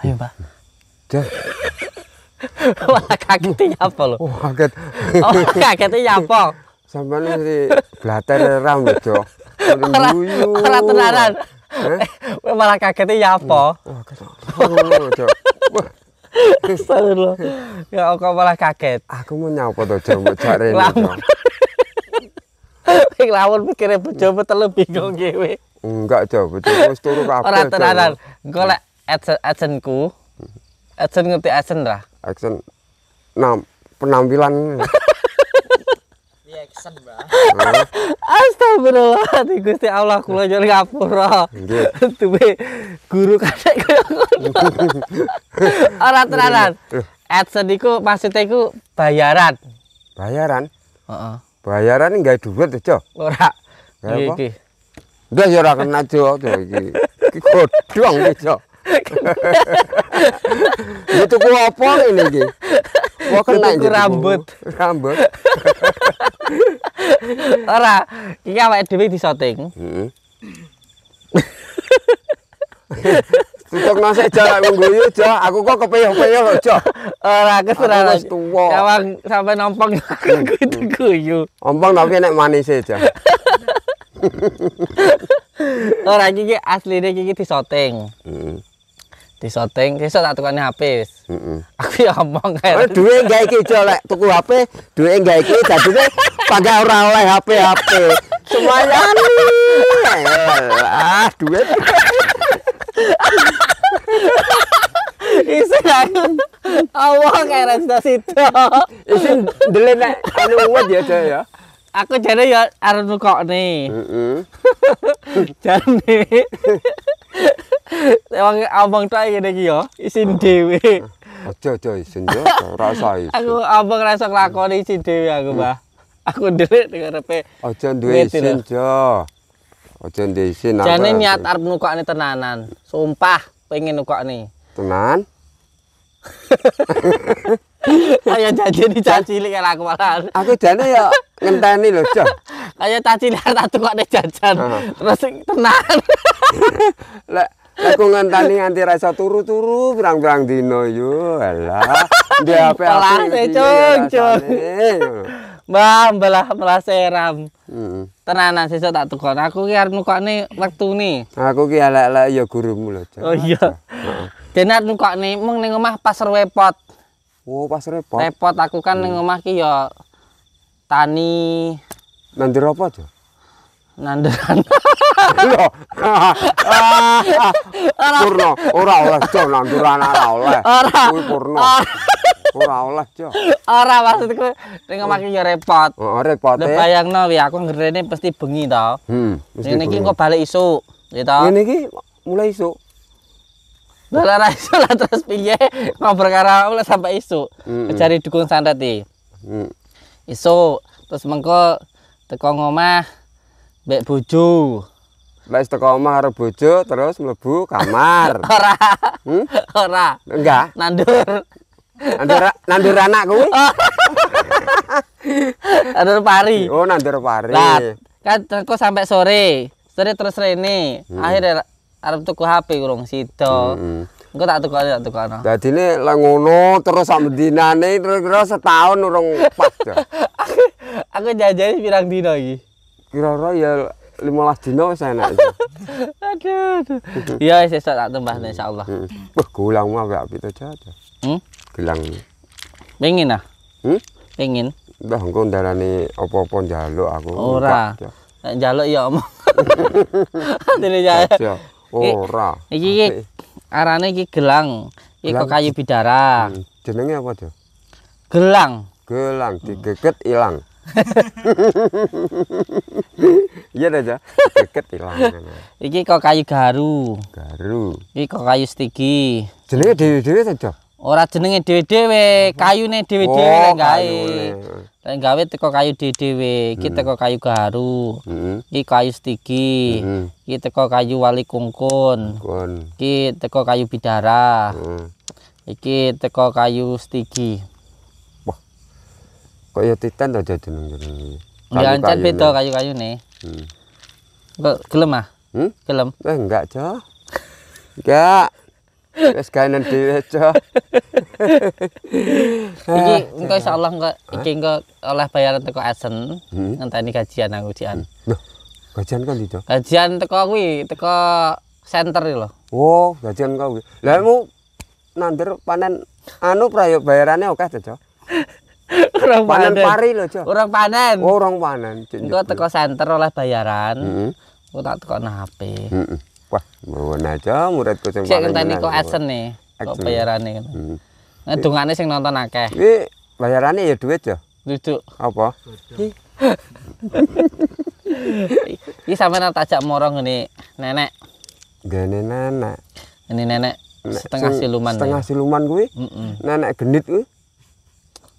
Ayo, Pak. Dah. Wah, kagetnya apa lo? Oh, kaget. Oh, kagetnya apa? Sampai nanti blater rambut, Cok. Ora ora tenanan. Eh? eh malah kagetnya ya apa? Oh, kaget. Oh, Wah, Kesel lo. Ya kok malah kaget. Aku mau nyapa to jambuk jare. Lamun. Wing lamun pikire bojomu telu bingung nggih Enggak, Jo, bojomu wis turu kabeh. Ora tenanan. Engko lek Adsen ku. Hmm. Adsen ngerti Adsen lah. Adsen. Nah, penampilan. Reaction, Mbak. Astagfirullah, di Gusti Allah kula nyuwun ngapura. Nggih. Duwe guru kakek kaya ngono. Ora tenanan. Adsen iku maksudnya iku bayaran. Bayaran? Heeh. Bayaran enggak duit, Cok. Ora. Iki. Enggak ya ora kena, Cok. Iki godhong iki, Itu ku apa ini iki? Wah kena rambut. Rambut. Ora, iki awake dhewe disoting. Heeh. Tutuk nang sik jarak ngguyu, Jo. Aku kok kepeyok-peyok lho, Jo. Ora keserah. Aku wis tuwa. Kawang sampe nompong aku hmm. guyu. Ompong tapi nek manise, Jo. Ora iki asline iki disoting. Heeh disoting sesuk tak tukane HP wis. Heeh. Aku ya ngomong kae. Oh, duwe enggak iki colek tuku HP, duit enggak iki dadine pangga orang oleh HP HP. Semuanya ah duit. Isin aku ya. awang kayak resta situ. Isin delen nek anu uwet ya saya ya. Aku jane ya arep nukokne. Heeh. Jane. Emang abang tak ya lagi yo, isin ah. dewi. Aja aja isin yo, rasa isin. Aku abang rasa ngelakon isin dewi aku mbah. Hmm. Aku dulu ngarepe. rep. duwe dua isin jo. Aja dua isin. Jadi niat arab nuka ini tenanan, sumpah pengen nuka ni. Tenan? Ayo janji di janji lagi aku malahan. Aku janji ya ngenteni loh jo. Ayo caci lihat aku jajan. Terus tenan. Lek Aku ngenteni nganti rasa turu-turu pirang-pirang dino yo. Alah, ndek ape aku. Cung, cung. Mbah, mbelah melas eram. Heeh. Hmm. Tenanan sesuk tak tukon. Aku ki arep mukane wektu ni. Aku ki elek-elek ya gurumu lho, Oh iya. Dene arep mukane mung ning omah pas repot. Oh, pas repot. Repot aku kan ning hmm. omah ki ya tani. Nanti repot, Cung. nanduran purno ora oleh jo nanduran ora oleh kuwi purno ora oleh jo ora maksudku ning omahe yo repot heeh oh, oh, repot lho eh. bayangno wi aku ngrene mesti bengi to hmm ngene iki engko bali isuk ya to ngene iki mulai isuk Lala ra lah terus piye ngobrol karo sampai isu mencari hmm, hmm. dukung santet iki. Heeh. Hmm. Isu terus mengko teko ngomah Mbek bojo. Lek teko omah karo bojo terus mlebu kamar. Ora. Hmm? Ora. Enggak. Nandur. Nandur nandur anak kuwi. nandur pari. Oh, nandur pari. Lah, kan teko sampai sore. Sore terus rene. Hmm. Akhirnya arep tuku HP kurang sida. Hmm. Engko tak tukar tak tukar. Dadi ne lek ngono terus sak mendinane terus setahun urung pas. aku, aku jajane pirang dina iki? kira-kira ya 15 dino wis enak. aduh. aduh. ya wis iso tak tambah hmm. insyaallah. Hmm. Wah, gulang mah apik to aja. Hmm? Gelang. Pengin nah? Hmm? Pengin. Lah engko ndarani apa-apa njaluk aku. Ora. Nek njaluk ya omong. Dene ya. Ora. Iki iki arane iki gelang. Iki kok kayu bidara. Hmm. Jenenge apa, Dok? Gelang. Gelang digeget ilang. Hmm. Iya aja. Deket hilang. Iki kok kayu garu. Garu. Iki kok kayu stigi. Jenenge dewe-dewe saja. Ora jenenge dewe-dewe, kayune dewe-dewe lek oh, gawe. Lek gawe teko kayu dewe-dewe, iki hmm. teko kayu garu. Heeh. Hmm. Iki kayu stigi. Heeh. Hmm. Iki teko kayu wali kungkun. Kungkun. Iki teko kayu bidara. Heeh. Iki teko kayu stigi. kok titan tuh jadi nih jadi diancam beda kayu-kayu nih hmm. kok gelem ah hmm? gelem eh enggak cah enggak wes kainan di leco ah, ini enggak insya Allah enggak ini enggak oleh bayaran teko asen hmm? gajian aku cian hmm. gajian kan itu gajian teko aku teko center lo wow oh, gajian kau lah mu nander panen anu prayo bayarannya oke okay, orang panen pari lho cok panen oh orang panen engko teko senter oleh bayaran heeh mm-hmm. kok tak teko nape wah ngono aja muridku sing paling sing ngenteni kok asen e bayarane heeh mm-hmm. ngedungane sing nonton akeh iki bayarane ya duit ya duduk apa iki sampean tak ajak morong ngene nenek gane nenek ini nenek setengah siluman setengah siluman kuwi heeh nenek genit kuwi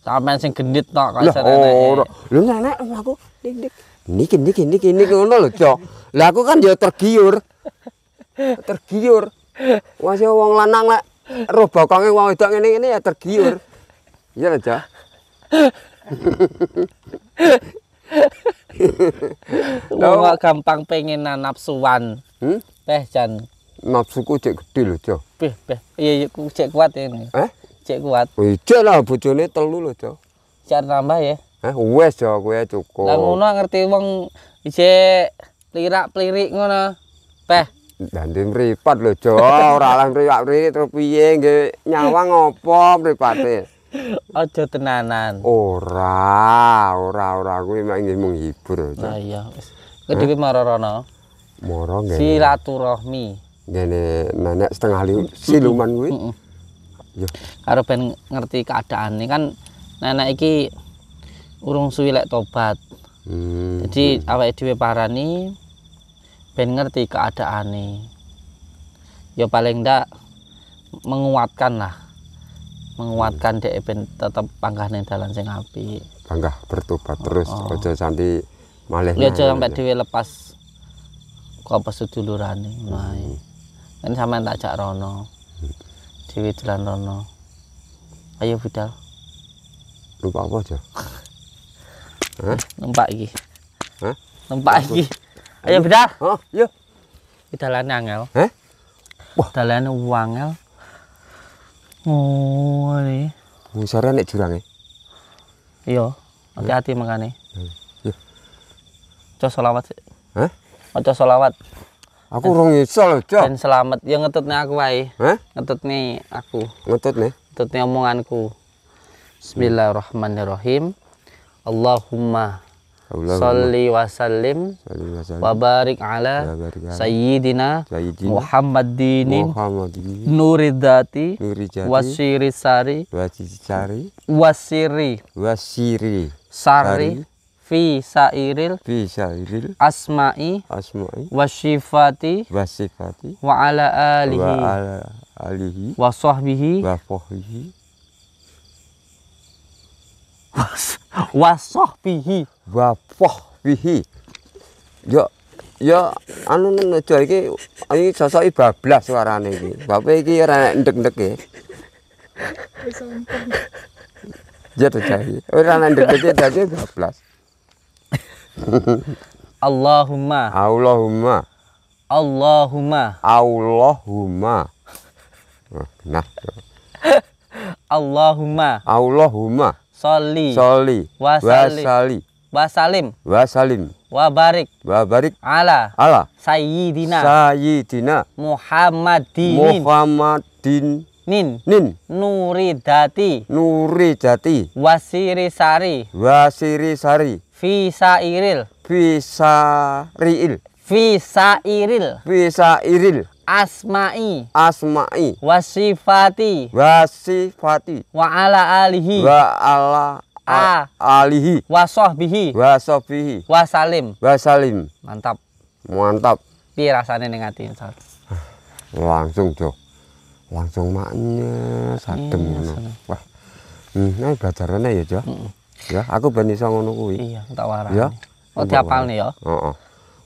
Sampean sing gendit tok kok sarene. Lho nenek aku dik dik. Niki niki niki niki ngono lho, Cok. Lah aku kan ya tergiur. Tergiur. Wes wong lanang lek roh bokonge wong wedok ngene ini ya tergiur. Iya lho, Cok. Wong gampang pengen nafsuan. Hmm? Teh jan nafsuku cek gede lho, Jo. Beh, beh. Iya, iya, ku cek kuat ya ini. Eh? cek kuat. Ijo lah bojone telu lho, Cok. Cari nambah ya. Eh, wes Cok, kowe cukup. Lah ngono ngerti wong ijek lirak-plirik ngono. Peh. Dandi mripat lho, Cok. Ora lah mripat-mripat terus piye nggih nyawang ngopo mripate. Aja tenanan. Ora, ora, ora kuwi mek nggih mung hibur, Cok. Lah iya, wis. Kedhewe eh? marorono. Moro nggih. Silaturahmi. Nene nenek setengah siluman kuwi. Heeh. Iya. Karo ben ngerti ini kan nenek iki urung suwi lek tobat. Hmm. Jadi hmm. awake dhewe parani ben ngerti ini Ya paling ndak menguatkan lah. Menguatkan hmm. dhek ben tetep panggahne dalan sing api. Panggah bertobat oh, terus oh. aja sandi malih. Ya aja sampe dhewe lepas kok pesudulurane. Hmm. Nah, kan ini sampean tak jak rono. Dewi Dulan Rono ayo budal lupa apa aja Hah? numpak iki Hah? numpak iki ayo budal oh yo iya. dalane angel Hah? wah dalane wangel ngene oh, sore nek jurange iya hati-hati makane yo iya. cos selawat Hah? selawat Aku rong iso lho, Cok. dan selamat ya nih aku eh? ngetut nih aku. ngetut ngetut nih omonganku. Bismillahirrahmanirrahim. Allahumma Salli wa sallim wa barik ala sayyidina Muhammad nuridati wasiri sari wasiri wasiri sari fi sairil fi sairil asma'i asma'i wasifati wasifati wa ala alihi wa ala alihi wa sahbihi wa sahbihi wa sahbihi wa sahbihi yo yo anu nejo iki iki sosok bablas suarane iki. Bapak iki ora ndek-ndek e. Ya to cah. Ora ndek-ndek e, dadi bablas. Allahumma. Allahumma. Allahumma. Allahumma. Nah. Allahumma. Allahumma. Soli. Soli. Wasali. Wasali. Wasalim. Wasalim. Wabarik. Wabarik. Ala. Ala. Sayyidina. Sayyidina. Muhammadin. Muhammadin. Nin. Nin. Nuridati. Nuridati. Wasirisari, Wasirisari. Visa iril. Visa riil. Visa iril. Visa iril. Asma'i. Asma'i. Wasifati. Wasifati. Waala ala alihi. Wa ala A. alihi. Wa sahbihi. Mantap. Mantap. Pi rasanya ning saat Langsung, Jo. Langsung maknya sadem iya, Wah. Hmm, nah, belajarane ya, Jo. Ya, aku ben iso ngono kuwi. Iya, tak warani. Ya. Oh, diapalne ya. Heeh.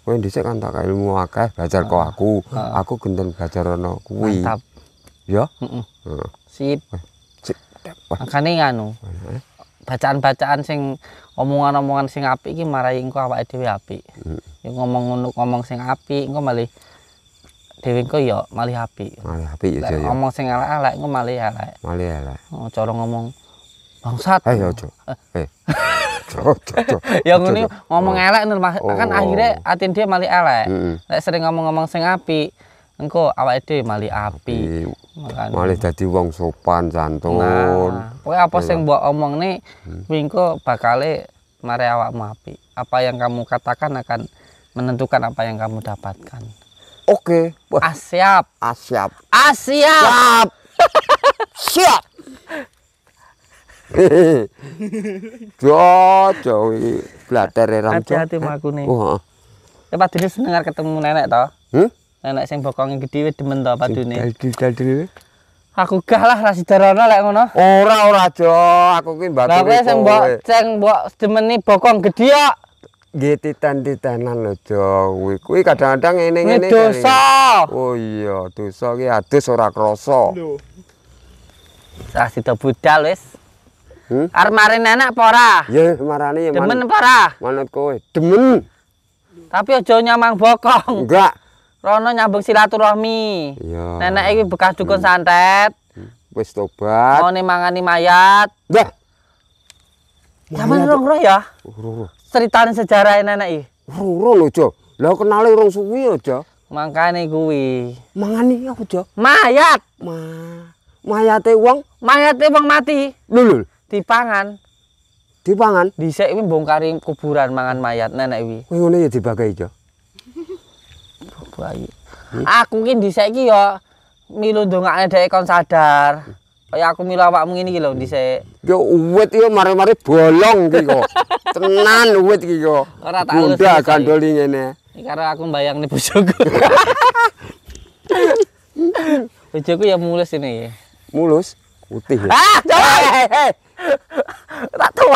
Kowe dhisik kan tak ilmu akeh belajar kok aku. Aku genten belajar ana kuwi. Mantap. Ya. Heeh. Sip. Makane anu. Bacaan-bacaan sing omongan-omongan sing apik iki marai engko awake dhewe apik. Heeh. Mm. ngomong ngono ngomong sing apik engko malih dhewe engko ya malih apik. Malih apik ya. Ngomong sing elek-elek engko malih elek. Malih elek. Oh, cara ngomong Bangsat. Ayo ojo. Eh. Yang eh. ya, ini ngomong elek nih, oh. kan akhirnya atin dia mali elek. Lek sering ngomong-ngomong sing apik, engko awake itu mali api. Mali jadi wong sopan santun. Nah, apa sing iya. buat omong nih? Hmm. Mingko bakale mare awakmu api. Apa yang kamu katakan akan menentukan apa yang kamu dapatkan. Oke. Okay. Asyap. Ah, Asyap. Ah, Asyap. Ah, siap. Siap. Jauh-jauh ini. Ramco. Hati-hati sama aku Oh. Ya, Pak Dini senengar ketemu nenek, toh. Hmm? Nenek yang bokongnya gede, demen, toh, Pak Dini. Dari-dari. Aku kalah lah, si Darono, lek, ngono. Ora, ora, Jo. Aku ini batu Riko. Tapi yang bok, yang bok, demen nih, bokong gede, ya. Gitu, tanti tanan lo, Jo. Wih, kadang-kadang ini, ini. Ini dosa. Oh iya, dosa. Ini adus, ora kroso. Aduh. Sasi tobudal wis. Hmm? Arep marine enak apa Ya marane ya Demen apa Manut kowe, demen. Tapi aja nyamang bokong. Enggak. Rono nyambung silaturahmi. Iya. Nenek iki bekas dukun hmm. santet. Wis tobat. Mau mangani mayat. Dah. Zaman rong roh ya. Roh. Ceritane sejarah nenek iki. Roh lho, Jo. Lah kenale urung suwi lho, Jo. Mangkane kuwi. Mangani apa, Jo? Mayat. Ma mayate wong, mayate wong mati. Lho lho. Dipangan. Dipangan. Dhisik ini bongkari kuburan mangan mayat nenek wi, Kuwi ngene ya dibagi jo, Bayi. Aku ki di ki yo ya milu ndongakne dhek kon sadar. kayak aku milu awakmu mungkin iki di dhisik. Yo uwet yo mari-mari bolong gitu Tenan uwit iki kok. Ora tak lulus. Bunda gandoli Karena aku bayang nih bojoku. bojoku yang mulus ini Mulus? Putih ya. Ah, coba. Eh, eh, eh. Tak tahu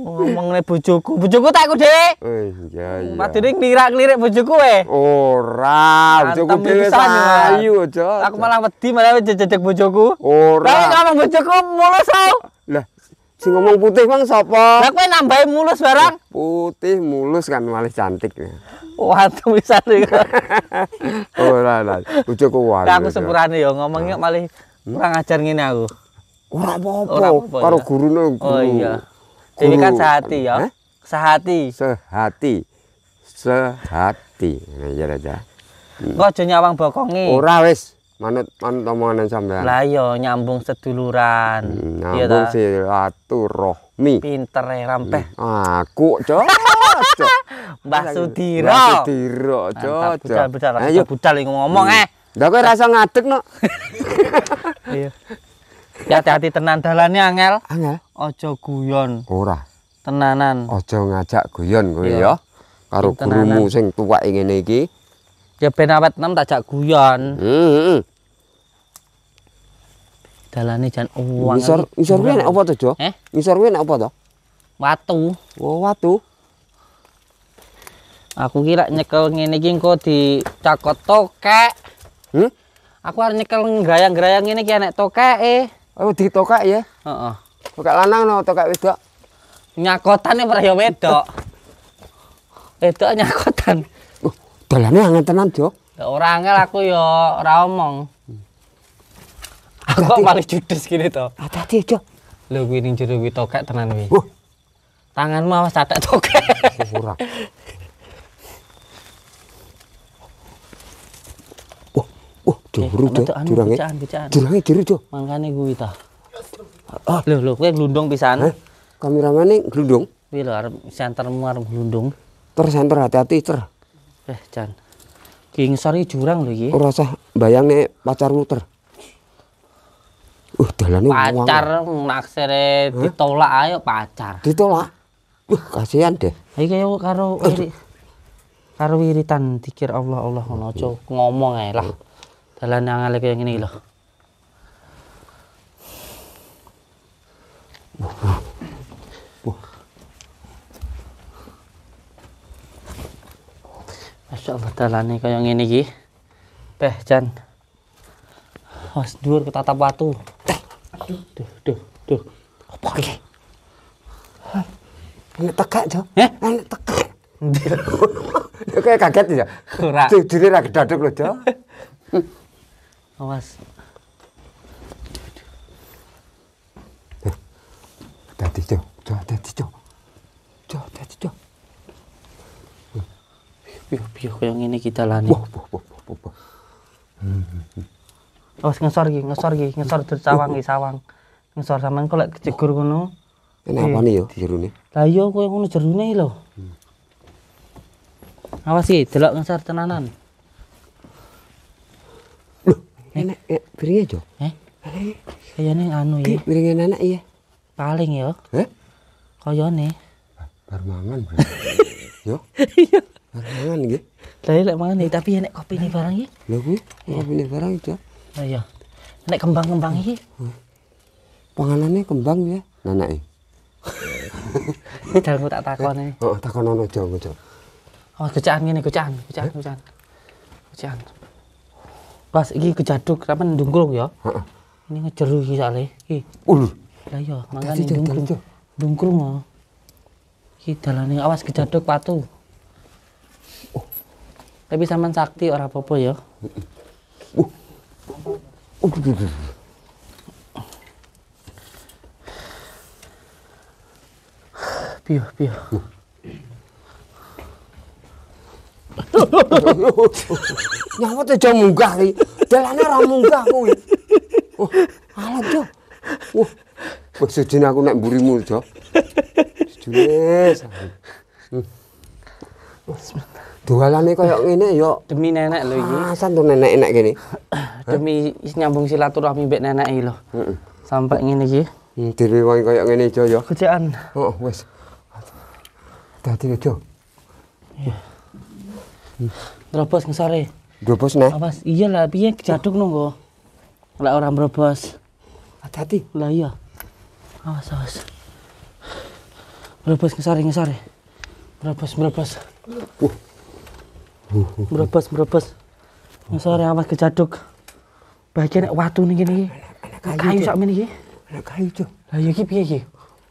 Ngomongne bojoku, bojoku tak aku dhewe. Wis, iya iya. Madine nglirak-lirik bojoku wae. Ora, bojoku dhewe ayu, Jos. Aku malah wedi malah jejejeg bojoku. Ora. Kae ngomong bojoku mulus aku. Lah, sing ngomong putih wong sapa? Lah kowe nambahi mulus barang. Putih mulus kan malah cantik. Waduh bisa nih. Ora lah, bojoku wae. aku sepurane yo ngomongnya malah kurang ngajar ngene aku. Ora apa-apa, karo gurune guru. Oh iya. Jadi kan sehati ya. Eh? Sehati. Sehati. Sehati. Ya ya ya. Ojo nyawang bokonge. Ora wis, manut manut omongane sampean. Lah iya nyambung seduluran. Hmm, nyambung silaturahmi. Pinter e rampeh. Hmm, aku, Cok. Mbah Sudiro. Mbah Sudiro, Cok. budal eh, ngomong hmm. eh. Hmm. Lah kowe rasa ngadeg no. Iya. Hati-hati tenan dalane angel. Angel. Aja guyon. Ora. Tenanan. Aja ngajak guyon kowe ya. Karo gurumu sing tuwa ngene iki. Ya ben awet nem tak guyon. Heeh. Hmm, hmm, hmm. Dalane jan uang. Isor isor kuwi nek apa to, Jo? Eh? Isor kuwi nek apa to? Watu. Oh, watu. Aku kira nyekel ngene iki engko dicakot tokek. Hmm? Aku harus nyekel nggayang gerayang ini kayak nek tokek eh. Oh di tokek ya? Heeh. Uh Tokek lanang no tokek wedok. Nyakotan yang ya wedok. wedok nyakotan. Oh, dalane angin tenan, Jo. Lah ora angel aku yo ora omong. Aku kok malah judes gini to. Hati-hati, Jo. Lho kuwi ning jero kuwi tokek tenan kuwi. Uh. Tanganmu awas tatek tokek. Kurang. Turu do, durange. Durange jero do. Mangkane gue itu Ah, lho lho gue gelundung pisan. Kameramane glundung. Kuwi lho arep sentermu arep glundung. Ter senter hati-hati ter. Eh, chan king sorry jurang lho iki. Ora usah bayangne pacarmu ter. Uh, dalane pacar naksire ditolak ayo pacar. Ditolak. uh kasihan deh. ayo kaya karo karo wiritan dikir Allah Allah ngono ngomong ae lah. Tala na nga yang ini loh. Masya Allah dalannya kayak ngene iki. Beh jan. Awas dhuwur ketatap watu. batu. duh, duh, duh. Apa lagi? Ini tegak, Jo. Eh? Ini tegak. Ya kayak kaget ya. Ora. Tidure ra gedaduk lho, Jo. Awas. Eh, hati-hati, Cok. Cok, hati-hati, Cok. Cok, hati-hati, Cok. Biar, biar, biar. Yang ini kita lah, nih. Awas, ngesor, gi. Ngesor, gi. Ngesor, dari sawang, gi. Sawang. Ngesor, sama. Kau lihat kecegur, kono. Ini apa nih, yuk, Lah, iya kau yang kono jeru ini, Awas, gi. Delok ngesor tenanan. Eh? Enak, enak eh, piringnya Jo. Eh? Kayaknya eh? anu ya. Piringnya anak iya. Paling yo. Ya. Eh? Koyone. Ya Bar mangan, Bro. yo. Iya. Bar mangan nggih. Lah lek mangan tapi enak kopi ini barang ya. Lho kuwi iya. kopi ini barang itu. Oh iya. Nek kembang-kembang iki. Iya. Panganane kembang ya, nanake. Dal tak takone. Heeh, oh, takonono Jo, Jo. Oh, gocakan ngene, gocakan, gocakan, gocakan. Gocakan pas iki kejaduk sampean ndungklung ya. Heeh. Ini ngejeru iki sale. Iki. Ulu. Lah iya, mangane ndungklung. Ndungklung oh. Iki dalane awas kejaduk patu. Oh. Tapi sampean sakti ora apa-apa ya. Uh. Uh. Piye, piye. Uh. nyawa tuh jauh munggah sih jalannya orang munggah aku wah alat jo wah wah aku naik burimu jo sedih nih kayak gini yuk demi nenek lo ini Asan to nenek enak gini demi nyambung silaturahmi mbek nenek iki lho. Sampai gini sih, hmm, Dhewe wong kaya ngene jo, yo. Kecekan. Heeh, oh, wis. Dadi aja. Iya. Terobos ngesare Brobos nah. Awas, iya lah piye kejaduk oh. nunggu. Lah orang brobos. Hati-hati. Lah iya. Awas, awas. Brobos ngesare ngesare. Brobos brobos. Uh. Brobos brobos. Ngesare awas kejaduk. Bagian watu nih gini. Kayu sak mene iki. kayu cuk. Lah iya iki piye iki?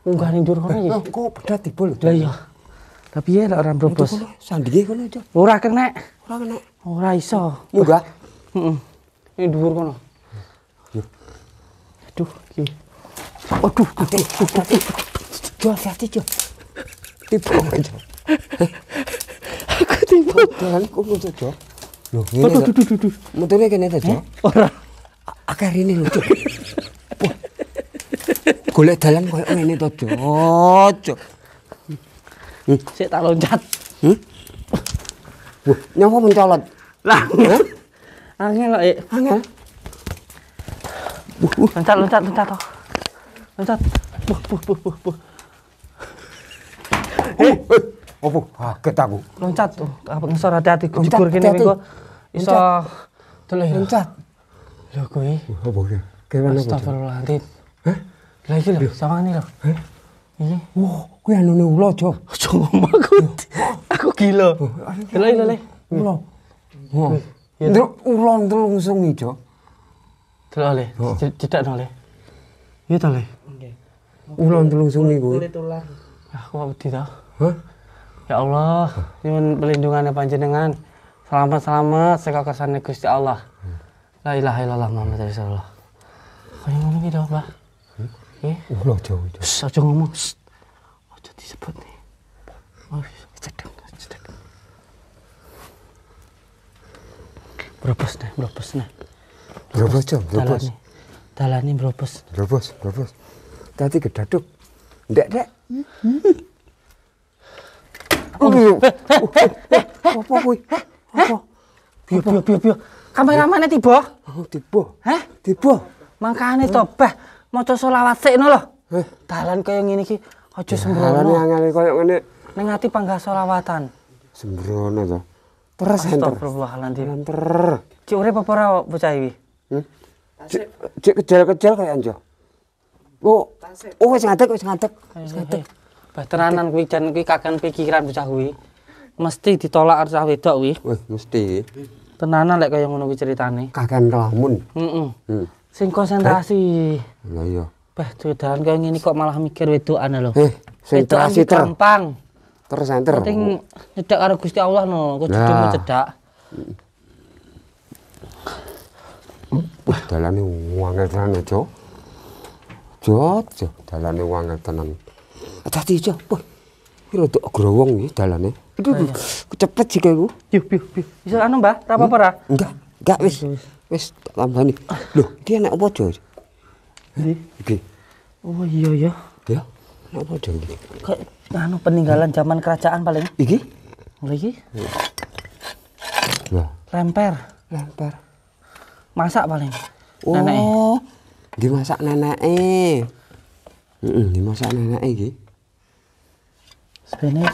Munggah ning dhuwur kono iki. Lah kok pedat dibul. Lah iya. Tapi ya lah orang brobos. Sandike kono cuk. Ora kena. Ora kena. Ora iso. Munggah. Heeh. Ning dhuwur kono. Aduh, iki. Aduh, kate. Jo ati, Jo. Tipung, Jo. Aku tipung. Dalan kok ngono, Jo. Lho, ngene. Aduh, kene ta, Jo? Ora. Akar ini lho, Jo. Golek dalan koyo ngene to, Jo. Jo. Sik tak loncat. Hmm? Wah, nyawa mencolot. Lah. Ya? Angel kok, Ik. Angel. Loncat, loncat, loncat toh. Loncat. Buh, buh, buh, buh, buh. Eh, opo? Oh, Kaget aku. Loncat tuh. Apa ngesor hati-hati gugur kene iki iso deleh. Loncat. Lho kuwi. oh iki? Kewan apa? Astagfirullahaladzim. Hah? Lah iki lho, sawangane lho. Hah? Iya. Wah kuwi anune ula, Jo. Aja ngomong aku. Aku gila. Delok lho, Le. Ula. Ndruk ulon telung sungi, Jo. Delok Le, cedak no Le. Iya ta Le. Nggih. Ulon langsung sungi kuwi. Ah, aku mau ta. Hah? Ya Allah, nyuwun pelindungannya panjenengan. Selamat-selamat kesannya Gusti Allah. La ilaha illallah Muhammad Rasulullah. Kau yang ngomong gitu, Pak. Iya. Ulah jauh. Shh, aja ngomong cepet nih. Bagus. Cedek, cedek. Brobos nih, brobos nih. Brobos jam, brobos. Dalani brobos. Brobos, brobos. Tadi gedaduk. Ndek, ndek. apa kuwi? Apa? Biyo, biyo, biyo, biyo. Kameramane tiba? Oh, tiba. Hah? Tiba. Mangkane to, Bah. Maca selawat sikno lho. Dalan kaya ngene iki Aja sembrono. Halane angel koyo ngene. Ning ati panggah selawatan. Sembrono to. Terus enter. Astagfirullahalazim. Ter. Enter. Cek urip apa ora bocah iki? Hmm? Cek cek kejel-kejel kaya anjo. Oh, oh wis ngadeg, wis ngadeg. Ngadeg. Bateranan kuwi jan kuwi kakan pikiran bocah kuwi. Mesti ditolak arsah wedok kuwi. Wah, mesti. Tenanan lek kaya ngono kuwi ceritane. Kakan lamun. Heeh. Hmm. Sing konsentrasi. Lah iya. Bah, cedaan kau ini kok malah mikir wedokan lho. Eh, sing terasi gampang. enter. Penting cedak karo Gusti Allah no, kok cedak nah. cedak. Wah, dalane wangel tenan, Jo. Jo, Jo, dalane wangel tenan. hati Jo. Wah. Ki rada growong iki dalane. Aduh, oh, iya. kecepet sih kayakku. Yo, yo, yo. Bisa anu, Mbah? Ra apa-apa ra? Enggak, enggak wis. Wis tambah nih. Loh, dia nak apa, Jo? Iki, Oh iya, iya. ya. Ya. apa dong iki? Kayak anu peninggalan zaman kerajaan paling. Iki? Oh iki? Lah. Lemper. Lemper. Masak paling. Oh. Neneke. Di masak Nanae, Heeh, di masak neneke iki. Spanish.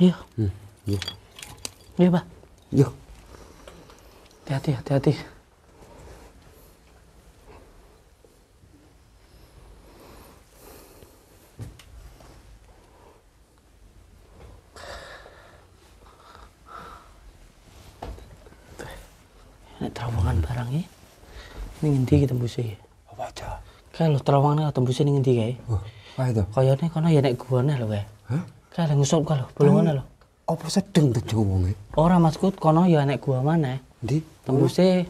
Iya. Hmm, iya. Iya, Pak. Iya. Hati-hati, hati-hati. terowongan barang ya ini ngendi kita tembusi ya apa oh, aja kayak terowongan kita tembusi ini ngendi kayak uh, apa itu ini kono ya naik gua nih loh kayak Kalo Kalo ada kalo kalau belum mana loh? apa sedeng tuh jawabnya orang maksudku kono ya naik gua mana di Tembusi.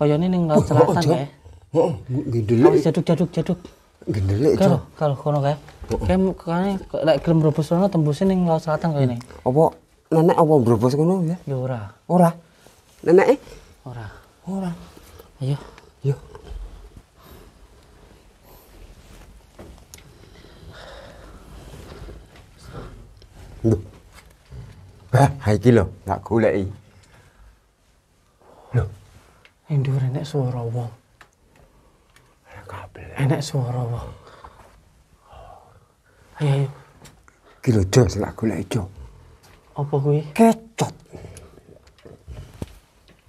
kaya ini laut selatan ya Oh, gendele. Jaduk jaduk jaduk. Gendele. kalo kalo kono kayak Kayak kaya lek gelem Brebes kono tembusi ning Laut Selatan kaya ini. Apa nenek apa berbus kono ya? Ya ora. Ora. eh? Ora orang ayo yuk Duh. Bah, hai kilo, lho, tak goleki. Lho, ning suara enek swara wong. Kabel. Enek wong. Ayo. Iki lho, Jos, tak goleki, Jo. Apa kuwi? Kecot.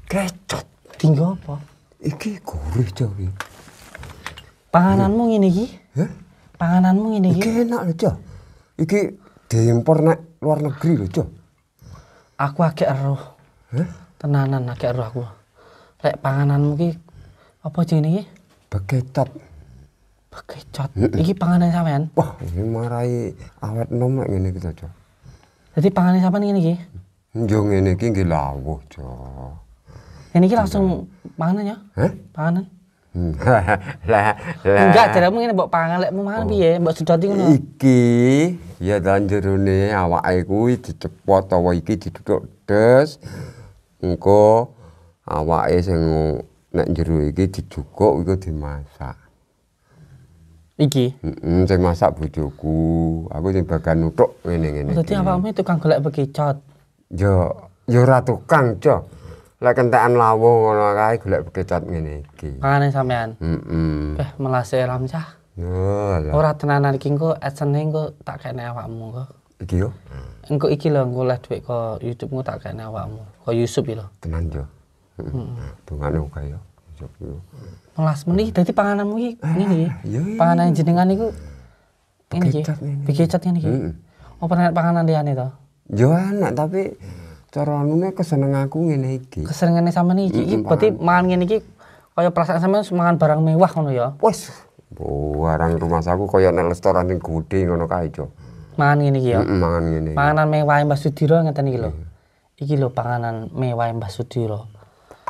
Kecot. Dinggo apa? Iki gurih, Cok. Panganmu ngene iki? Hah? Pangananmu ngene iki. Iki enak, Cok. Iki diimpor nek luar negeri lho, Cok. Aku agak eruh. Hah? Tenanan agak eruh aku. Lek pangananmu iki apa jenenge iki? Bekecot. Bekecot. Iki panganan sampean? Wah, ini marai awet nom nek ngene iki, Cok. Dadi panganan sampean ngene iki? Njong ngene iki nggih lawuh, Cok. Dan ini langsung panganan ya? Hah? Panganan? lah lah enggak tidak mungkin mbok pangan lek mau mangan oh. piye mbok sedoti ngono iki ya dan jerone awake kuwi dicepot utawa iki ditutuk des engko awake sing nek jero iki dijukuk iku dimasak iki heeh mm -mm, sing masak bojoku aku sing bagian nutuk ngene-ngene oh, dadi awakmu tukang golek bekicot yo yo ora tukang cok lek kentekan lawuh ngono kae golek kecat ngene iki. Kangane sampean. Heeh. Mm -mm. Eh melase ramcah. Yo. Oh, Ora tenanan iki engko adsense engko tak kene awakmu engko. Iki yo. Engko iki lho engko oleh dhuwit kok YouTube-mu tak kene awakmu. Kok Yusuf iki lho. Tenan yo. Heeh. Nah, Dungane uga yo. Yusuf yo. Melas meni dadi pangananmu iki ah, ngene iki. Panganan jenengan niku ngene iki. Pikicat ngene iki. Oh pernah panganan liyane to? Yo anak tapi cara anune keseneng aku ngene iki. Kesenengane sampean iki, mm berarti mangan ngene iki kaya perasaan sampean mangan barang mewah ngono ya. Wes, barang rumah saku kaya nang restoran sing gede ngono kae, Cok. Mangan ngene iki ya. Mm mangan ngene. Panganan mewah Mbah Sudiro ngeten iki lho. Mm -hmm. Iki lho panganan mewah Mbah Sudiro.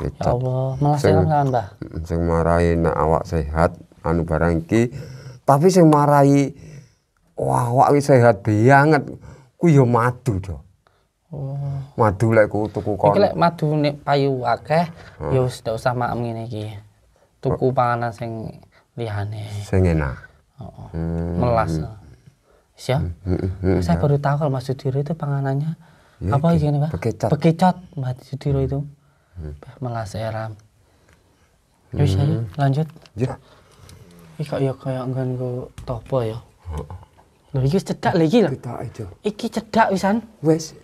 Ya Allah, melas kan Mbah. Sing marahi nek awak sehat anu barang iki, tapi sing marahi wah awak sehat banget ku ya madu, Cok. Oh. Madu lek ku tuku kon. Iki lek madu nek payu akeh, hmm. ya wis ndak usah maem ngene iki. Tuku hmm. panganan sing liyane. Sing enak. Heeh. Hmm. Melas. Wis ya. Hmm. hmm, hmm Saya ya. baru tahu kalau Mas Sudiro itu panganannya ya, apa iki Pak? Bekecot. Bekecot Mas Sudiro itu. Hmm. Melas eram. Ya, wis hmm. lanjut. Ya. Iki kok ya kaya nganggo topo ya. Lho iki cedak lagi iki lho. Cedak iki cedak wisan. Wis.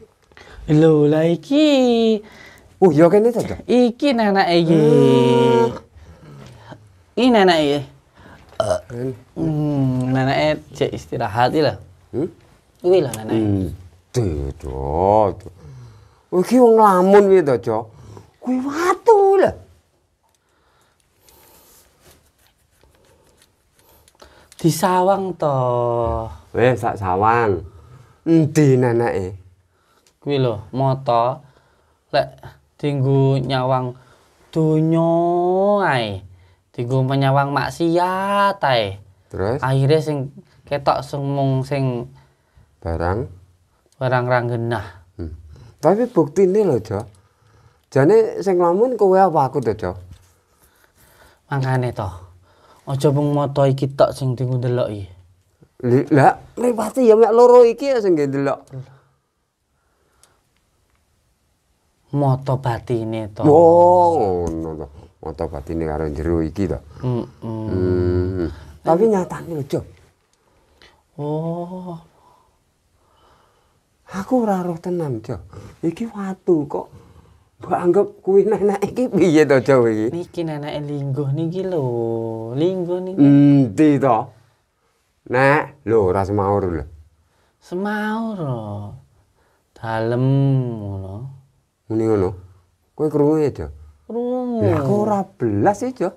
Lho, lah uh, iki. Oh, ya kene to, Iki ah. nanake iki. Uh. Ini nanake iki. Uh. Hmm, nanake cek istirahat iki lho. Hmm? Iki lho nanake. Hmm, duh, to. Iki wong lamun iki to, Cok. Kuwi watu lho. sawang to. Wes sak sawang. Endi nanake? kuwi lho mata lek tinggu nyawang donya ae tinggu menyawang maksiat ae terus akhire sing ketok sumung sing barang barang ranggenah. Hmm. tapi bukti ini lho Jo jane sing lamun kowe apa aku to Jo mangane to aja mung mata iki tok sing dinggo ndeloki lha lewati ya mek loro iki sing ndelok hmm. Motobatine, batine to. Oh, ngono to. Moto batine karo jero iki to. Hmm. Tapi nyatane lho, Jok. Oh. Aku ora roh tenan, Jok. Iki watu kok mbok anggap kuwi nenek iki piye to, Jok iki? Niki nenek lingguh niki lho. Lingguh niki. Endi to? Nek, lho ora semaur lho. Semaur. Oh. Dalem ngono. Lo. muni ngono kowe krungu ya Jo krungu aku ora belas sih Jo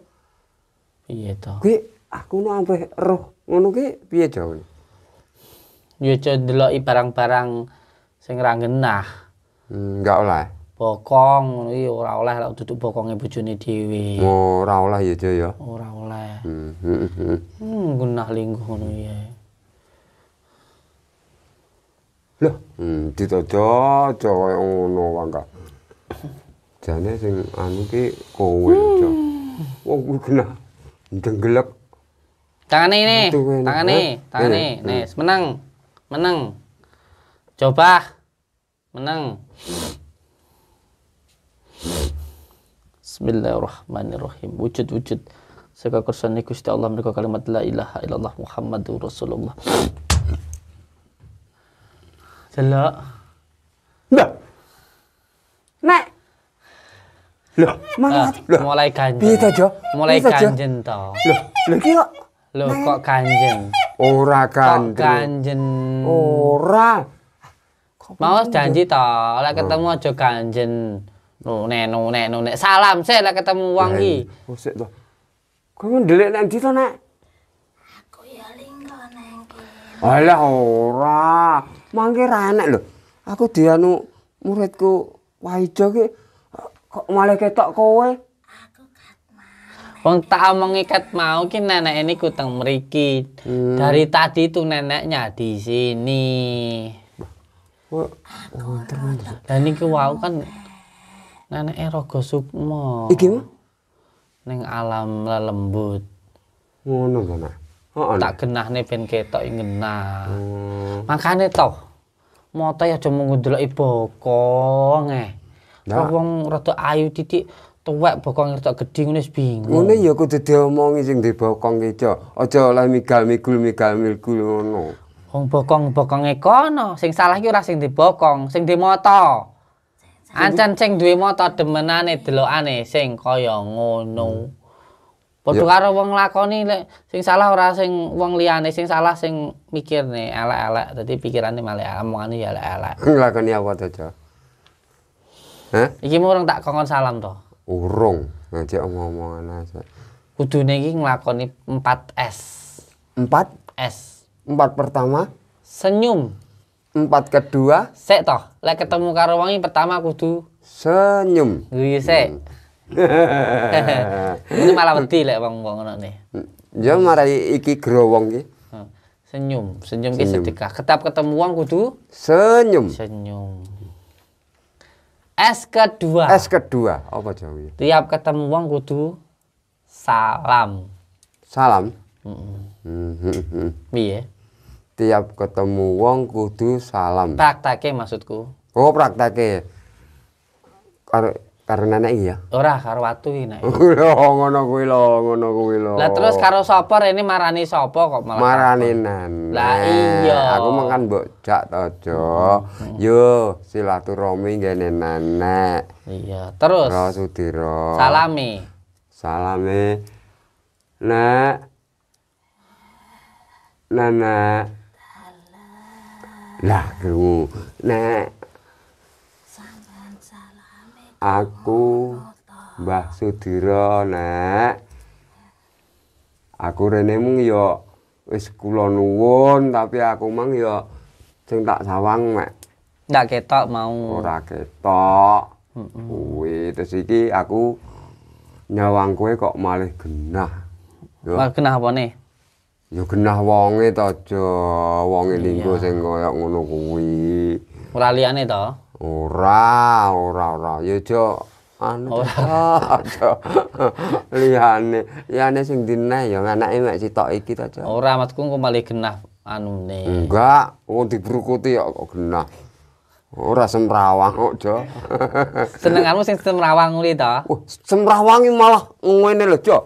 iya, to kuwi aku nu ampe roh ngono ki piye Jo yo Jo deloki barang-barang sing ra ngenah enggak hmm, oleh bokong ngono iki ora oleh lak duduk bokonge bojone dhewe. Oh, ora oleh ya, Jo ya. Ora oleh. Hmm, hmm, hmm, hmm. gunah lingguh ngono ya. Loh, hmm, ditodo aja koyo ngono wae jane sing anu ki kowe aja. Hmm. Wong oh, kuwi kena ndenggelek. Tangane ini, tangane, eh, tangane, eh, eh. nes menang. Menang. Coba. Menang. Bismillahirrahmanirrahim. Wujud wujud. Saka kursani Gusti Allah mereka kalimat la ilaha illallah Muhammadur Rasulullah. Jelek. Ndak. Nek Loh, malah uh, mulai kanjeng, Piye to, Jo? Mulai kanjeng to. Loh, lho iki kok lho kok ganjen. Ora ganjen. ganjen. Ora. Mau janji to, lek ketemu aja ganjen. Nuh, nek nuh, nek nuh, nek salam sik lek ketemu wong iki. Iya. Oh, sik to. Kowe ndelik nek ndi to, Nek? Aku ya Alah ora. Mangke ra enak lho. Aku dianu muridku Waijo ki kok malah ketok kowe? Wong tak mau kat mau ki nenek ini kuteng meriki. Hmm. Dari tadi tuh neneknya di sini. Wonten aja. Dan ke wow kan nenek Rogo Sukmo. Iki Neng alam lelembut. Ngono oh, ta, Nak? Heeh. Tak genahne nih ketok genah. Hmm. Makanya toh mata ya cuma ngundul i bokong eh nah. wong rada ayu titik tuwek bokong itu gede ini bingung ini ya aku udah diomongi yang di bokong itu aja lah migal migul migal migul ngono Wong bokong bokong ekono, sing salah ki ora sing di bokong, sing di moto. Ancan sing duwe moto demenane delokane sing kaya ngono. Padha iya. karo wong lakoni lek sing salah ora sing wong liyane sing salah sing mikir nih, elek-elek dadi pikirane malah omongane ya elek-elek. Lakoni apa to, Jo? Hah? Iki mau orang tak kongkon salam to. Urung, nanti omong-omongan aja. Kudune iki nglakoni 4S. 4S. 4 pertama senyum. 4 kedua sik to. Lek ketemu karo wong pertama kudu senyum. Iya sik. Hmm. Ini malah wedi lek wong wong ngono ne. Ya marai iki growong iki. Senyum, senyum ki sedekah. Ketap ketemu wong kudu senyum. Senyum. S kedua. S kedua. Apa jawi? Tiap ketemu wong kudu salam. Salam. Heeh. Mm-hmm. Piye? Tiap ketemu wong kudu salam. Praktake maksudku. Oh, praktake. Karo Karo nenek iya. Ora, karo watu ini. nek. ngono kuwi lho, ngono kuwi lho. Lah terus karo sopor ini marani sopor kok malah? Marani nenek. Lah iya. Aku makan mbok jak ta, Jo. Hmm. Yo, silaturahmi ngene nenek. Iya, terus. Ro Sudiro. Salami. Salami. Nek. Nenek. Lah, krungu. Nek aku Mbah Sudiro nek aku rene mung yo wis kula nuwun tapi aku mang yo sing tak sawang mek ndak ketok mau ora ketok heeh kuwi terus iki aku nyawang kowe kok malah genah yo malah genah apane yo genah wonge to aja wonge linggo sing koyo ngono kuwi ora liyane to ora ora ora ya jo anu aja oh, liyane liyane sing dineh ya anake mek sitok iki to jo ora matku kembali genah anune enggak wong dibrukuti kok genah ora semrawang kok jo senenganmu sing semrawang kuwi to uh, semrawangi malah ngene lho jo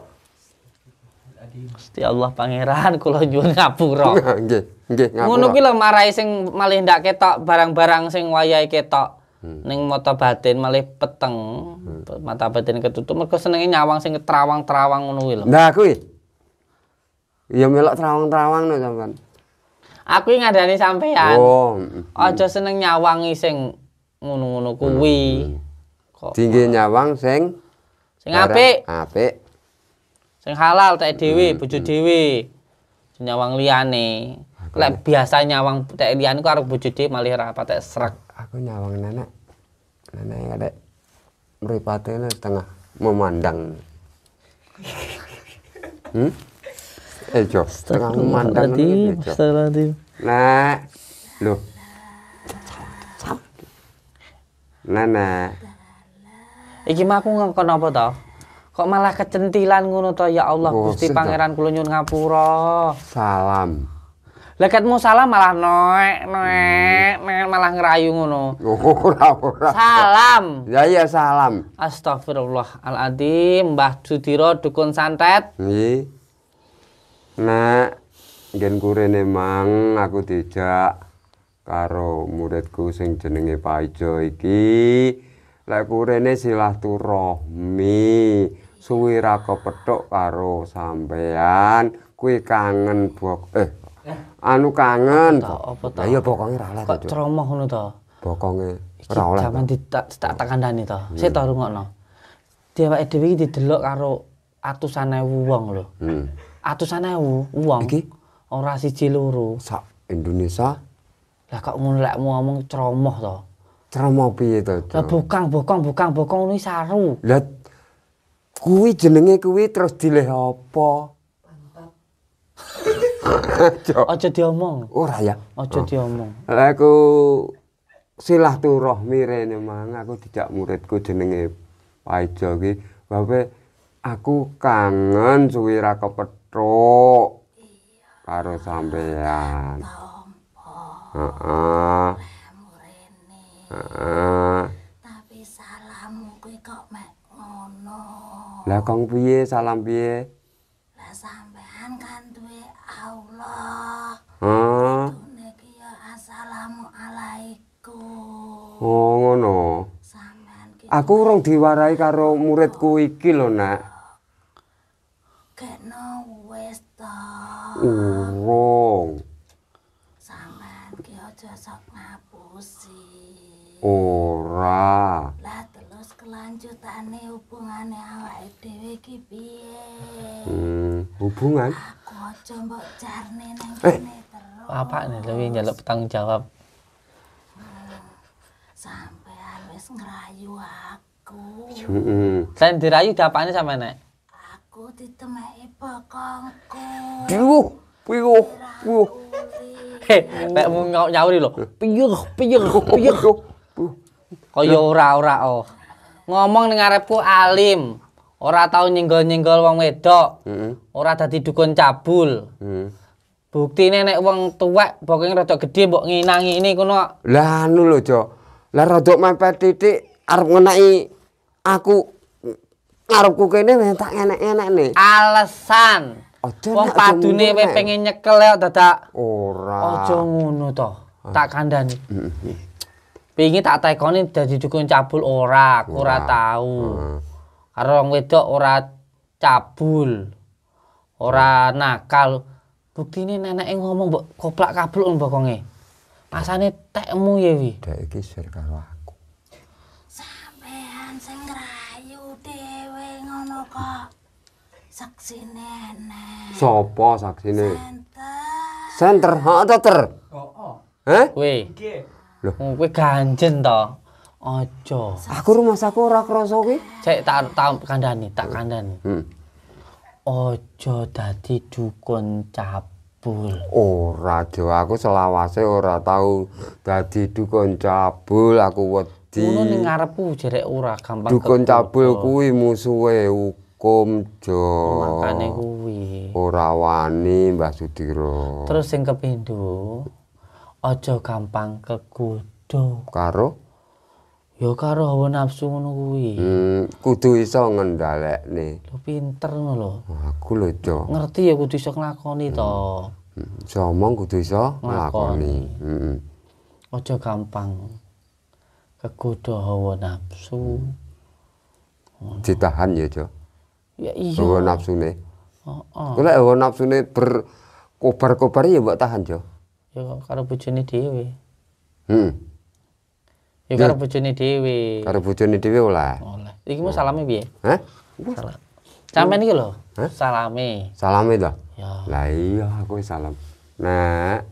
Gusti Allah pangeran kula nyuwun ngapura. Nggih, nggih ngapura. Ngono ki lho marai sing malih ndak ketok barang-barang sing wayahe ketok. Hmm. Ning mata batin malih peteng. Hmm. Mata batin ketutup mergo senenge nyawang sing terawang-terawang ngono kuwi lho. Nah kuwi. Ya melok terawang-terawang no sampean. Aku iki ngandani sampean. Oh. Aja seneng nyawangi sing ngono-ngono kuwi. Hmm. hmm, hmm. Kok. Dingge nyawang sing sing apik. Apik. Sing halal hmm, bujuk bojo hmm. dewi Nyawang liane Lek ya. biasa nyawang tek liane ku harus bujuk dhewe malih rapat patek serak Aku nyawang nenek. Nenek ada lo tengah memandang. hmm? Eh, Jo, tengah memandang ini, Jo. Nah, lu Nenek. Iki mah aku ngomong apa tau? Kok malah kecentilan ngono to ya Allah oh, Gusti Pangeran kula nyuwun ngapura. Salam. Leketmu salam malah noek noek hmm. noek malah ngerayu ngono. Oh, salam. Ya ya salam. Astagfirullahaladzim Mbah Sudiro dukun santet. Nggih. Nak gen kurene mang aku dijak karo muridku sing jenenge Paijo iki lek kurene silaturahmi. suwi ra kepethuk karo sampean kuwi kangen bok eh, eh. anu kangen ta ya bokonge ra oleh kok cromoh ngono ta bokonge ra oleh jaman ditak tak kandani ta hmm. sik ta rungokno dheweke dhewe iki didelok karo atusan ewu wong lho hmm. atusan ewu wong iki ora siji loro sak Indonesia lah kok ngono lek ngomong cromoh ta Cromoh piye to lah bokang bokang bokang bokang ngono saru lah kuwi jenenge kuwi terus dileh apa aja diomong ora ya aja diomong aku silaturahmi rene mang aku tidak muridku jenenge Paijo iki bape aku kangen suwi ra kepethuk iya karo sampean heeh uh -uh. uh -uh. Lha kong piye salam piye? Lah sampean kan duwe Allah. Heeh. Nek ya asalamualaikum. Oh ngono. Sampean Aku urung diwarai karo muridku iki lho, Nak. Kekno wis ta. Urung. Sampean ki aja sok ngapusi. Ora. ceritane hubungane awake dhewe iki piye? Hmm, hubungan? Aku aja mbok jarne nang eh. terus. Apa nih lu njaluk tanggung jawab? Hmm, sampai wis ngerayu aku. Heeh. Hmm. Sen dirayu dapane sampe nek? Aku ditemeki bokongku. Duh, piro? Piro? Nek mau nyawri lho. Eh. Piyuh, piyuh, piyuh. Kaya ora-ora oh. ngomong dengan ngarepku alim ora tau nyinggol nyinggol wong wedok mm -hmm. ora tadi dukun cabul mm -hmm. buktine nek wong tuwek boking rada gede mbok nginangi ini kuno lah anu lo jo lah rada mepet titik arep ngenai aku ngarepku kene mentak enak enak nih alasan Aja wong nih we pengen nyekel dadak ora aja ngono tak kandhani pingin tak taikoni jadi dukun cabul ora aku ora tahu karena orang wedok ora cabul ora nakal bukti ini nenek ngomong bu koplak kabul on bokonge masa ini tekmu ya wi tek ini serkal aku sampean sing rayu dewe ngono kok saksi nenek sopo saksi nenek center center ha dokter oh oh eh wi Loh, oh, kowe to. Aja. Aku rumahku ora krasa kuwi. Cek tak ta, tak kandhani. Heeh. Hmm. dadi dukun cabul. Ora, Jo, aku selawase ora tau dadi dukun cabul, aku wedi. Ngono ning ngarepku jerek ora gampang. Dukun cabul kuwi musuhe hukum, Jo. Makane kuwi. Ora wani Mbah Sudiro. Terus sing kepindho? aja gampang kegodo karo ya karo hawa nafsu ngono kuwi hmm, kudu iso ngendalekne Lu pinter ngono lho aku lho jo ngerti ya kudu iso nglakoni to hmm, hmm. iso omong kudu iso nglakoni heeh hmm, aja gampang kegodo hawa nafsu hmm. ditahan ya jo ya iya hawa nafsu ne heeh oh, oh. kuwi hawa nafsu ne berkobar-kobar ya mbok tahan jo yo karo bojone dhewe hmm yo karo bojone dhewe karo bojone dhewe oleh oleh iki mau salame piye Hah? salam Sampeyan iki lho Hah? salame salame to? ya lah iya aku salam nah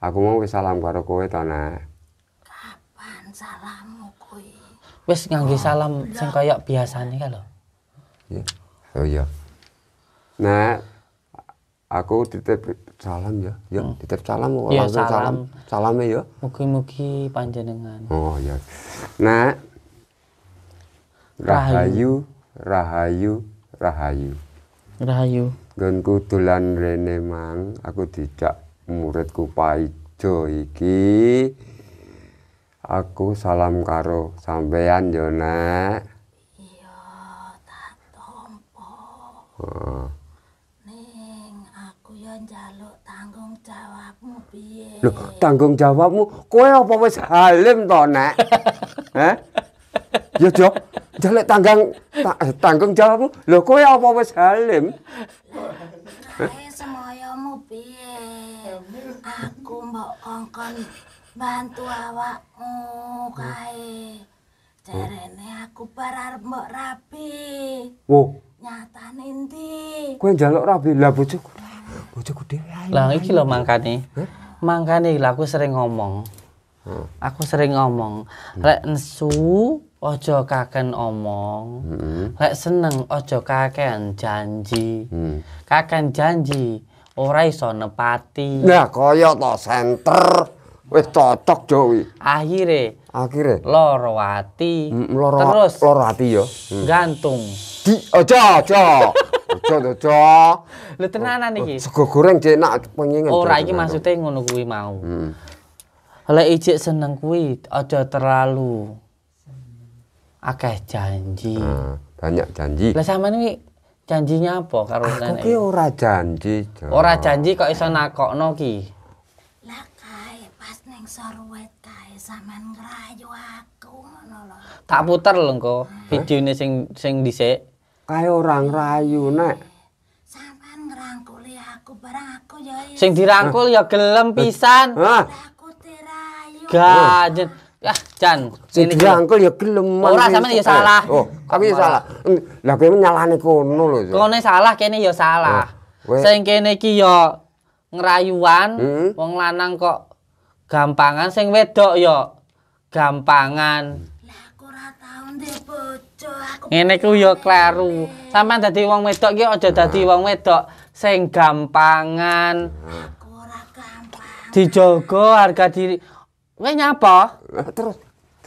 aku mau salam karo kowe to, nak kapan salammu kuwi? wis nganggo oh, salam sing kaya biasane ka lho iya. oh iya nah aku titip salam ya, ya hmm. titip salam ya, salam, salam. salam. ya. Mugi-mugi panjenengan. Oh ya. nah Rahayu, Rahayu, Rahayu. Rahayu. Gen kudulan rene mang, aku dijak muridku Paijo iki. Aku salam karo sampean yo, ya, Nak. Iya, tak tompo. Heeh. Oh. 예. tanggung jawabmu 잡아먹, apa 살림도 halim 예? Nek? 저래 땅콩, 땅콩 잡아먹, 너 꼬여보고 살림. 아이스 모여 아이스 모여 아이스 모여 아이스 모여 아이스 모여 아이스 모여 아이스 모여 아이스 모여 아이스 모여 아이스 모여 아이스 모여 아이스 모여 아이스 모여 아이스 bojoku dhewe ayo lah iki lho mangkane mangkane lho aku sering ngomong hmm. aku sering ngomong hmm. rek nesu ojo kaken omong hmm. seneng ojo kaken janji hmm. kaken janji ora iso nepati nah kaya to senter wis cocok jowi akhire akhire loro ati mm, loro, terus loro ati yo hmm. gantung di ojo ojo Ojo ojo. Lho tenanan oh, iki. Oh, sego goreng enak pengingen. Ora iki maksude ngono kuwi mau. Heeh. Hmm. Lek ijik seneng kuwi aja terlalu akeh janji. Ah, banyak janji. Lah sampean iki janjinya apa karo ah, nenek? Aku ki ora janji. Ora janji kok iso nakokno ki. Lah kae pas neng sorwet kae sampean ngrayu aku ngono lho. Tak puter lho engko eh? videone sing sing dhisik. kaya orang rayu nek sampean ngrangkuli aku barang aku ya sing dirangkul ya gelem pisan eh. ah. aku dirayu gajen ya ah, jan sing dirangkul ya gelem ora sampean ya salah eh, oh aku ya salah lah kowe nyalane kono lho Kono salah kene ya salah eh, sing kene iki ya ngrayuan hmm? wong lanang kok gampangan sing wedok ya gampangan Nenekku ku yo klaru, sama dadi wong wedok ki aja dadi wong wedok sing gampangan. Dijogo harga diri. Kowe nyapa? Terus.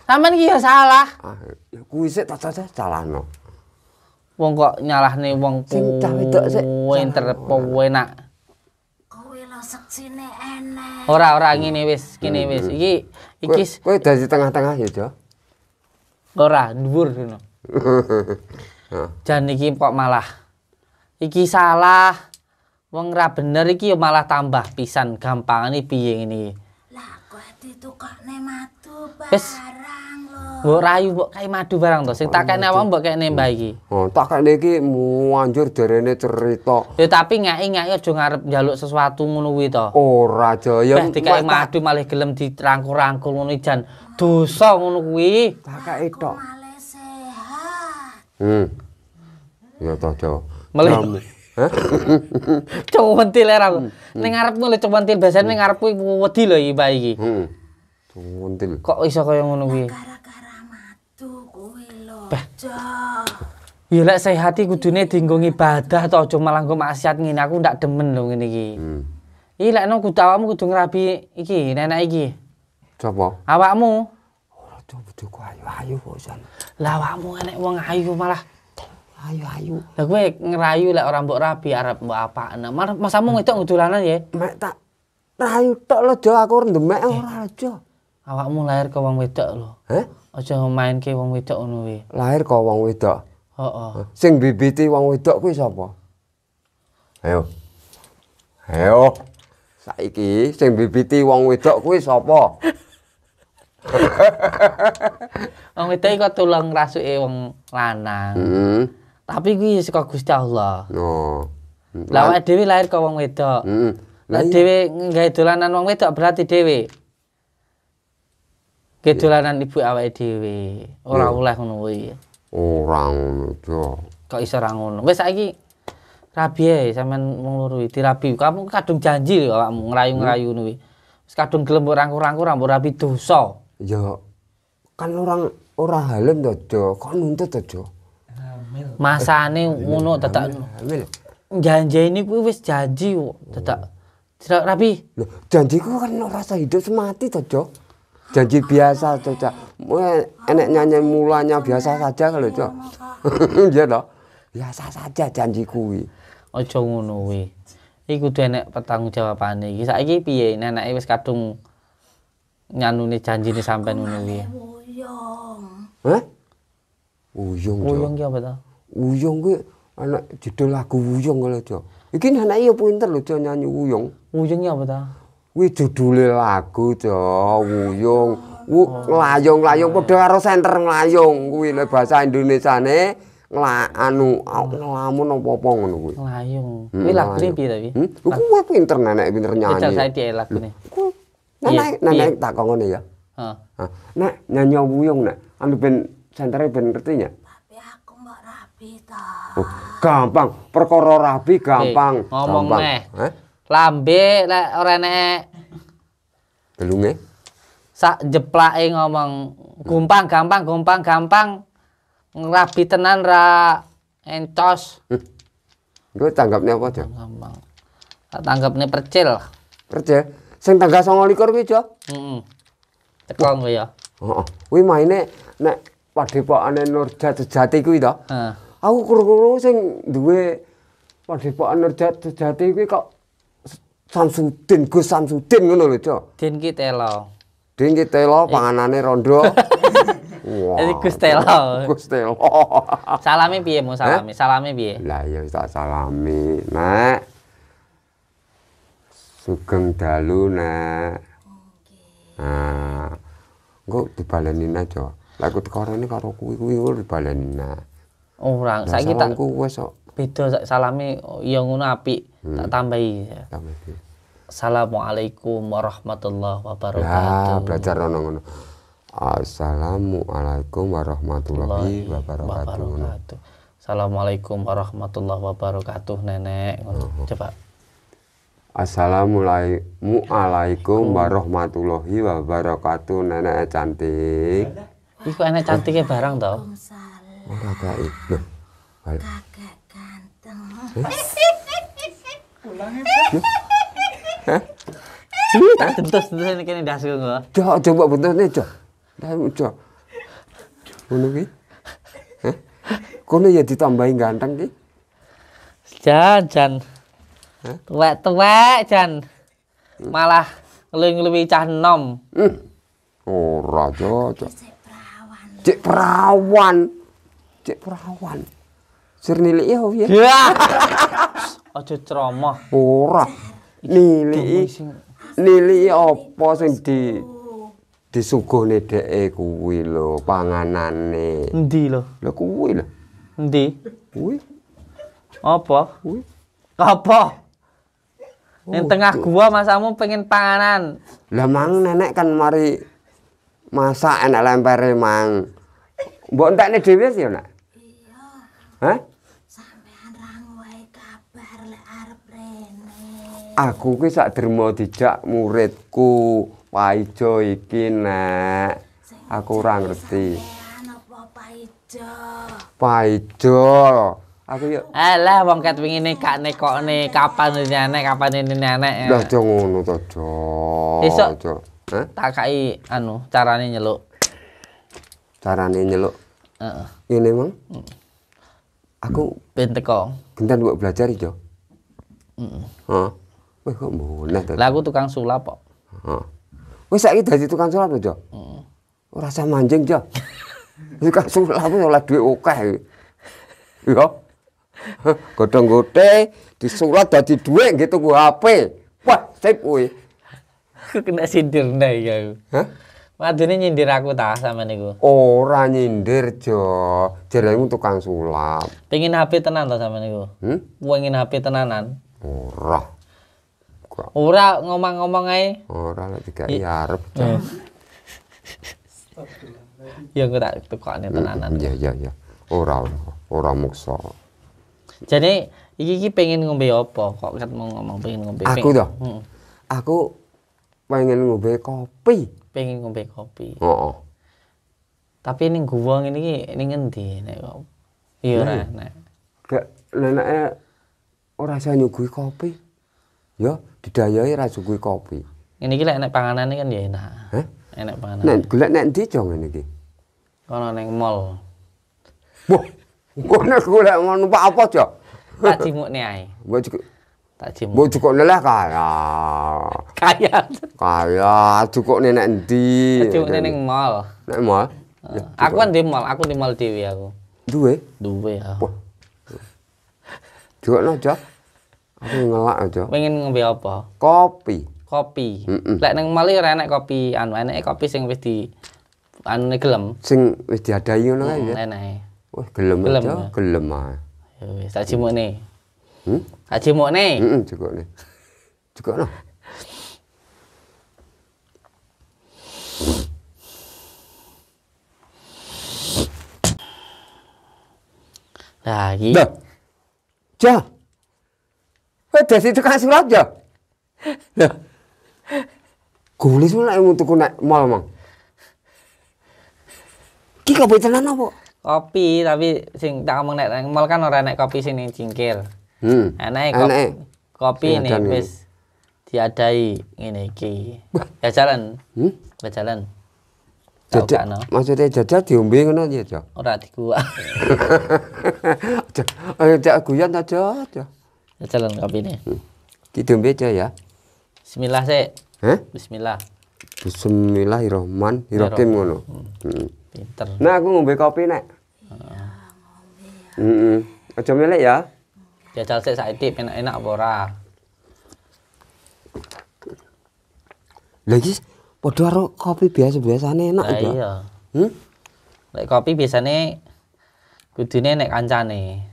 sama ki yo salah. Ah, ya kuwi sik tata salahno. Wong kok nyalahne wong cinta wedok sik. Pinter penak. Kowe lo seksine Ora ora wis, ngene wis. Iki iki kowe dadi tengah-tengah ya, Jo. Ora, dhuwur ngono. Jan iki kok malah iki salah. Wong ra bener iki yo malah tambah pisan gampangane piye ngene iki. Lah kok ditukokne madu barang lho. Mbok rayu mbok kae madu barang to. Sing tak kene apa mbok kene mbah iki. Oh, tak kene iki muanjur derene cerita. Ya tapi ngai-ngai aja ngarep njaluk sesuatu ngono kuwi to. Ora jaya. Wis dikae madu malah gelem dirangkul-rangkul ngono jan dosa ngono kuwi. Tak tok. Hmm. Ya toh Jawa. Melih. Hah? Cuwentil era aku. Ning ngarepmu lho cuwentil biasane ning ngarepku iku wedi lho iki Mbak iki. Heeh. Hmm. Kok iso kaya ngono kuwi? Gara-gara matu kowe lho. Ya lek sehat iki kudune dienggo ibadah to aja malah nggo maksiat ngene aku ndak demen lho ngene iki. Hmm. Iki lek no kudu awakmu kudu ngrabi iki nenek iki. Sapa? Awakmu. Aduh, buduku ayu-ayu bosan. Lah, wakmu enek wong ayu malah. Ayu-ayu. Lah, gue ngerayu lah orang buk rabi, Arab buk apa. Nah, masamu hmm. ngitok ngudulanan ya? Mek tak, rayu tak lho, jauh, aku rendem mek eh. orang aja. Awakmu lahir ke wong wedok lho. Eh? Aja main ke wong wedok unu we. Lahir ke wong wedok? Oh, Sing bibiti wong wedok kuwi sapa? Ayo. Ayo. Saiki sing bibiti wong wedok kuwi sapa? tuh. wong wedok iku tulung rasuke wong lanang. Heeh. Hmm. Tapi kuwi saka Gusti Allah. No. Lah awake dhewe lahir kok wong wedok. Heeh. Hmm. Lah iya. dhewe nggawe dolanan wong wedok berarti dhewe. Nggih iya. dolanan ibu awake dhewe. Ora iya. oleh ngono kuwi. Ora ngono, Kok iso ora ngono? Wis saiki rabi ae sampean wong loro dirabi. Kamu kadung janji lho awakmu ngerayu-ngerayu hmm. kuwi. Wis kadung gelem rangku-rangku ra rabi dosa. ya kan orang ora halem to do kok nuntut to do masane eh, ngono tetak janji kuwi wis janji kok tetak tidak rapi lho janji kan ora sah hidup semati to do janji biasa to cak eh, enek nyanyi mulanya biasa saja kalau cak iya to biasa saja janjiku. kuwi aja ngono kuwi iku kudu enek pertanggungjawabane iki saiki piye nenek wis kadung nyanune janjine sampean ngono kuwi. Ya, Uyung. Heh? Uyung. Uyong. Uyong apa ta? Uyong gue, anak judul lagu Uyong lho, Jo. Iki anake ya pinter lho, Jo nyanyi Uyong. Uyong ki apa ta? Kuwi judule lagu, Jo, Uyong. Wu oh. nglayung-nglayung padha harus senter nglayung gue le bahasa Indonesane ngla anu nglamun apa-apa ngono kuwi. Nglayung. Hmm, kuwi lagune piye ta kuwi? Hmm, kuwi pinter nenek pinter nyanyi. Pinter saiki ya lagune. Hmm, kuwi Nah yeah. naik, nah naik tak kongone ya. Heeh. Nah, nyanyi wuyung nek anu ben santere ben ngerti ya. Tapi aku mbak rapi ta. Oh, gampang, perkara rapi gampang. ngomong gampang. Neh. Eh? Lambe lek ora enek gelunge. Sak jeplake ngomong gumpang gampang gumpang gampang rabi tenan ra entos. Hmm. Gue tanggapnya apa aja? Gampang. Tanggapnya percil. Percil. sing tanggal songo likur kuwi jo heeh teko kuwi ya heeh kuwi maine nek padepokane nurja sejati kuwi to heeh aku kurungu sing duwe padepokan nurja sejati kuwi kok Samsudin Gus Samsudin ngono lho jo din ki telo din ki telo panganane rondo Wah. Wow. Gus Telo. Gus Telo. salami piye mu salami? Eh? Salami piye? Lah ya tak salami. Nek Sugeng dalu nak. Okay. Nah, dibaleni aja. Lah aku tekorane karo kuwi kuwi dibaleni nak. Ora, saiki tak wis Beda salame ya ngono apik. Hmm. Tak tambahi. Tambahi. Assalamualaikum warahmatullahi wabarakatuh. ya belajar ono ngono. Assalamualaikum warahmatullahi wabarakatuh. Assalamualaikum warahmatullahi wabarakatuh, Nenek. Oh, oh. Coba. Assalamualaikum warahmatullahi wabarakatuh nenek cantik. Iku enek cantiknya barang toh. Ora kae. Kakek ganteng. Pulang ya. Tak tentus ini kini dasi gua. Cok coba bentusne cok. Ndak cok. Ngono ki. Hah? Kono ya ditambahi ganteng ki. Jan jan tua tua tuwek jan hmm. malah lebih lebih cah enom hmm. ora cocok cek perawan cek perawan sir nilai ya ya aja ceramah ora nili nili opo sing di disuguhne dheke kuwi panganan nih di lo lho kuwi lo di kuwi apa kuwi apa Neng tengah gua masamu pengen panganan. Lah mang nenek kan mari masak enak lempere mang. Mbok entekne dhewe ya Nak. Iya. Hah? Sampean rang wae kabar lek arep rene. Aku ki sak derma dijak muridku Paijo iki, Nak. Aku ora ngerti. Sampean apa Paijo? Paijo. aku yuk. Alah eh, wong ket wingi kak nekokne kapan nenek kapan ini ya udah jauh ngono tuh jauh Besok tak kai anu caranya nyeluk. caranya nyeluk. Uh. Ini emang mm. Aku ben teko. buat belajar yo. Heeh. Heeh. Wih kok boleh tuh? Lah aku tukang sulap kok. Heeh. Wis saiki dadi tukang sulap tuh, Cok. Heeh. Ora usah manjing, Cok. tukang sulap ora duwe akeh. Okay. Iya. Yo. Godong gode disulat jadi duit gitu tuku HP. Wah, sip woi Aku kena sindir iki iya Hah? ini nyindir aku tak sama niku. Ora nyindir, Jo. Jenengmu tukang sulap. Pengin HP tenan ta sama niku? Hmm? ingin HP tenanan? Ora. Ora ngomong-ngomong ae. Ora lek iya. arep. Oh. Ya engko tak tekokne tenanan. Iya iya iya. Ora ora mukso. Jadi iki iki pengen ngombe apa kok kat mau ngomong pengen ngombe. Aku pengen. Hmm. Aku pengen ngombe kopi. Pengen ngombe kopi. Oh, oh. Tapi ini gua ini ini ning ngendi nek kok. Iya nih iya. nek. Gak lenake eh, ora iso nyugui kopi. Ya didayai rasa nyugui kopi. Ini iki enak panganan ini kan ya enak. Heh? Enak panganan. nih gula nih ndi jong ini. iki? Ono ning mall. Wah. Ngono golek ngono Pak apa, Cok? Tak jimukne ae. Mbok cukup. Tak jimuk. Mbok cukup lah kaya. Kaya. Kaya, cukupne nek endi? Cukupne ning mall. Nek mall? Eh, aku kan di mall, aku di mall TV aku. Duwe? Duwe ya. Wah. Jukno, Cok. Aku ngelak aja. Ya, Pengen ngombe apa? Kopi. Kopi. Mm neng Lek nang mall ora enak kopi anu, enake kopi sing wis di anu gelem. Sing wis ada ngono kae ya. Enake. Wah, gelem ya, gelem aja, ya? gelem ae. Ah. Ya wis, tak jimukne. Hmm? Tak jimukne. Heeh, hmm, jukukne. Jukukno. Lagi. Nah, ja. Wah, dari tukang surat ya. lah Gulis mulai mutu kena mal mang. Kita kabeh apa? kopi tapi sing tak ngomong naik mall kan orang naik kopi sini cingkir. Hmm. Enak kopi, Aneh. kopi ini wis diadai ini iki. Ya jalan. Hmm? Ya jalan. Jajal, kan, no. maksudnya jajal diombe ngono ya, Jo? Ora dikuak. Ayo jak guyon ta, Jo. Ya jalan kopi ini. Hmm. Diombe aja ya. Bismillah saya Hah? Bismillah. Bismillahirrahmanirrahim ngono. Hmm. hmm. Pinter. Nah, aku ngombe kopi nek Heeh. Aja melek ya. Jajal ya, sik saiki enak-enak apa ora? Lagi padha karo kopi biasa nih enak nah, Iya. Hmm? Lek kopi biasane kudune nek kancane.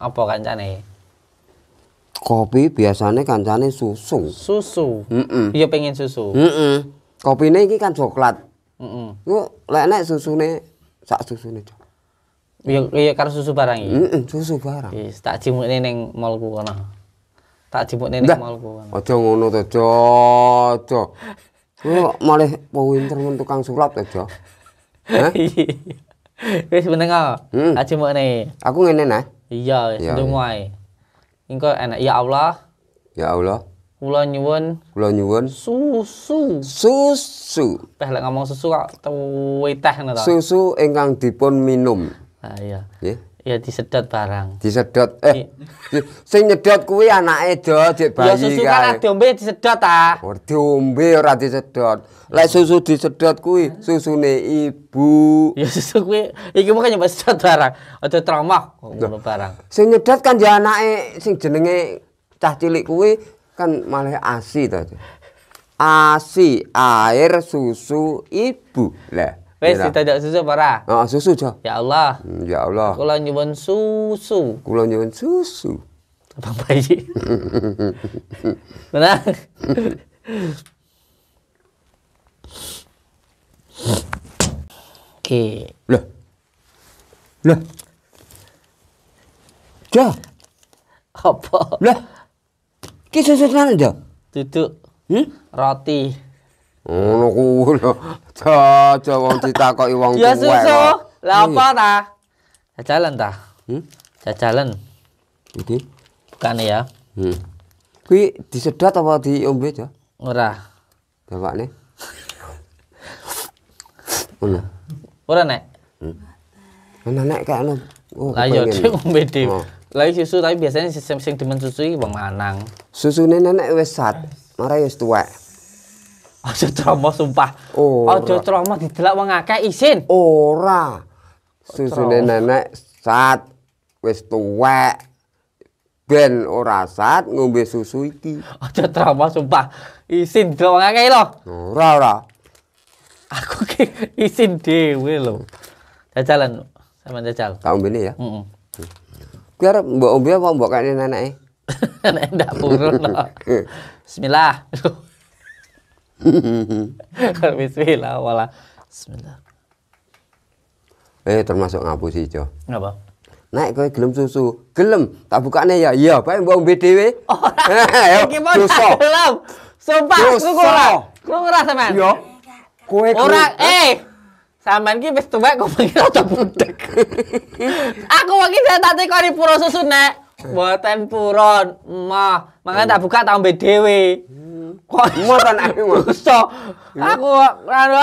Apa kancane? Kopi biasane kancane susu. Susu. Heeh. Mm -mm. pengen susu. Heeh. Mm -mm. Kopine iki kan coklat. Heeh. Mm -mm. Lek nek susune sak susune nih. Yang iya karo susu barang iki. Heeh, susu barang. Wis tak jimukne ning mallku kono. Tak jimukne ning mallku kono. Aja ngono to, Cok. Kok malah pinter men tukang sulap to, Cok. Iya. Wis meneng kok. Hmm. Tak jimukne. Aku ngene nah. Iya, wis iya, ndonga iya. ae. Engko enak ya Allah. Ya Allah. Kula nyuwun. Kula nyuwun. Susu. Susu. Teh lek ngomong susu kok tuwi teh ngono Susu ingkang dipun minum. Ah, iya. Nggih. Ya disedot barang. Disedot. Eh. Iya. sing nyedot kuwi anake do cek ya, bayi. Ya susu kan diombe disedot ta. Ora diombe ora disedot. Lek susu disedot kuwi susune ibu. Ya susu kuwi iki makanya mbak sedot barang. Aja trauma ngono barang. Sing nyedot kan ya anake sing jenenge cah cilik kuwi kan malah asi ta. Asi, air, susu, ibu. Lah. Wes iya dak susu para. Heeh, ah, ah, susu jo. Ya Allah. Hmm, ya Allah. Kula nyuwun susu. Kula nyuwun susu. Apa bayi? Tenang. Oke. Loh. Loh. Jo. Apa? Loh. Ki susu mana, Jo? Duduk. Hmm? Roti. Ngono kuwi lho. Jaja wong ditakoki wong tuwa. Ya susu. Lah iya, iya. apa ta? Jajalan ta? Hmm? Jajalan. Iki bukane ya. Hmm. Kuwi disedot apa diombe, Jo? Ora. Bapakne. Ngono. Ora nek. Hmm. Ana nek kak ono. Oh, lah yo diombe dhewe. Lah susu tapi biasanya sistem sing demen susu iki Bang Manang. Susune nenek wis sat, mara wis tuwek. Aja ceramah sumpah. Ora. Aja ceramah didelak wong akeh isin. Ora. Susune nenek saat wis tuwek. Ben ora saat ngombe susu iki. Aja ceramah sumpah. Isin didelak wong akeh lho. Ora ora. Aku ki isin dhewe lho. Jajalan sama jajal. Tak ombene ya. Heeh. Mm -mm. Biar mbok ombe apa mbok kene nenek? E? Nenek ndak purun lho. Bismillah. Bismillah wala. Bismillah. Eh termasuk ngapus sih, Jo. Ngapa? Naik kowe gelem susu. Gelem, tak bukane ya. Iya, bae mbok ombe dhewe. Ora. Iki mau gelem. Sumpah aku ora. Ku ngerasa sampean. Yo. Iya. Kowe ora eh Sampean ki wis tuwek kok pengen ora budek. Aku tadi tak di pura susu nek. Eh. Boten puron. Mah, makanya tak buka tak ombe dhewe. Kok ngoten aku iso. Aku anu.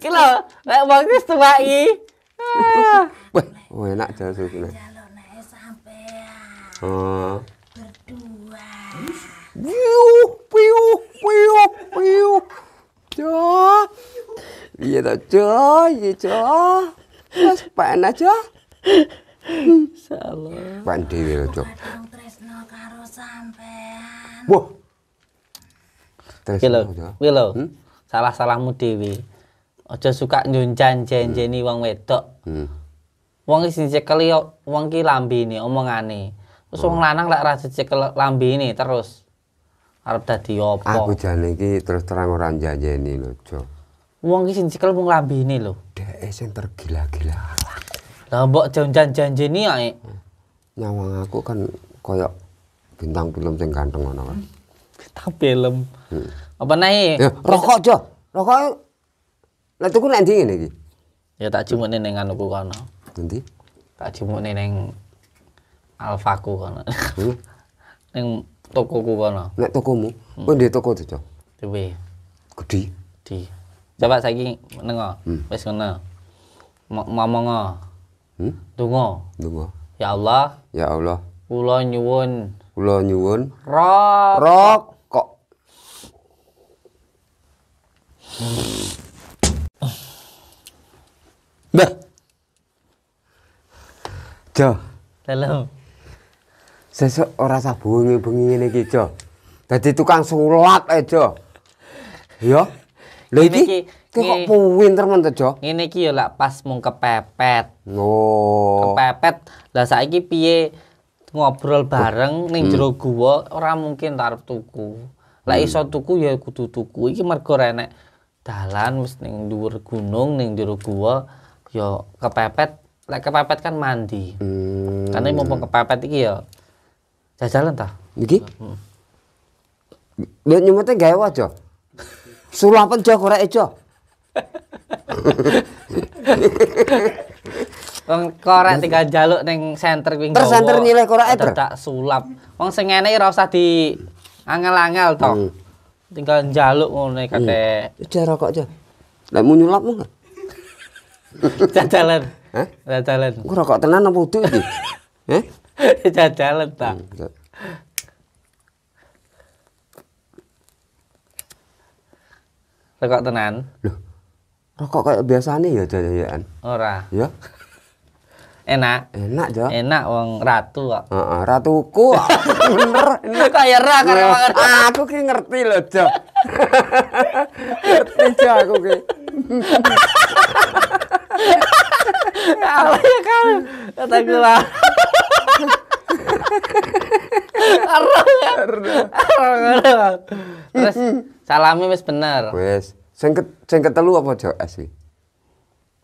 Ki lho, nek wong wis tuwaki. Wah, enak jas iki. Jalone Oh. Berdua. Piu, piu, piu, piu. Iya ta, Jo, iya Jo. Wes panas Jo. Salah. Pandhewe iya, Jo. karo sampean. Wah. kilo, kilo, Salah-salahmu Dewi. Aja suka nyunjan janjeni hmm. wong wedok. Hmm. Wong isi cekel wong ki lambene omongane. Terus wong oh. lanang lek rasa cekel ini terus arep dadi opo. Aku jane iki terus terang ora janjeni lho, Jo. Wong ki sing cekel lambi ini lho. Dhek sing tergila-gila. Lah mbok janjeni ae. Nyawang aku kan koyok bintang film sing ganteng ngono kan. Bintang film. Hmm. Apa nae? Ya, rokok aja. Rokok. Lah tuku nek ndi ngene iki? Ya tak jumukne ning anuku kono. Endi? Tak jumukne ning Alfaku kono. Hmm? toko tokoku kono. Nek tokomu? Hmm. Kowe ndek toko to, Cok? Dewe. Gedhi. Di. Coba saiki nengo. Hmm. Wis ngono. Ngomong. Hmm? Donga. Donga. Ya Allah. Ya Allah. Kula nyuwun Kula nyuwun rok rokok. Mbah. Jo. Lho. Sesuk ora sah bengi-bengi ngene iki, Jo. Dadi tukang sulap ae, Jo. Ya. Lho iki kok pinter men to, Jo? Ngene iki ya lak pas mung kepepet. Oh. Kepepet. Lah saiki piye ngobrol bareng ning hmm. jero gua ora mungkin taruh tuku. Lah hmm. iso tuku ya kudu tuku. Iki mergo enek dalan wis ning dhuwur gunung ning jero gua ya kepepet. Lek kepepet kan mandi. Hmm. Karena mumpung kepepet iki ya jajalan ta. Iki? Heeh. Hmm. nyemete gawe wajo. Sulapan jo korek jo. Wong korek iya. tinggal jaluk neng center wing. Terus center nilai korek itu. Tak sulap. Wong sengene ini rasa di angel-angel toh. Hmm. Tinggal mau naik kate. Hmm. Udah rokok aja. Lek mau nyulap nggak? Jajalan. Hah? Jajalan. Gue rokok tenan apa itu? Eh? Heh? tak? Rokok tenan. Loh. Rokok kayak biasa nih ya jajanan. Ya, ya, ora. Ya. Enak. Enak, Jo. Enak wong ratu kok. uh, uh, ratuku. Bener. Ini kayak ya, ra karo Aku ki ngerti lho, Jo. ngerti Jo aku ki. Alah ya kan. Kata Arah ya. Terus salami wis bener. Wis. Sing sing ketelu apa Jo asih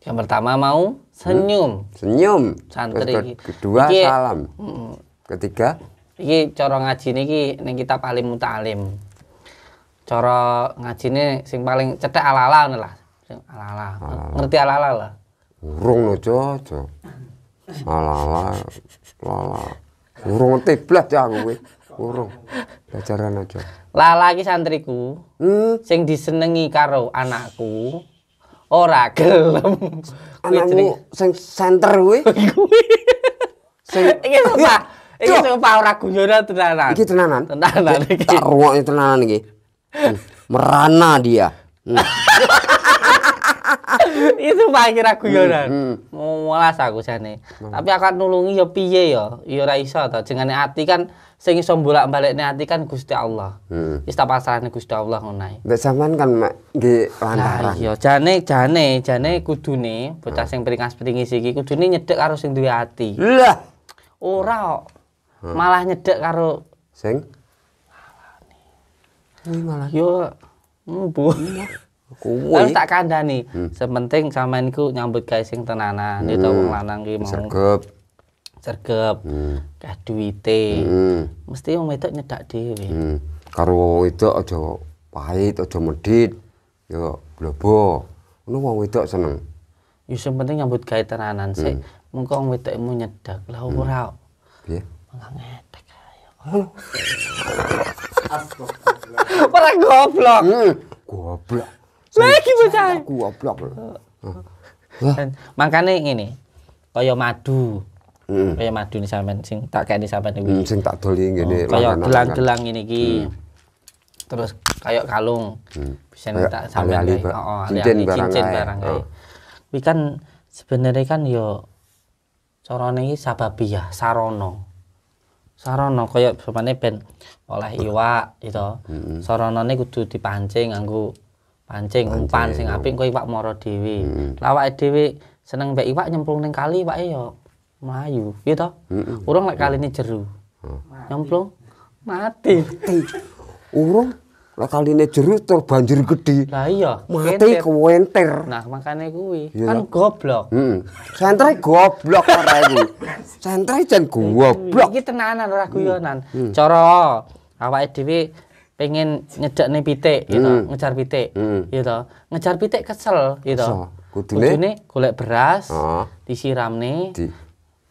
yang pertama mau senyum. Hmm. Senyum. Santri. Kedua iki, salam. Mm, Ketiga iki cara ngajine iki paling muta Alim Corong Cara nih, sing paling cetek ala-ala Alala, Ala-ala. Ngerti ala-ala lah. Urung lo Jojo. Ala-ala. Lala. Urung ngerti ya gue, Urung. Pelajaran aja. Lala iki santriku. Hmm. Sing disenengi karo anakku. Ora gelem. Anakmu sing center kuwi. Sing iki sumpah. Iya. Iki iya. sumpah ora gunyone tenanan. Iki tenanan. Tenanan iki. Tak ruwoke tenanan iki. Hmm, merana dia. Hmm. itu paling aku yo ya, hmm, hmm. mau malas aku jane hmm. tapi akan nulungi yo ya, piye yo ya? yo ra iso to jengane ati kan sing iso balik balikne ati kan Gusti Allah hmm. wis pasrahne Gusti Allah ngono ae nek sampean kan nggih lantaran nah, yo iya, jane jane jane nih bocah sing peringas-peringis iki nih nyedek karo sing duwe hati lah ora kok malah nyedek karo sing Ini malah yo mbuh iya. Kuwi. tak kandhani. Hmm. Sementing sampean iku nyambut gawe sing tenanan, hmm. wong lanang ki mau. Sergep. Sergep. Hmm. Kah duwite. Hmm. Mesti wong wedok nyedak dhewe. Hmm. Karo aja pahit, aja medhit. Yo ya blobo. Ngono wong wedok seneng. Ya sing penting nyambut gawe tenanan sik. Hmm. Mengko wong wedokmu nyedak. Lah hmm. ora. Piye? Malah Ora goblok. Hmm. Goblok. Lagi bocah. Goblok. Eh, eh, eh. Dan makane ngene. Kaya madu. Hmm. Kaya madu ni sampean sing tak kene sampean iki. Hmm, sing tak doli ngene. Oh, kaya kan. gelang-gelang ngene iki. Hmm. Terus kaya kalung. Hmm. Bisa tak sampean iki. Heeh, oh, cincin barang. Cincin barang. Kuwi oh. kan sebenarnya kan yo carane ini sababiah ya, sarono, sarono kaya sebenarnya ben oleh iwak itu, Mm -hmm. Saranane kudu dipancing anggu pancing umpan sing apik kowe iwak moro dhewe. Hmm. Lawake dhewe seneng mbek iwak nyemplung ning kali iwake yo mlayu, ya to? Heeh. Hmm. Urung lek jeru, jero. Hmm. Nyemplung mati. Urung lek kaline jero terus banjir gede, Lah iya, mati kuwenter. Nah, makane kuwi. Iya kan goblok. Heeh. Hmm. Sentre goblok ora iki. Sentre jan goblok. Iki tenanan ora guyonan. Cara awake dhewe pengen nyedak nih pitik gitu hmm. ngejar pitik hmm. gitu ngejar pitik kesel gitu kudune kudune golek beras oh. disiram nih Di.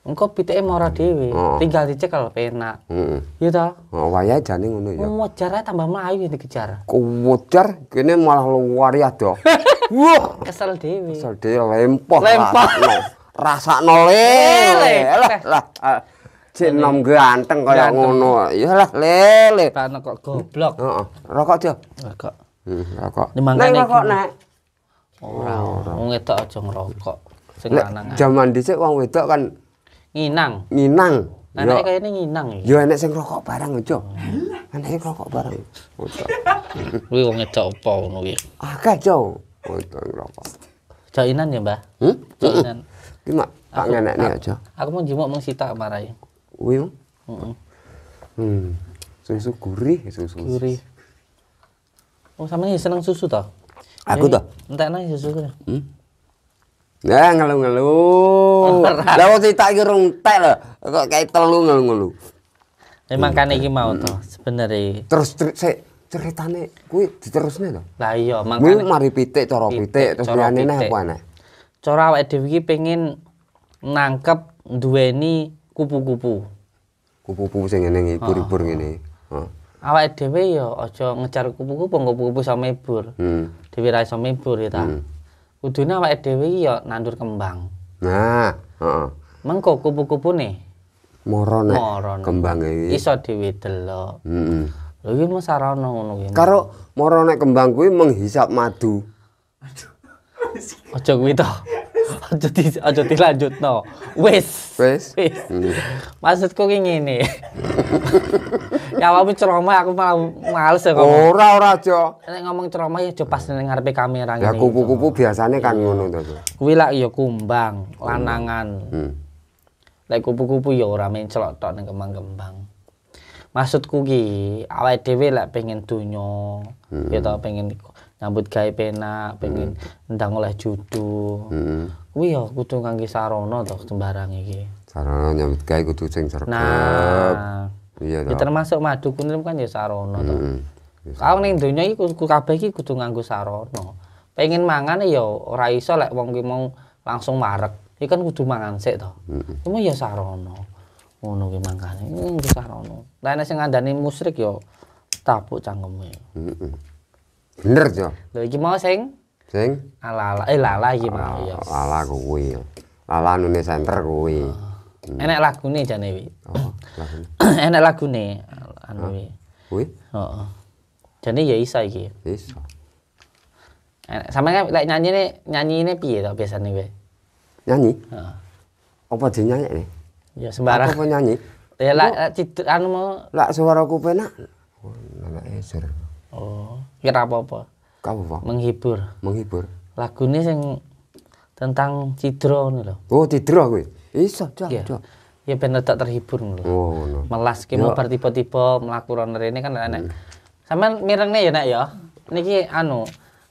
engko pitike moro dhewe oh. tinggal dicekel penak heeh hmm. nak, gitu oh wayahe jane ngono ya ngejar tambah mlayu dikejar kuwejar kene malah ya, adoh wah kesel dhewe kesel dhewe lempoh lempoh rasakno le eh, lah Cek nom ganteng kaya ngono. Iyalah lele. Pak kok goblok. Heeh. Rokok, Jo. Rokok. Hmm, rokok. Nek rokok nek. Ora oh, ora. Wong wedok aja ngrokok. Sing lanang. Jaman dhisik wong wedok kan nginang. Nginang. Anake ini nginang ya. Ya enek rokok Jo. Enek sing rokok barang. Hmm. Kuwi wong wedok apa ngono kuwi? Akeh, ya, Mbah? Hmm? Jainan. Ki mak tak aja. Ya, aku mau jemuk mung sitak Wiu. Heeh. Hmm. Susu gurih, susu. Gurih. Oh, sama ini seneng susu toh? Aku toh. Entah nang susu ku. Hmm. Ya ngeluh-ngeluh. Lah wong tak iki rung tek lho, kok kayak telu ngeluh-ngeluh. Ya kan iki mau hmm. toh sebenarnya. Terus sik ceritane kuwi diterusne to? Lah iya, Kuwi mari pitik cara pitik terus liyane neh apa ana? Cara awake dhewe iki pengin nangkep duweni kupu-kupu. Kupu-kupu sing ngene iki buri-buri ngene. Heeh. Awake dhewe ya aja ngejar kupu-kupu engko kupu-kupu sampe mibur. Hmm. Dewe ra iso mibur ya ta. Hmm. Kudune awake dhewe iki ya nandur kembang. Nah, heeh. Mengko kupu-kupu ne moro nek kembang iki iso dhewe delok. Heeh. Hmm. Lha iki mesti ra ono ngono kuwi. Karo moro nek kembang kuwi menghisap madu. Aduh. Aja kuwi to. aja di aja dilanjut no wes wes maksudku ki ini. ya awakmu ceroma aku malah males ya kamu. ora ora cok. nek ngomong ceroma ya pas dengar ngarepe kamera ya kupu-kupu biasanya kan ngono to kuwi lak ya kumbang lanangan hmm. hmm. lek kupu-kupu ya ora mencelok tok neng kembang-kembang maksudku ki awal dhewe lah pengen donya hmm. gitu ya pengen nyambut gawe penak hmm. pengen hmm. ndang oleh judul hmm. kuwi ya kudu kangge sarana to sembarang iki sarana nyambut gawe kudu sing nah iya to ya, termasuk madu kunrim kan ya sarono to hmm. Ya kalau ning donya iki kabeh iki kudu nganggo sarana pengen mangan ya ora iso lek wong ki mau langsung marek iki kan kudu mangan sik toh, hmm. cuma ya sarono. ngono ki mangkane iki sarana lah nek sing ngandani musrik ya tapuk cangkeme heeh hmm. Bener jo Lho iki mau sing sing lala eh lala iki mau ya. Lala kuwi. Lala nune center kuwi. Oh. Enak lagune jane wi. Oh, lagune. Enak lagune anu wi. Kuwi? Heeh. Jane ya isa iki. Isa. Sama kan lek nyanyi ini nyanyi ini piye to biasane kowe? Nyanyi? Heeh. Apa dinyanyi nih? Ya sembarang. Apa nyanyi? Ya lak anu mau. Lak suaraku penak. Oh, enak eser. Oh kira apa-apa. Apa? Menghibur. Menghibur. ini yang tentang cidro nih lo Oh, cidro gue Iso, cok, yeah. cok. Ya ben tak terhibur lo Oh, ngono. Melas ki ya. mau tiba-tiba mlaku rono rene kan enak. Hmm. Sampeyan mirengne ya nek ya. Niki anu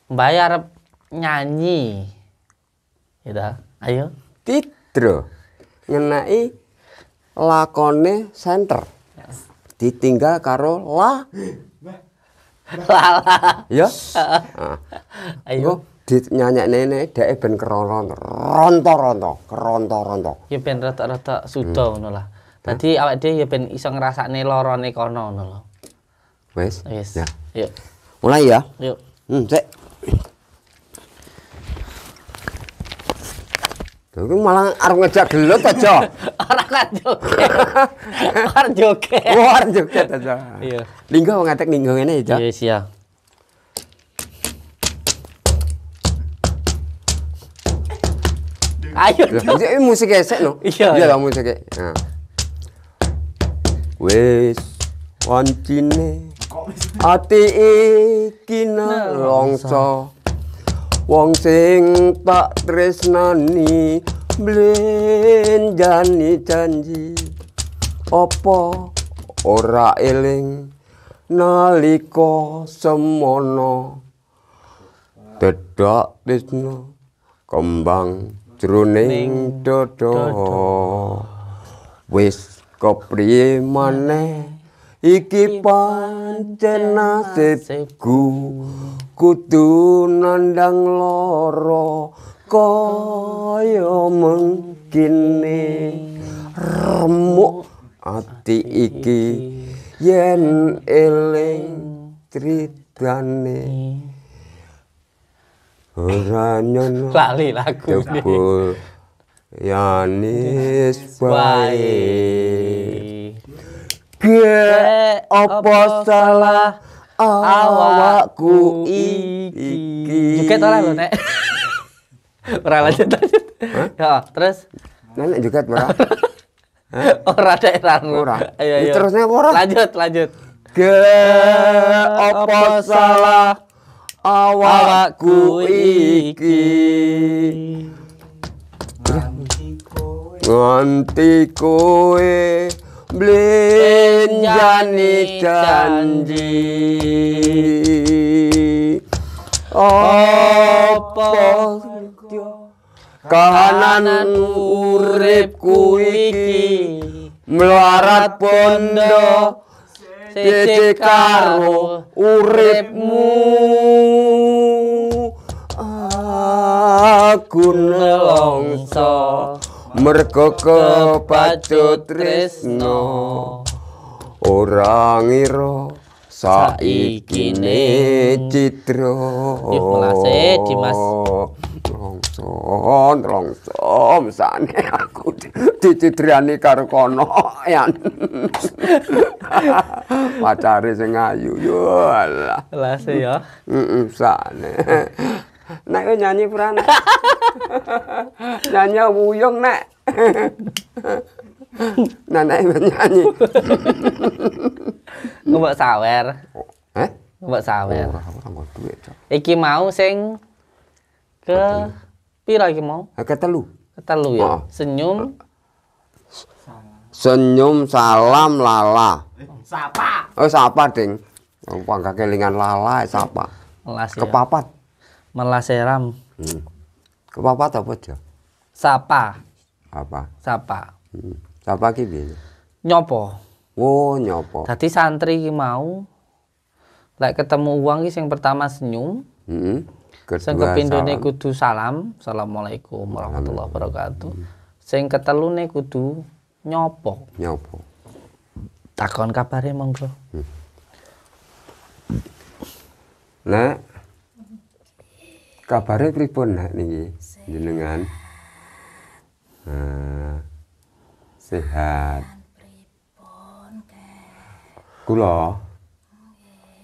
bayar nyanyi. Ya dah Ayo. Cidro. nyenai lakone center. Yes. Ditinggal karo la Lala. Ya. Ah. Ayo. Dit nyanyak nenek dek ben keroron ronto-ronto, keronto-ronto. Ya ben rata-rata suda hmm. ngono lah. Hmm. Dadi awak dhewe ya ben iso ngrasakne lorone kono ngono lho. Wis. Wis. Ya. Yuk. Mulai ya. Yuk. Hmm, cek. Itu malah arep ngejak gelut aja. orang kan joget. orang joget. orang oh, joget aja. Iya. Linggo ngatek linggo iya, iya. ini aja. Iya, siap. Ayo. Jadi musik esek no. Iya. Iya lah iya. musik. Nah. Wis wancine ati iki nelongso. Nah, wong sing tak tresnani mlenjani janji opo ora eling nalika semono dedak tresno kembang jroning dodo wis kepriye maneh Iki pancena sesiku kudu nandang loro kaya mengkini remuk ati iki yen eling tridane ora nyono lagu yanis bae Ke opo salah awakku iki. Juga ora lho, Nek. Ora lanjut lanjut. Ya, terus Nek juga ora. Ora daerah. Ora. Ayo ayo. Terusnya ora. Lanjut lanjut. Ke opo salah awakku iki. Nanti kowe. Blinjani janji Apa Kahanan uripku iki Melarat pondo Sisi uripmu Aku nelongsa mergo kepacut tresno ora ngira saiki ne citra di mas rongson rongson sane aku dicidrani karo kono yan pacare sing ayu yo lah lah yo heeh sane Nek kowe nyanyi pura nyanyi buyung nek. nah nek nyanyi. Ngobok sawer. Eh? Ngobok sawer. Ora oh, duit, Iki mau sing ke pira, iki mau? Ke telu. Ke telu ya. Oh. Senyum. Senyum salam lala. Eh, sapa? Oh sapa, Ding. Wong kakelingan lala eh, sapa. Ya. Kepapat. Melaseram. Hmm. Kepapat apa aja? Sapa. Apa? Sapa. Hmm. Sapa gini Nyopo. Oh, nyopo. Tadi santri mau lek ketemu uang sih yang pertama senyum. Hmm. Kedua, sing kepindhone kudu salam, Assalamualaikum warahmatullahi wabarakatuh. Hmm. Sing ketelune kudu nyopo. Nyopo. Takon kabarnya monggo. Hmm. Nah, kabarnya pripun nak niki jenengan ah, sehat, sehat kula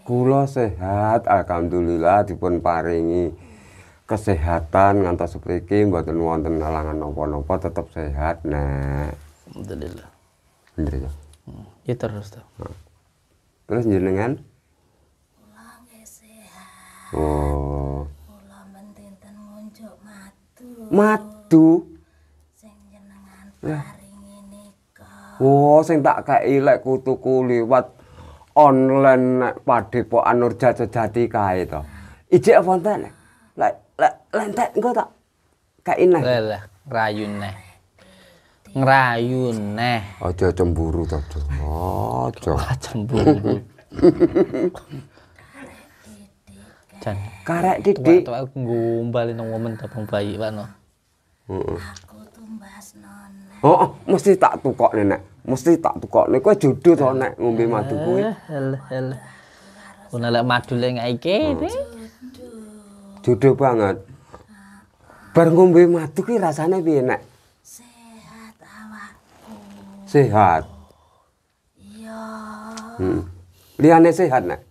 kula sehat alhamdulillah dipun paringi kesehatan ngantos sepriki mboten wonten halangan napa-napa tetap sehat nek alhamdulillah bener ya ya terus tuh ah. terus jenengan kula sehat oh madu Oh, sing tak kei lek kutuku liwat online nek padepokan Nur Jajati kae to. Ije wonten lek lek le, lentek engko tak kei neh. Lek le, ngrayu neh. Ngrayu Aja cemburu to, Dur. Aja. cemburu. Jan, karek didik. Tak ngumbali nang momen tabung bayi, Pak Aku tuh mbahas nenek. Oh, oh, mesti tak tukok nenek. Mesti tak tukok. Nek kowe jodho to nek ngombe madu kuwi. Heh, heh. Kuwi lek madu le iki. Hmm. Jodho banget. Bar ngombe madu kuwi rasane piye nek? Sehat awakku. Sehat. Iya. Hmm. Liane sehat nek?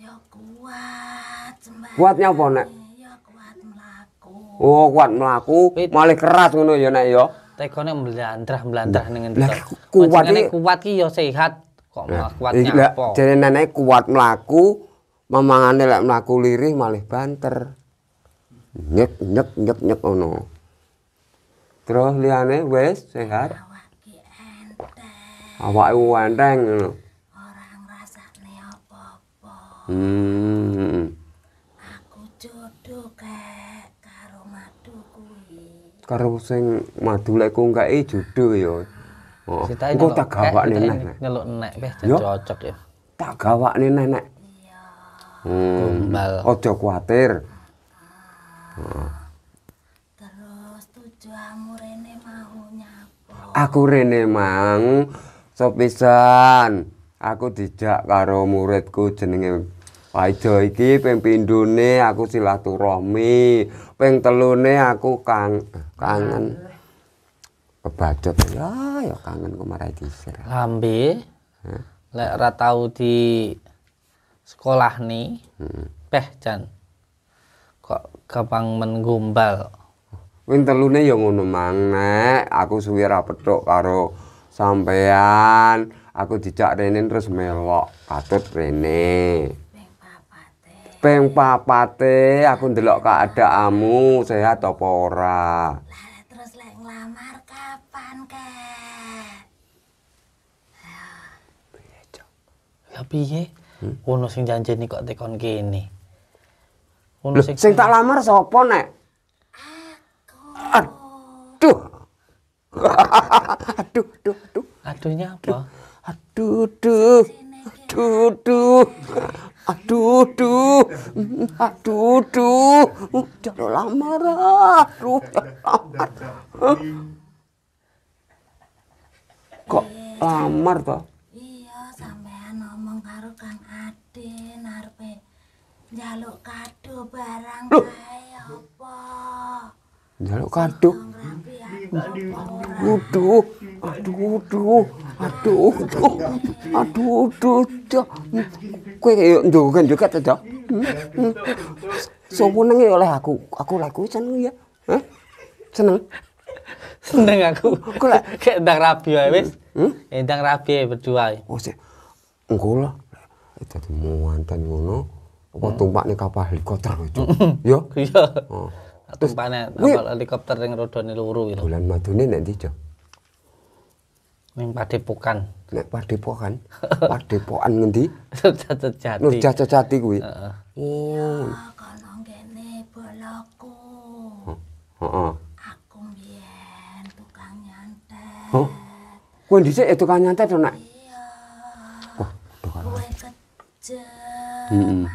Ya kuat. Kuatnya apa nek? Oh, kuat melaku, malah keras ngono ya, ya. nek ya. Tegone mblandrah dengan ning ngendi Kuat iki kuat ki ya sehat. Kok malah kuat apa? Dene nenek kuat melaku, mamangane lek mlaku lirih malah banter. Nyek nyek nyek nyek ono. Terus liane wes sehat. Awak enteng ngono. Ora ngrasakne apa-apa. Hmm. hmm, hmm. karo sing madu lek ku gak e eh, judo ya. Heeh. Oh, engko tak gawakne nek. Nyeluk nek wis cocok ya. Tak gawakne nek. Iya. Hmm. Ojo kuwatir. Oh. Terus tujuanmu rene maunya apa? Aku rene mang sopisan. Aku dijak karo muridku jenenge Paijo iki ping pindhone aku silaturahmi, ping telune aku Kang kangen kebacot ya ya kangen ku marai disir lambe huh? lek ra tau di sekolah nih hmm. peh jan kok gampang menggombal Win telune ya ngono mang nek aku suwi ra petuk karo sampean aku dijak rene terus melok katut rene peng papate aku ndelok keadaanmu sehat apa ora Tapi ye Hmm? Ono sing janjeni kok tekon gini Ono sing sing tak lamar sopo nek? Aku. Aduh. aduh, aduh, aduh. Aduhnya apa? Aduh, aduh. Aduh, aduh. Aduh, aduh. Aduh, aduh. Jalo lamar. Aduh, Kok lamar toh? Den arepe njaluk kado barang kae apa? Njaluk kado. Aduh, aduh, aduh, aduh, aduh, aduh, aduh, aduh, kue kayak jogokan juga tuh, aku, aku laku seneng ya, seneng, aku, aku hmm? eh, oh, lah kayak dang rapi berdua, oh sih, enggak dadi muanten ngono apa nih kapal helikopter itu ya, iya tumpakne kapal helikopter iya. oh. ning rodone loro itu bulan madune nek nanti jo ning Padepokan nek Padepokan Padepokan ngendi Nurjatjati Nurjatjati kuwi heeh oh ah, kono gini bolaku aku mbiyen tukang nyantet Kowe dhisik ya tukang nyantet to, Nak? Iya. Wah, Hmm.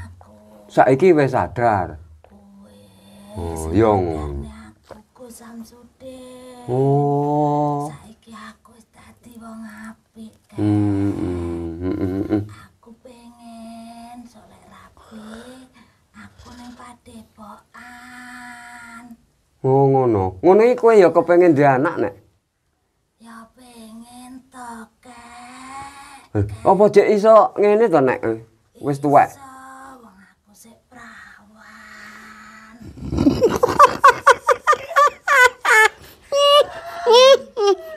Saiki wis sadar. Oh, yo ngono. Oh. Saiki aku wis dadi wong apik. Aku pengen soleh rapi. Aku nang padepokan. Oh, ngono. Ngono iki kowe ya kepengin dhe anak nek. Ya pengen to, Kak. Eh, apa cek iso ngene to nek eh, wis tuwek?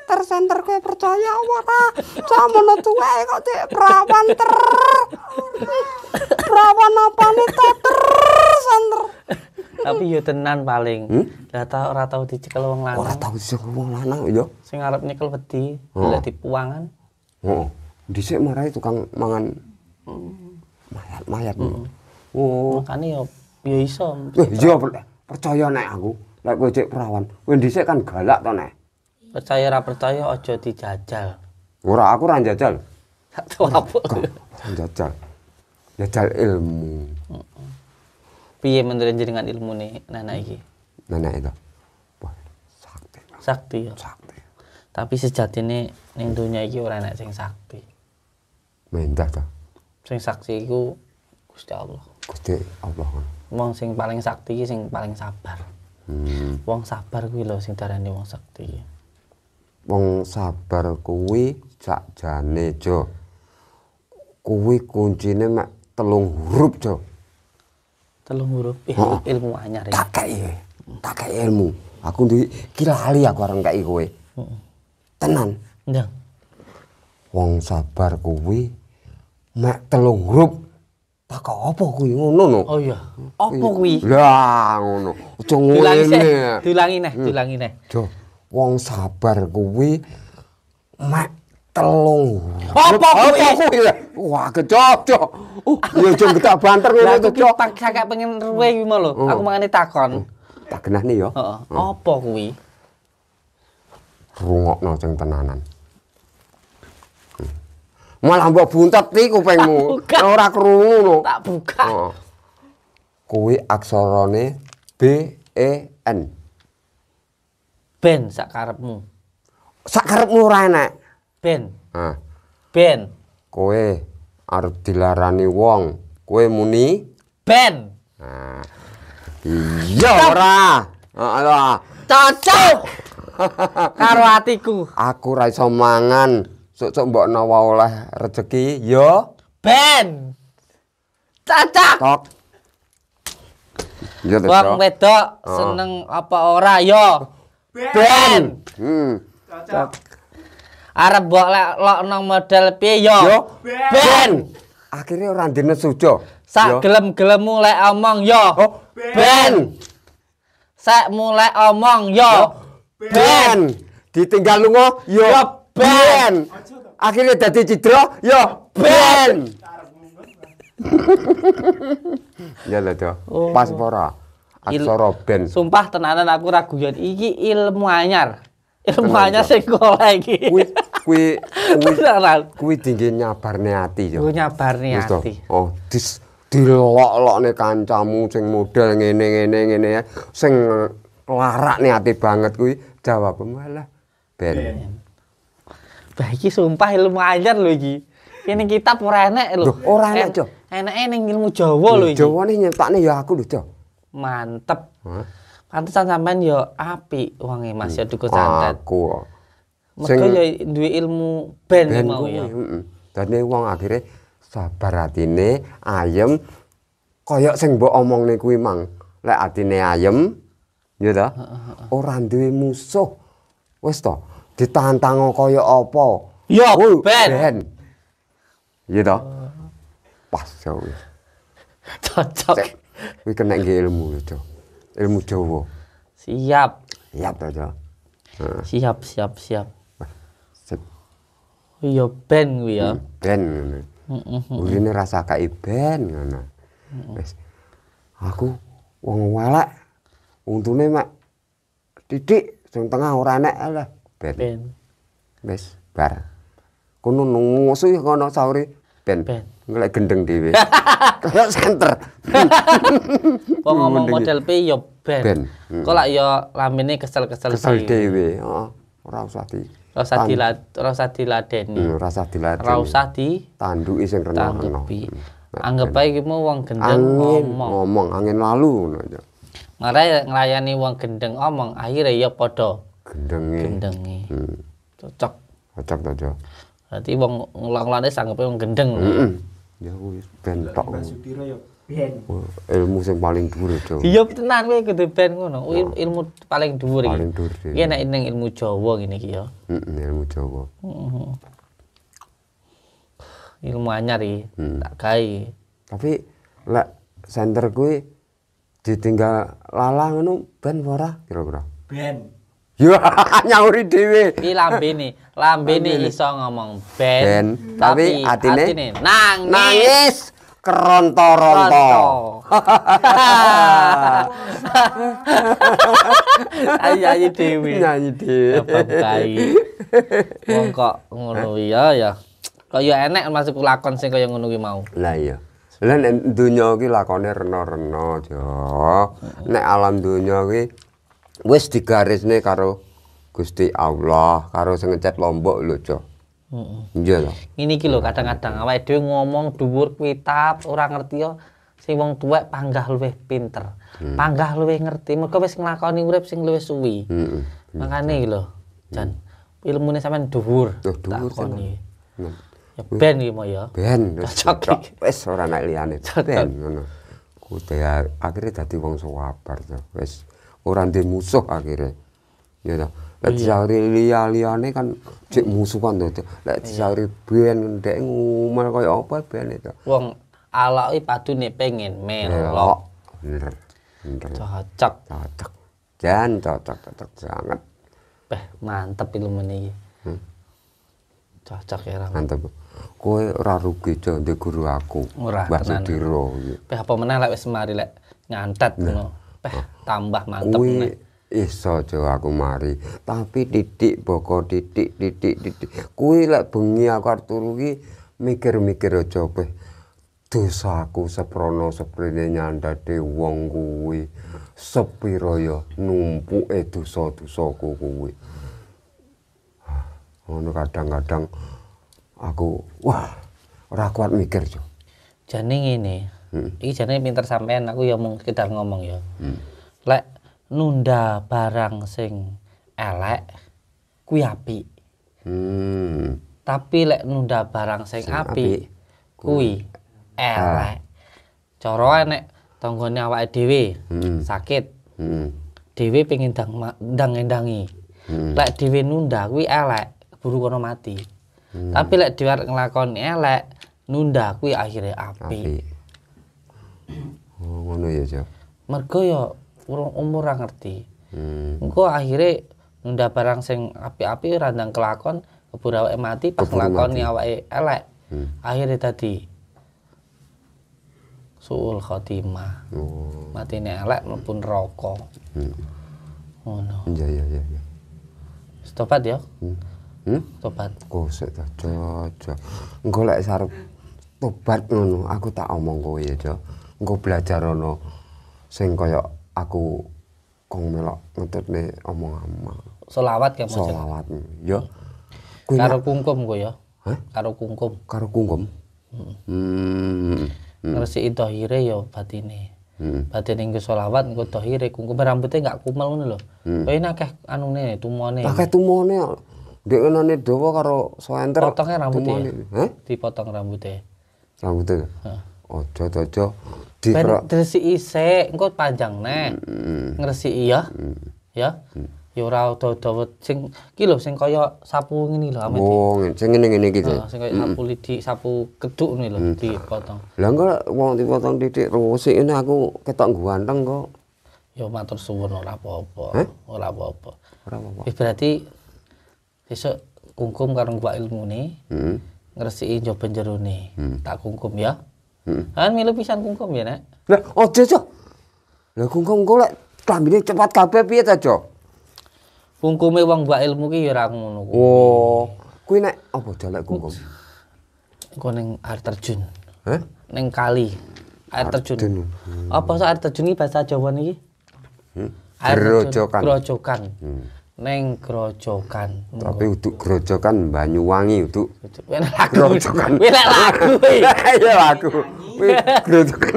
tersenter kowe percaya ora sampeyan tuwa kok dek perawan ter perawan nih to tersenter tapi yo tenan paling hmm? lah tau ora tau dicekel wong lanang orang tau dicekel wong lanang yo iya. sing arep nyekel wedi di puangan oh heeh oh. dhisik marai tukang mangan mayat-mayat hmm. hmm. oh makane yo Piye ya iso? Wih, iya percaya nek aku. Lek kowe cek perawan, kowe dhisik kan galak to nek. Percaya ora percaya aja dijajal. Ora aku ora jajal. apa Jajal. Jajal ilmu. Piye menurut jenengan ilmu nih nana iki? Nana itu. Wah, sakti. Sakti ya. Sakti. Tapi sejatine ning donya iki ora enak sing sakti. Mendah ta. Sing sakti iku Gusti Allah. Gusti Allah wong sing paling sakti sing paling sabar. Hmm. Wong sabar kuwi lho sing darani wong sakti. Wong sabar kuwi sakjane Jo. Kuwi kuncine mek telung huruf Jo. Telung huruf il oh. ilmu anyar. Tak kei. Tak kei ilmu. Aku ndi kilali aku orang kei kowe. Tenan. Ndang. Wong sabar kuwi mek telung huruf opo Opo ngono ngono. Oh iya. Lah 아까 어버구이 오는 어. 어이야. sabar 야 오는. 둘랑이네. 둘랑이네. 둘랑이네. 저 왕사발구이 막 떨롱. 어버구이. 어버구이. 와 그쪽 쪽. 이거 좀 그다 반대로 그 쪽. 딱 사가 봉인 루에 유머로. 아까 망한이 딱건. yo. 그나니요. 어버구이. 루어 너 정도 tenanan. malah mbok buntet iki kupingmu. Ora krungu lho. Tak buka. Heeh. Oh. aksarane B E N. Ben sak karepmu. Sak karepmu ora enak. Ben. Heeh. Ah. Ben. Kowe arep dilarani wong, kowe muni Ben. Nah. Iya ora. Heeh. Ah, Cocok. Karo atiku. Aku ra iso mangan. sok-sok mbok nawa oleh rezeki yo ben cacak tok iya, Wong wedok oh. seneng apa ora yo ben, ben. hmm cacak arep mbok lokno model piye yo, yo. ben, ben. akhirnya orang dine sujo sak gelem-gelemu lek omong yo oh. ben, ben. sak mulai omong yo, yo. ben. ben ditinggal lu yo, yo ben, ben akhirnya jadi Cidro, yo ya ben. ya lah yo. Oh. Pas pora ben. Sumpah tenanan aku ragu, guyon iki ilmu anyar. Ilmu anyar sing lagi. Kui, kui, kui kuwi kuwi dingge nyabarne ati ya. Oh nyabarne ati. Oh dis dilok nih kancamu sing model ngene-ngene ngene sing nih ati banget kui jawabmu malah ben. ben. Baiki sumpah ilmu ajar lho iki. Ini kitab ora enek lho. Ora enek, Cok. Eneke ning ilmu Jawa lho iki. Jawane nyetokne ya aku lho, Cok. Mantep. Hah? Pantesan sampean yo ya apik wonge Mas ya duku hmm. santet. Aku. Mergo ya duwe ilmu ben, ben mau ya. Heeh. Dadi wong akhire sabar atine, ayem kaya sing mbok omongne kuwi mang. Lek atine ayem, ya ta? Ora duwe musuh. Wis to ditantang kaya apa ya ben ben iya toh pas jauh ya cocok kuwi kena ilmu itu ya, ilmu Jawa siap siap toh Jawa nah. siap siap siap iya ben kuwi ya hmm, ben ngono rasa kayak ben ngono aku wong walak untune mak titik sing tengah ora enak lah ben. Ben. Wis bar. Kono ngusu ngono sahure ben. Ben. Ngelek gendeng dhewe. Kayak senter. Wong ngomong model P yo ya ben. ben. Hmm. Kok lak yo ya lamene kesel-kesel Kesel dhewe, heeh. Ora usah di Ora usah dilad, ora usah diladeni. Hmm, ora usah diladeni. Ora usah di tanduki sing renah-renah. Hmm. Nah, Anggap baik iki mau wong gendeng ngomong. Ngomong angin lalu ngono. ngelayani uang gendeng omong akhirnya ya podo gendengi gendengi hmm. cocok cocok cocok berarti wong ngelang-langnya sanggupnya wong gendeng mm -mm. ya wis bentok ya. Ben. ilmu yang paling dhuwur to. Iya tenan kowe kudu ben ngono. Ilmu paling dhuwur iki. Paling dhuwur. Iya, nek ilmu Jawa ini iki ya. ilmu Jawa. Heeh. Mm-hmm. Ilmu anyar iki hmm. tak gawe. Tapi lek center kuwi ditinggal lalang ngono ben ora kira-kira? Ben. Yo nyauri dhewe. Iki lambene, lambene iso ngomong ben, ben. tapi, tapi atine, nangis. nangis. keronto-ronto. Nyanyi dewi. Nyanyi dewi. Wong kok ngono ya ya. Kaya enek masuk lakon sing kaya ngono ki mau. Lah iya. Lah nek donya ki lakone rena-rena, Jo. Nek alam donya ki Wes digaris nih karo Gusti Allah karo sing Lombok lucu, Jo. Heeh. Iya Ini kilo kadang-kadang awake dhewe ngomong dhuwur kitab ora ngerti yo sing wong tuwek panggah luwih pinter. Hmm. Panggah luwih ngerti, mergo wis nglakoni urip sing luwih suwi. Heeh. Hmm. Makane iki lho, Jan. Hmm. Ilmune sampean dhuwur. Duh, dhuwur takoni. Mm. Ya ben iki mau ya. Ben. Cocok. Wis ora nek liyane. Ben ngono. Kudu ya, akhirnya dadi wong sawabar to. Wis orang di musuh akhirnya ya toh lek iya. disari liya ini kan cek musuhan tuh. lek iya. disari ben ndek ngomel kaya apa ben itu wong alok patu nih pengen melok bener bener cocok cocok jan cocok cocok sangat beh mantep ilmu nih. hmm? cocok ya ra mantep kowe ora rugi ndek guru aku Murah tenan Beh apa menang lek wis mari nyantet nah. ngono tambah mantep kuwi iso jo aku mari tapi titik boko titik titik titik kui lek bengi aku arep turu mikir-mikir aja peh aku seprono seprene nyandhate wong kuwi sepira ya e dosa-dosaku kuwi ngono kadang-kadang aku wah ora kuat mikir jo jane ngene hmm. iki jane pinter sampean aku ya mau sekedar ngomong ya hmm. lek nunda barang sing elek kuwi apik hmm. tapi lek nunda barang sing, sing apik kuwi elek cara enek tanggone awake dhewe hmm. sakit hmm. dhewe pengen dang ndang-endangi hmm. lek dhewe nunda kuwi elek buru kono mati hmm. tapi lek dhewe nglakoni elek nunda kuwi akhirnya apik oh ngono ya Jo, mergo ya urung umur ngerti hmm. engko akhire nunda barang sing api-api randang kelakon keburu awake mati pas kelakon awake elek hmm. akhirnya tadi suul khotimah oh. matine elek mlebu neraka hmm. ngono. Oh, iya iya iya iya. ya? Hmm. hmm? Topat. Kosek ta, Cok. Engko lek sarep tobat ngono, aku tak omong kowe ya, Cok engko belajar ono sing kaya aku kong melok ngetutne omong Selawat ya maksud. Selawat. Ya. Karo kungkum ku ya. Karo kungkum. Karo kungkum. Heeh. Hmm. hmm. Ngresiki hmm. dhahire ya batine. Hmm. Batin ing selawat engko dhahire kungkum rambutnya enggak kumel ngono lho. Hmm. Kaya akeh anune tumone. Akeh tumone. Dek ngono dawa karo soenter. Potongnya rambutnya. Hah? Dipotong rambutnya. Rambutnya. Heeh ojo ojo di ben dresi isik engko panjang neng mm. iya ya mm. ya mm. ya ora odo sing iki lho sing kaya sapu ngene lho amit oh sing ngene-ngene iki lho ah, sing kaya sapu lidik sapu keduk ngene lho mm. dipotong lha engko wong dipotong titik rusik ini aku ketok ganteng kok ya matur suwun ora apa-apa ora apa-apa ora apa-apa eh, berarti besok kungkum karo ilmu nih, heeh hmm. ngresiki njoben jerone hmm. tak kungkum ya Hmm. Kan milu pisan kungkum ya, nek, Lah, ojo, oh, Cok. Lah kungkum kok lek klambine cepat kabeh piye ta, Cok? Kungkume wong mbak ilmu ki ya ora ngono kuwi. Oh. Kuwi nek apa jalek kungkum? Engko ning air terjun. Heh? Ning kali. Air terjun. Hmm. Apa so air terjun iki bahasa Jawa niki? Hmm. Air grojokan. Grojokan. Hmm neng grojokan tapi untuk grojokan Banyuwangi untuk grojokan iya, piye lagu hmm? piye lagu grojokan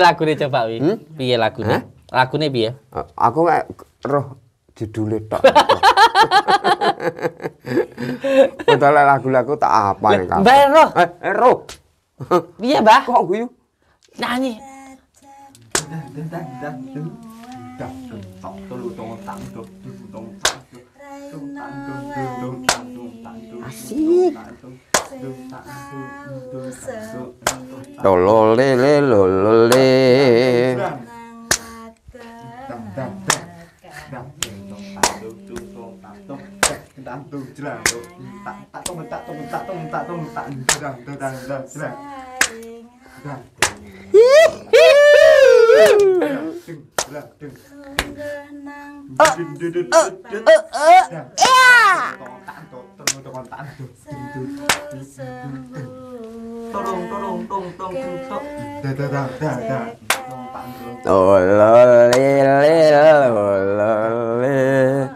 lagu nih coba wi piye Lagu nih eh, piye aku gak roh judulnya tak. Padahal lagu-lagu tak apa yang kamu. bayar roh Eh, eh roh Iya, bah Kok guyu? Ya? Nyanyi. Dah, dah, dah, dah, dah, dah, dah, dah, dah, Asik. Lolole le lolole. Hihihi. Ôi lê lê lê lê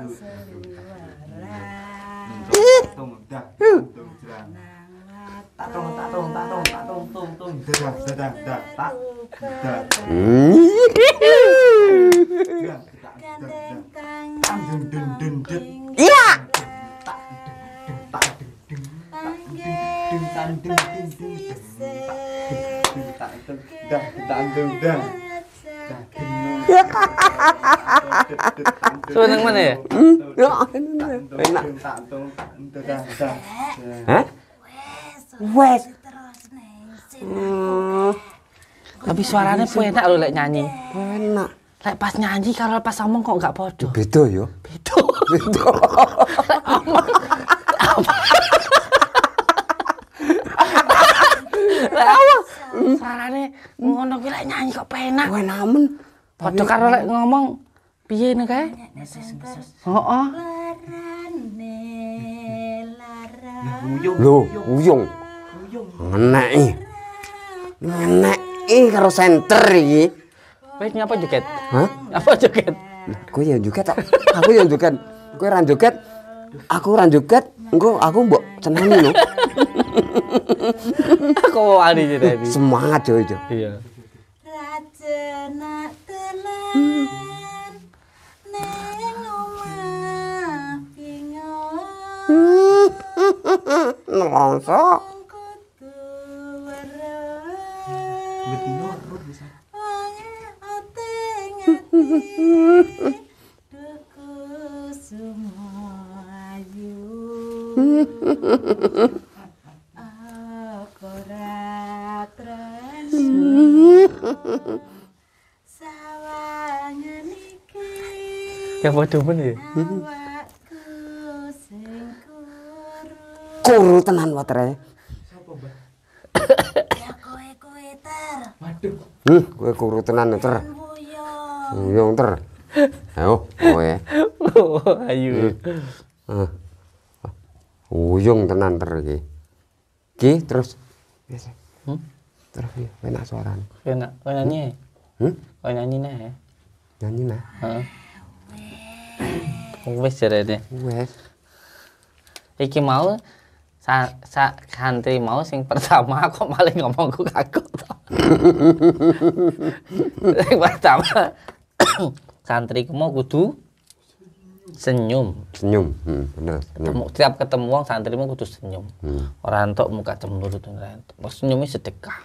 Tạ tông tạ tông tạ tông tạ tông tông tông tạ tạ tạ tạ Iya. Seneng mana ya? Enak. Hah? Wes. Wes. Tapi suaranya enak lho lek nyanyi. Enak. Lek pas nyanyi kalau pas ngomong kok gak podo. Beda yo. Beda. Beda. Lek awak suarane ngono kuwi lek nyanyi kok penak. Kuwi namen. Padha karo lek ngomong piye nek kae? Heeh. Lho, uyung. Uyung. Ngenek. Ngenek ih karo center iki. Wis nyapa joget? Hah? Apa joget? Ya aku ya joget Aku ya joget. gue ora joget. Aku ora joget. Engko aku mbok senengi lho. aku wani jadi. Semangat coy Iya. Nongso. Betino terus bisa. Yang bodoh men ya. Kuru tenan watere. Siapa Mbak? ter. Waduh. Hmm, gue kuru tenan ter. Iya, ter. Ayo, kowe. Ayo. Heeh. Uyung tenan ter ki, Ki terus. Hmm? Terus ya, enak suarane. Enak, kowe hmm? nyanyi. Hmm? Kowe nyanyi nah. Nyanyi nah. Heeh. Wes jarene. Wes. Iki mau sa, sa santri mau sing pertama kok malah ngomongku kaku sing pertama santri mau kudu senyum senyum hmm, bener ketemu, tiap ketemu orang santrimu kudu senyum hmm. orang tok muka cemberut orang tok senyumnya sedekah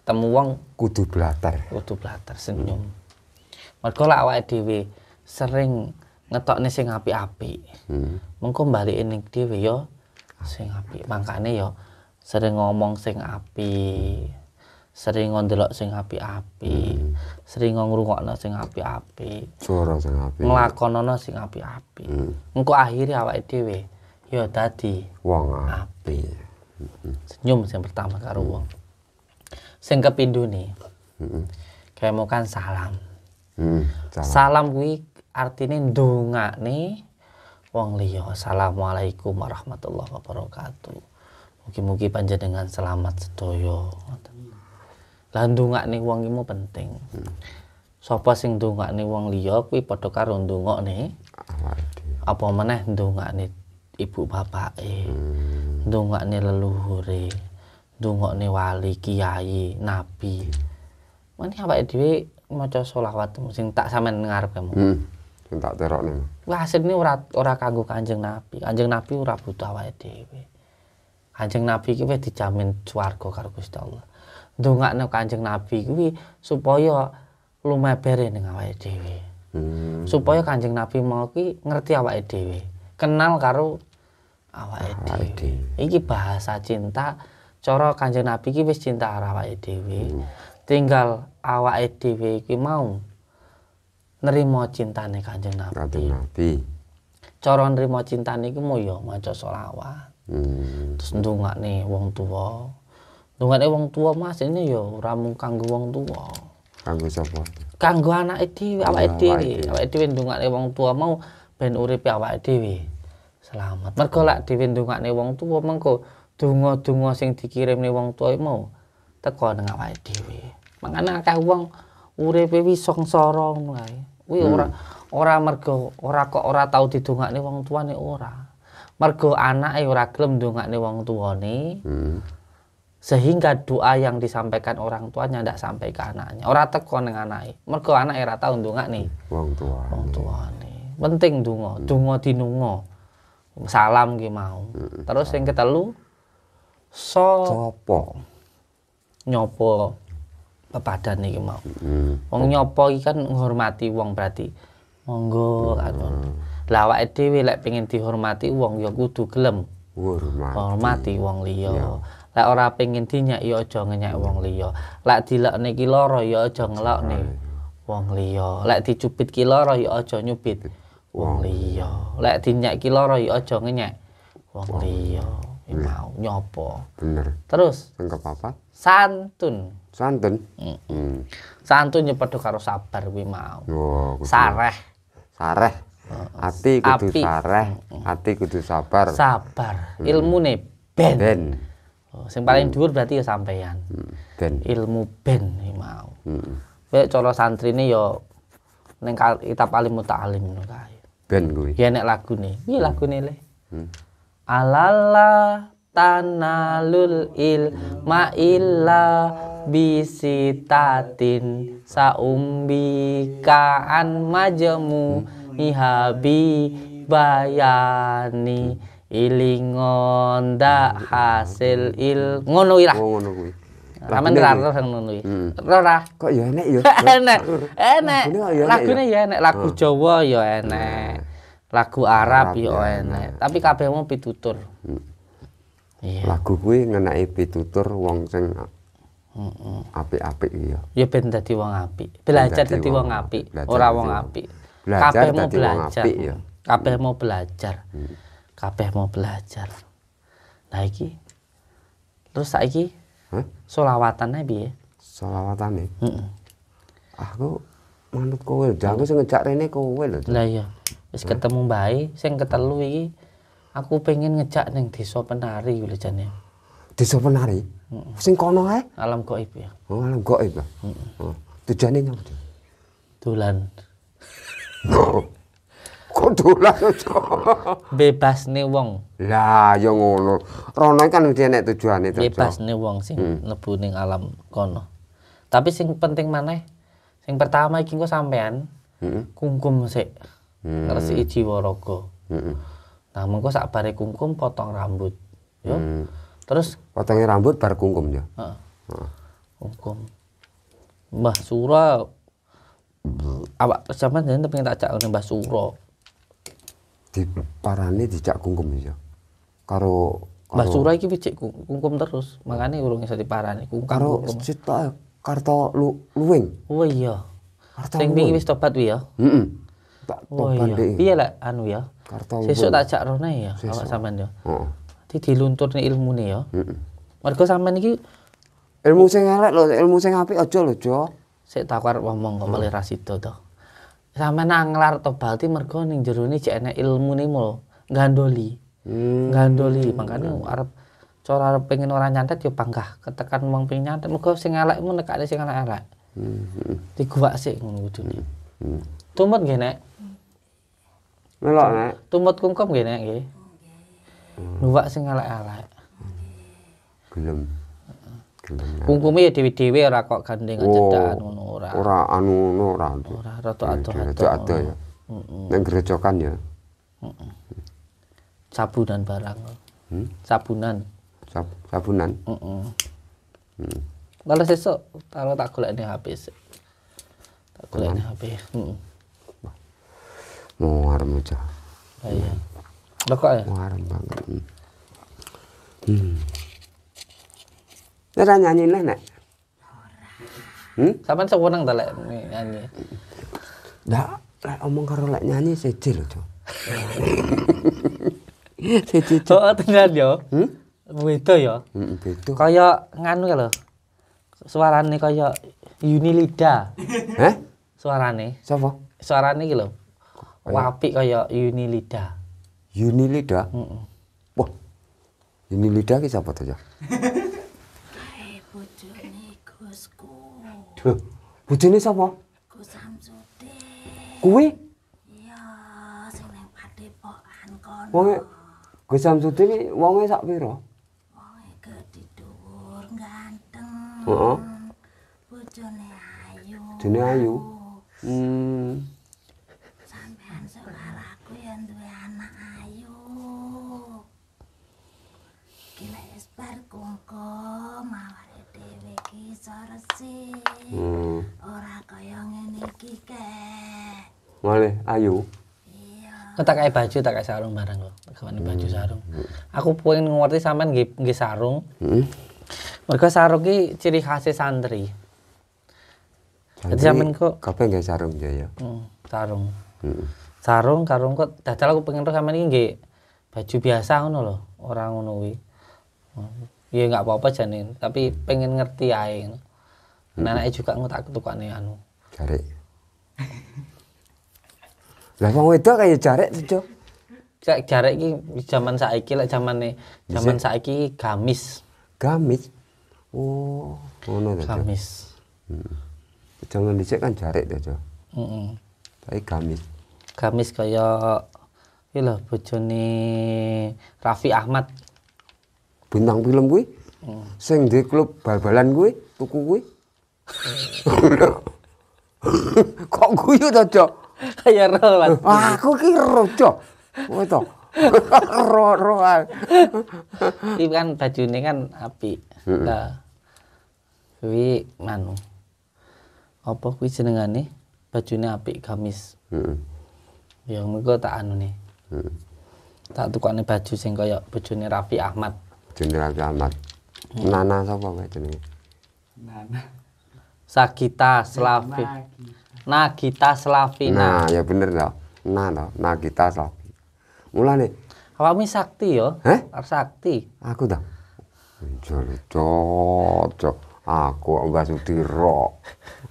ketemu orang kudu blater kudu blater senyum hmm. mergo lak awake dhewe sering nih sing api api hmm. ini di ning yo ya sing apik mangkane yo sering ngomong sing api sering ngondelok sing api api hmm. sering ngrungokno sing apik api suara sing apik api sing apik-apik hmm. we yo awake dhewe ya wong hmm. senyum yang pertama karo hmm. wong sing kepindune heeh hmm. kayak mau kan salam hmm, salam, salam kuwi dunga nih wong liya. Assalamualaikum warahmatullahi wabarakatuh. Mugi-mugi panjenengan selamat sedaya. Lah ndongakne wong iki penting. Hmm. Sapa sing ndongakne wong liya kuwi padha karo ndongakne apa meneh ndongakne ibu bapake. leluhuri. Hmm. leluhure. Ndongakne wali, kiai, nabi. Mane hmm. awake dhewe maca selawat sing tak sampean ngarep kamu. Hmm nih. Wah hasil ini ora ora kanggo Kanjeng Nabi. Kanjeng Nabi ora butuh awake dhewe. Kanjeng Nabi kuwi dijamin suwargo karo Gusti Allah. Ndongakno Kanjeng Nabi kuwi supaya lumebere ning awake dhewe. Hmm. Supaya Kanjeng Nabi mau ki ngerti awake dhewe, kenal karo awake dhewe. Iki bahasa cinta coro Kanjeng Nabi ki cinta karo awake Hmm. Tinggal awake dhewe ki mau nerima cintane Kanjeng Nabi. Kanjeng Nabi. Cara nerima cintane iku mau maco maca selawat. Hmm. Terus ndongakne wong tuwa. Ndongakne wong tuwa Mas ini yo ya ora mung kanggo wong tuwa. Kanggo sapa? Kanggo anake dhewe, awake dhewe. Awake dhewe ndongakne wong tuwa mau ben uripe awake dhewe. Selamat. Mergo lak dhewe ndongakne wong tuwa mengko donga-donga sing dikirimne wong tuwa mau teko nang awake dhewe. Mangane akeh wong uripe wis sengsara ngono kae. Wih hmm. ora ora mergo ora kok ora tau didongakne wong tuane ora. Mergo anake ora gelem ndongakne wong tuane. Hmm. Sehingga doa yang disampaikan orang tuanya ndak sampai ke anaknya. Ora teko ning anake. Mergo anake ora tau ndongakne wong tuane. Wong tuane. Penting donga, hmm. donga dinunga. Salam ki mau. Hmm. Terus yang ketelu sapa? So... Nyopo? pepadan nih mau. Mm. Mm-hmm. Wong nyopo iki kan menghormati wong berarti. Monggo mm. anu. Lah awake lek pengen dihormati wong ya kudu gelem hormati, hormati wong liya. Yeah. Lek ora pengen dinyak ya aja ngenyak wong ya. liya. Lek dilekne ki lara ya aja nih, wong liya. Lek dicubit ki lara ya aja nyubit wong liya. Lek dinyak ki lara ya aja ngenyak wong liya. mau nyopo. Bener. Terus tangkep apa? Santun. Santen. Hmm. Santun ya padha karo sabar kuwi mau. Wow, sareh. Sareh. Ati kudu Api. sareh, ati kudu sabar. Sabar. Hmm. nih ben. Ben. Oh, sing paling hmm. dhuwur berarti ya sampeyan. Hmm. Ben. Ilmu ben kuwi mau. Heeh. Hmm. cara santrine ya ning kitab alim muta'alim ngono kae. Ben kuwi. Ya nek lagune. Piye hmm. lagune le? Hmm. Alala tanalul il ma illa bisitatin saumbika an majemu ihabi bayani ilingon da hasil il ngono lah oh, ngono kuwi Ramen ra sang sing ngono hmm. Kok ya enek ya. Enek. Enek. Lagune ya enek, ya? Ya lagu oh. Jawa ya enek. Hmm. Lagu Arab ya, ya enek. Tapi kabeh mau pitutur. Hmm iya. lagu kuwi ngenai pitutur wong sing Heeh. Apik-apik iya. Ya ben dadi wong apik. Belajar dadi wong apik, ora wong apik. Belajar mau belajar apik ya. Kabeh mau belajar. Hmm. Kabeh mau belajar. Nah iki terus saiki huh? solawatane piye? Solawatane? Heeh. Aku manut kowe, aku sing ngejak rene kowe lho. Lah iya. Wis ketemu bae, sing ketelu iki aku pengen ngejak neng desa penari lho jane. Ya. Desa penari? Mm -mm. Sing kono ae? Alam gaib ya. Oh, alam gaib. Heeh. Mm -mm. oh. Tujane nyapa? Dolan. Kok dolan nih wong. Lah, ya ngono. Rono kan dia nek tujuane nih wong sing nebuning hmm. nebu ning alam kono. Tapi sing penting maneh, sing pertama iki engko sampean hmm. kungkum sik. Hmm. Ngresiki jiwa raga. Hmm. Nah, mengko sak bare kungkum potong rambut. Yo. Ya. Hmm. Terus potongnya rambut bar kungkum ya. Heeh. Uh. Kungkum. Mbah Sura awak zaman jane pengen tak jak Mbah Sura. Diparani dicak kungkum ya. Karo Mbah Sura iki wicik kungkum terus, makane urung iso diparani kungkum. Karo cita Karto lu, Luwing. Oh iya. Karto Sing wingi wis tobat wi ya. Heeh. Mm -mm tak oh, deh. iya. lah, iya, anu ya. Sesuatu Sesuk tak cak rona ya awak sampean ya. Heeh. Oh. nih ilmu nih ya. Mereka Mergo sampean ilmu sing elek loh, ilmu sing apik aja loh Jo. Sik tak ngomong kok hmm. melih rasido to. Sampeyan anglar to mereka mergo ning jero ne jek enek mul gandoli. Hmm. Gandoli, makane arep cara arep pengen ora nyantet yo ya panggah ketekan wong pengen nyantet mergo sing elekmu nekane sing elek-elek. Hmm. hmm. Diguwak sik ngono kudune. Hmm, hmm. Tumut gini. Melok nek. Tumut kungkum nggih nek nggih. Luwak sing elek-elek. Gelem. Kungkume ya dewi-dewi ora kok gandeng cedakan ngono ora. Ora anu ngono ora. Ora rada ado. adoh ado ya. Heeh. Nang grejokan ya. Heeh. Sabunan barang. Hmm? Sabunan. Sab sabunan. Heeh. Hmm. Kalau sesuk taruh tak golekne HP sik. Tak golekne HP. Heeh mau haram aja iya lekok ya haram banget hmm. Ini nyanyi neng nek hmm? sampean sewenang ta nyanyi dah lek omong karo lek nyanyi secil tuh. cok tuh. cok oh tenan yo hmm? beda ya beda hmm, hmm, kaya nganu ya lho suarane kaya unilida. Lida suarane Sopo? suarane iki lho Wah apik kaya Unilida. Unilida? Mm -mm. Wah, Unilida ini siapa tuh ya? Hai, eh, bojo kusku Gusku. Duh, bojo siapa? Gus Hamzudi. Kuwi? Iya, sini pada pokan kono. Wongnya, e- Gus Hamzudi ini wongnya e sak piro? Wongnya gede e dur, ganteng. Uh -huh. ayu. Bojo ayu? Hmm. sih hmm. ora kaya ngene iki kek ngene ayu Aku iya. oh, tak kayak baju, tak kayak sarung bareng kok. Kawan hmm. baju sarung. Aku pengen ngerti sampean nggih sarung. Hmm. sarung ki ciri khas santri. Jadi sampean kok kabeh nggih sarung ya ya. Hmm, sarung. Hmm. Sarung Karung kok dadal aku pengen terus sampean iki nggih baju biasa ngono lho, orang ngono kuwi. Hmm. Ya nggak apa-apa janin. tapi pengen ngerti ae. Hmm. Nenek juga engko tak ketukane anu. Jarik. Lah wong wedok kaya ya jarik to, Cek jarik iki zaman saiki lek zamane iya. zaman saiki gamis. Gamis. Oh, ngono to. Gamis. Hmm. Jangan dicek kan jarik deh Cok. Heeh. Tapi gamis. Gamis kayak, ini lho bojone Raffi Ahmad. Bintang film gue. Hmm. Sing di klub bal-balan gue, tuku gue. Kok guyu to, Cok? Kaya roh, Mas. Wah, aku ki roh, Cok. Kowe to. Roh-rohan. Iki kan bajune kan api Heeh. Kuwi manu. Apa kuwi jenengane? Bajune apik gamis. Heeh. Ya mengko tak anu nih. Heeh. Tak tukane baju sing kaya bojone Rafi Ahmad. Bojone Rafi Ahmad. Mm. Nana sapa kowe jenenge? Nana. Sagita Slavi. Nagita Slavina. Nah, ya bener loh. Nah, nah Nagita Slavi. Mulane awakmu sakti yo. Eh? sakti. Aku ta. Jare cocok. Aku rok. Sudiro.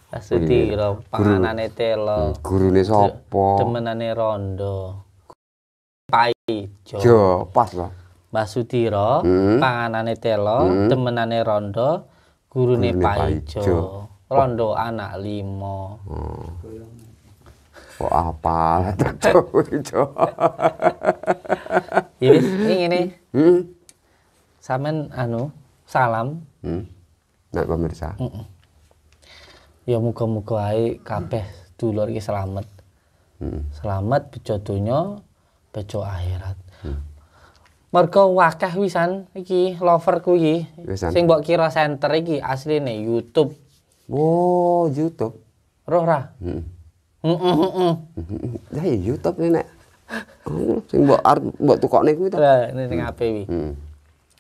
Mbak Sudiro panganane telo. Hmm, gurune sapa? Temenane rondo. Pai Jo. Jo, pas loh. Mbak Sudiro, hmm. panganane telo, hmm. temenane rondo, gurune, gurune paijo. Rondo anak limo. Hmm. Kok apa Ini ini. Hmm. Samen anu salam. Hmm. Nah, pemirsa. Mm -mm. Ya muka-muka ai kabeh dulur iki selamat. Hmm. Selamat bejo donya, bejo akhirat. Hmm. Mergo wakah wisan iki lover kuih, Sing mbok kira center iki asline YouTube Oh, YouTube. Roh ra. Heeh. Hmm. Heeh. Hmm, hmm, YouTube ini nek. sing mbok art mbok tukokne kuwi ta. Lah ini ning HP iki. Heeh.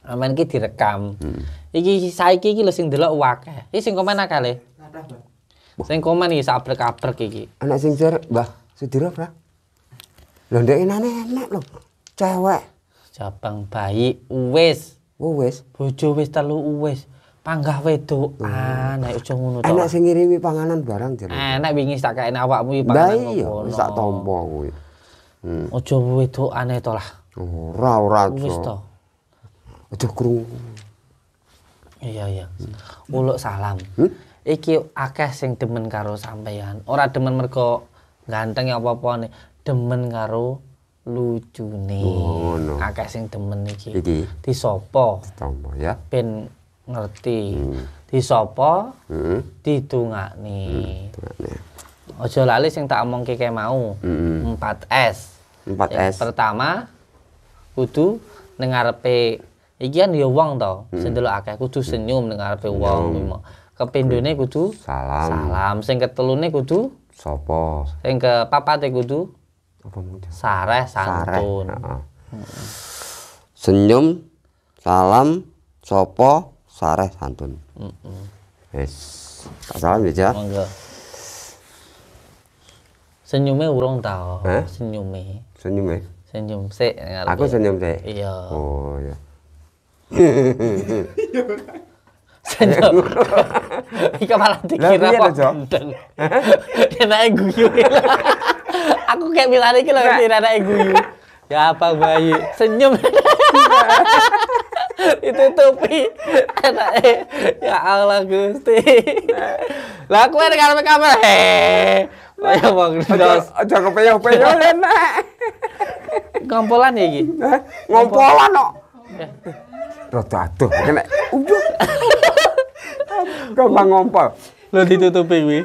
Aman iki direkam. Hmm. Iki saiki iki lho sing delok wakeh. Iki sing komen akale. Sing komen iki sabrek-abrek iki. Anak sing jar, Mbah, Sudiro, Bra. Lho ndek enane enak lho. Cewek. Jabang bayi wis. Wis. Bojo wis telu wis. panggah wedokan hmm. ah, nek aja ngono to. Enak sing ngirimi panganan barang jare. Enak wingi tak kene awakmu iki panganan kok. Lah iya, tak tampa kuwi. Hmm. Aja wedokan to lah. Ora ora aja. Wis to. Aja kru. Iya iya. Hmm. Uluk salam. Hmm? Iki akeh sing demen karo sampeyan. Ora demen mergo ganteng ya apa-apa nih. Demen karo lucu oh, nih. Akeh sing demen iki. Iki. Di sopo? Tampa ya. Ben ngerti. Hmm. sopo hmm. di Hmm. nih Hmm. lali sing tak omong kayak mau. Hmm. empat s Empat s pertama kudu dengar p, iki kan ya wong to, hmm. akeh kudu hmm. senyum dengar p wong. Hmm. nih kudu salam. Salam. Sing ketelune kudu Sopo. Sing teh kudu apa Sareh santun. Senyum, salam, sopo, sare santun. Heeh. Wis, tak salam ya. Monggo. Senyume urung tau, eh? senyume. Senyume. Senyum sik ya, Aku ya. senyum sik. Iya. Oh, iya. senyum. Iki malah dikira kok. kena guyu. Aku kayak bilang iki lho, kira guyu. Ya apa bayi? Senyum ditutupi anake ya Allah Gusti lah aku ada kamera kamera he ayo bang dos aja kepeyoh peyoh enak ngompolan ya gini ngompolan kok rotu atu kena ujuk gampang ngompol lo ditutupi wi.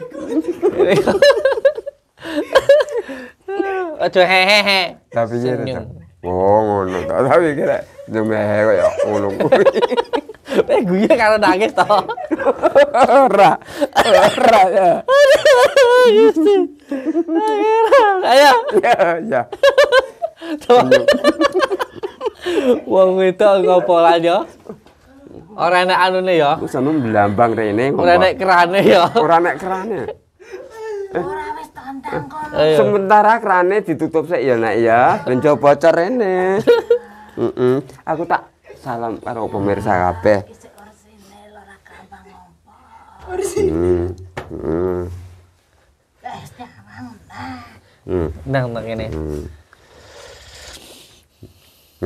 aja hehehe tapi ya oh ngono tapi kira Nyemehe kaya ulung. kuwi. Nek guyu karo nangis to. Ora. Ora ya. Gusti. Ayo. Ya. ya. Wong wedok ngopo lan yo? Ora enak anune yo. Wis anu blambang rene ngono. Ora enak kerane yo. Ora enak kerane. Eh. Ora wis tantang kok. Sementara kerane ditutup sik ya nek ya. Ben coba bocor rene. mm -mm. aku tak salam karo pemirsa kabeh Hmm. Hmm. Nang nang ini. Hmm.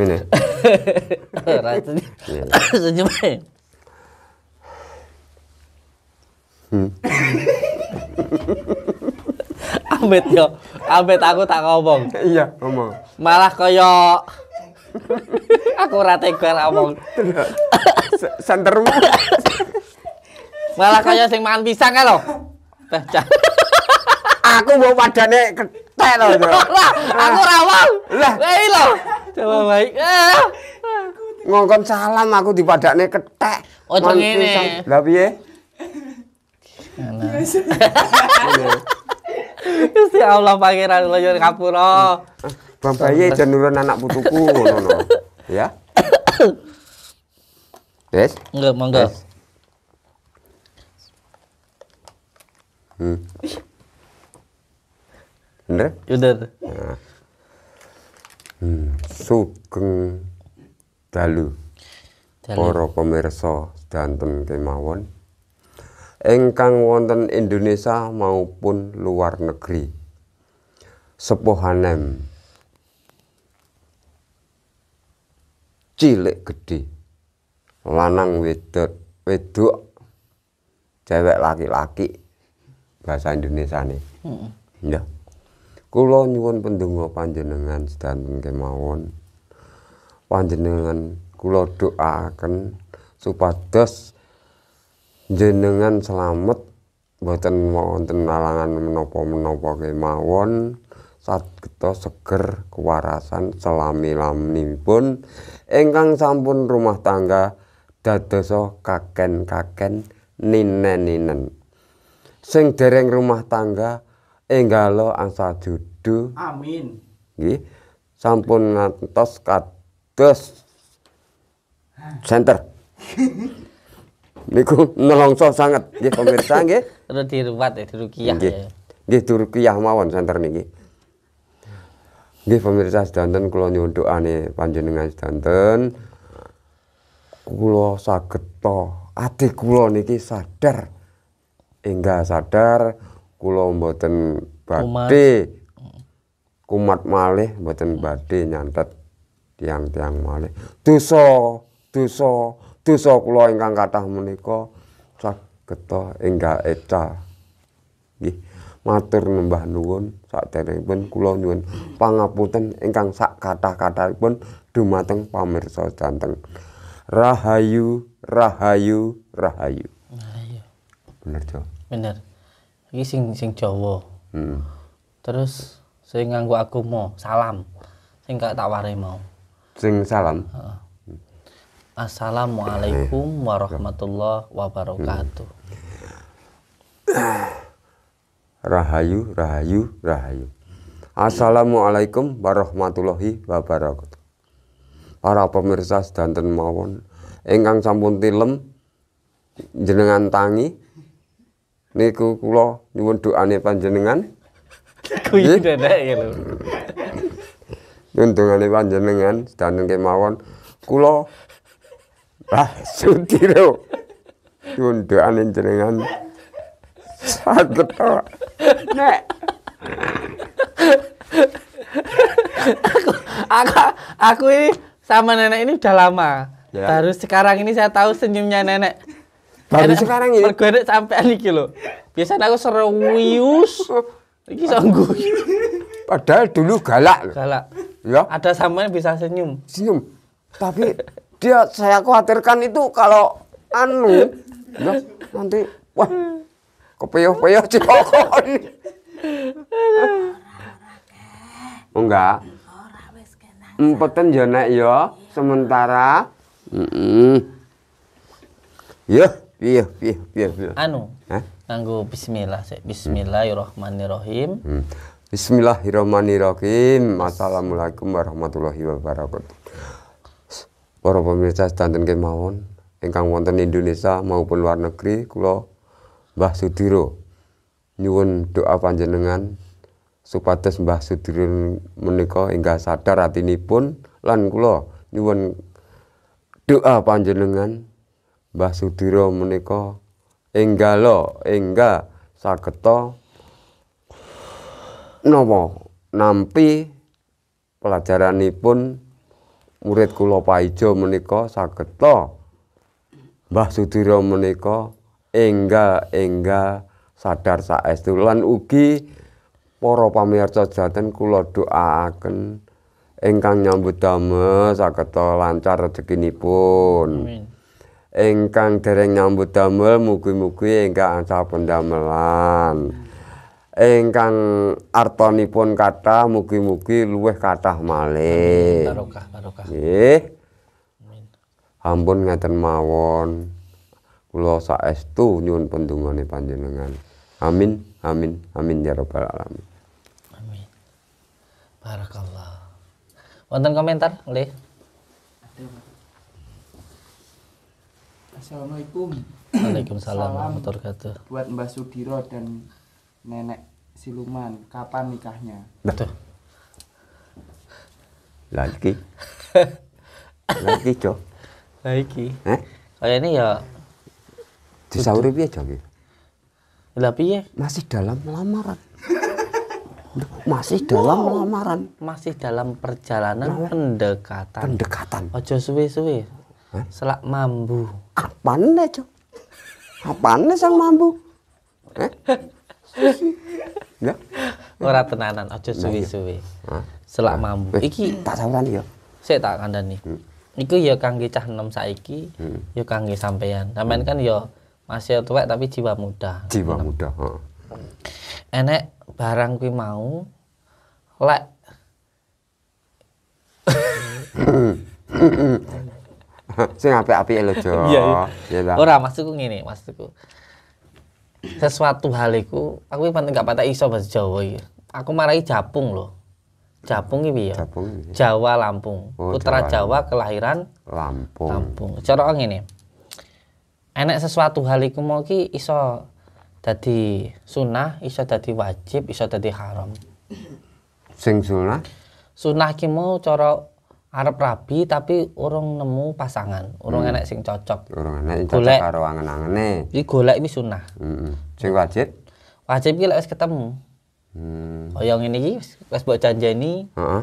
Ini. Ora senyum. Senyum ae. Hmm. Ambet yo, abet aku tak ngomong. Iya, ngomong. Malah koyo aku ora tega omong. Sentermu. Malah kayak sing makan pisang kae lho. Aku mau padane ketek loh. Lah, aku ora wong. Lah, iki iya lho. Coba baik. Ah. Ngongkon salam aku di dipadakne ketek. Oh, nih? Lah piye? Gusti ya Allah pangeran lo yo ngapura. Bang Bayi januran anak putuku ngono Ya. Wes? Enggak, monggo. Yes. Hmm. Bener? Udah. Nah. Hmm, sugeng dalu. dalu. Para pemirsa danten kemawon ingkang wonten Indonesia maupun luar negeri. Sepohanem cilik gedhe lanang wedok wedok cewek laki-laki bahasa Indonesia nih hmm. ya kula nyuwun pendonga panjenengan sedanten kemawon panjenengan kula doakan supados jenengan selamet boten wonten alangan menopo menopo kemawon saat kita seger kewarasan selami lamni pun Engkang sampun rumah tangga dadosa kaken-kaken ninen-ninen. Sing dereng rumah tangga enggalo angsa judu. Amin. Gih, Sampun ngantos kados center. Niku nelongso sangat nggih pemirsa nggih. Terus diruwat ya diruqyah ya. Nggih diruqyah mawon center niki. Nggih pemirsa sedanten kula nyunduk doane panjenengan sedanten. Kula saged ati kula niki sadar enggak sadar kula mboten badhe kumat malih mboten badhe nyantet tiang-tiang malih. Dosa, dosa, dosa kula ingkang kathah menika saged ta enggak eca. Nggih matur nembah nuwun sakderengipun kula nyuwun pangapunten ingkang sak kathah pun, dumateng pamirsa janten. Rahayu, rahayu, rahayu. Rahayu. Bener, Jo. Bener. Iki sing sing Jawa. Hmm. Terus sing nganggo aku mau salam. Sing gak tak wari mau. Sing salam. Heeh. Assalamualaikum eh. warahmatullahi wabarakatuh. Hmm rahayu rahayu rahayu Assalamualaikum warahmatullahi wabarakatuh para pemirsa sedanten mawon engkang sampun tilem jenengan tangi niku kula nyuwun doane panjenengan kuwi dadak ya nyuwun doane panjenengan sedanten kemawon kula ah sudiro nyuwun doane jenengan Nek. aku, aku, aku ini sama nenek ini udah lama. Ya. Baru sekarang ini saya tahu senyumnya nenek. Baru nenek, sekarang ini. Mergo sampai ini kilo. Biasanya aku serius. Ini sanggup. Padahal dulu galak. Galak. Ya. Ada sama yang bisa senyum. Senyum. Tapi dia saya khawatirkan itu kalau anu ya, nanti wah Kepeyuh-peyuh cipokon Enggak. Empeten yo nek yo sementara. iya iya iya iya Anu. Hah? bismillah sih Bismillahirrahmanirrahim. Hmm. Bismillahirrahmanirrahim. Assalamualaikum warahmatullahi wabarakatuh. Para pemirsa sedanten kemauan. Engkang wonten Indonesia maupun luar negeri kalau Mbah Sudiro nyuwun doa panjenengan supados Mbah Sudiro menika enggak sadar atinipun lan kula nyuwun doa panjenengan Mbah Sudiro menika enggalo engga saketo nopo nampi pelajaranipun murid kula Paijo menika saketo Mbah Sudiro menika engga engga sadar saestu lan ugi para pamirsa jaten kula doaaken ingkang nyambut damel saketo lancar rezekinipun amin Engkang dereng nyambut damel mugi-mugi ingkang ancah pendamelan ingkang artonipun kathah mugi-mugi luweh kathah malih barokah barokah nggih amin ampun ngaten mawon Kula saestu nyuwun pendungane panjenengan. Amin, amin, amin ya rabbal alamin. Amin. Barakallah. Wonten komentar, Le? Assalamualaikum. Waalaikumsalam Motor wabarakatuh. Buat Mbah Sudiro dan nenek siluman, kapan nikahnya? Nah. Betul. Lagi. Lagi, Cok. Lagi. Eh? Kayak ini ya disauri piye ya, jam ya? lah piye masih dalam lamaran masih dalam wow. lamaran masih dalam perjalanan Lama. pendekatan pendekatan ojo suwe-suwe selak mambu Kapan deh cok Kapan deh sang mambu eh? Enggak. Ora tenanan, aja iya. suwi-suwi. Selak mambu. Iki tak sawurani ya. Sik tak kandhani. Hmm. Iku ya kangge cah enom saiki, hmm. ya kangge sampean. Sampean kan ya masih tua tapi jiwa muda jiwa Enak. muda ha. enek barang kui mau lek sing apik api lho Jo. Iya. iya. iya Ora maksudku gini, maksudku. Sesuatu haliku aku ini pancen gak patah iso bahasa Jawa ya. Aku marahi Japung loh, Japung ini ya. Japung. Jawa Lampung. Oh, Putra Jawa, Jawa kelahiran Lampung. Lampung. Cara ini enek sesuatu hal iku mau ki iso dadi sunnah, iso dadi wajib, iso dadi haram. Sing sunnah? Sunnah ki mau cara arep rabi tapi urung nemu pasangan, urung hmm. sing cocok. Urung enak sing cocok karo angen-angene. Iki golek iki Heeh. Hmm. Sing wajib? Wajib ki lek wis ketemu. Hmm. Kaya ngene iki wis mbok janjeni. Heeh. Uh -huh.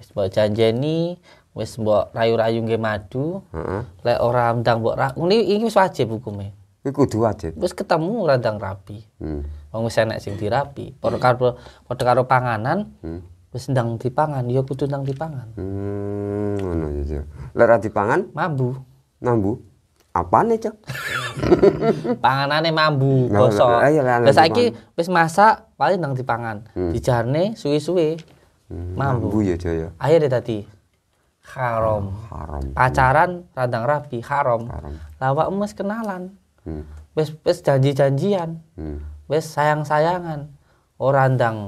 Wis mbok janjeni wis mbok rayu-rayu nggih madu. Heeh. Lek ora ndang mbok ra, ngene iki wis wajib hukume. Iki kudu wajib. Wis ketemu randang rapi. Hmm. Wong wis enek sing dirapi. Padha karo padha karo panganan. Hmm. Wis ndang dipangan, ya kudu ndang dipangan. Hmm, ngono ya. ya. Lek ra dipangan, mambu. Mambu. Apane, Cok? Panganane mambu, gosok. Iya, lah saiki wis masak paling ndang dipangan. Hmm. Dijarne suwi-suwi. Hmm, mambu. mambu ya, Cok ya. Ayo deh tadi haram. Oh, haram. Pacaran radang rapi haram. haram. Lawak emas kenalan. Hmm. Bes bes janji-janjian. Hmm. Bes sayang-sayangan. Orang oh, dang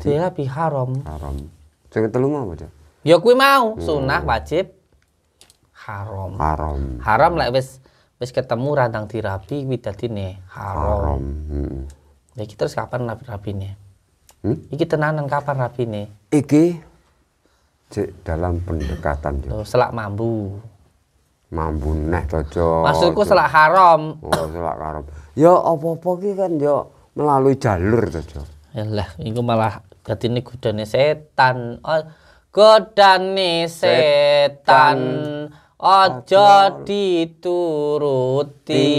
dirapi. haram. Haram. Sing telu mau apa, Ya kuwi mau, hmm. sunah wajib haram. Haram. Haram lek wis wis ketemu radang dirapi kuwi dadine haram. haram. Hmm. Ya kita terus kapan rapi-rapine? Hmm? Iki tenanan kapan nih? Iki cek dalam pendekatan yo. Oh, selak mambu. Mambu neh dojo. Maksudku selak haram. Oh, selak haram. Ya apa-apa ki kan yo ya, melalui jalur dojo. Yalah, iku malah gatine godane setan. Oh, godane setan. Ojo dituruti.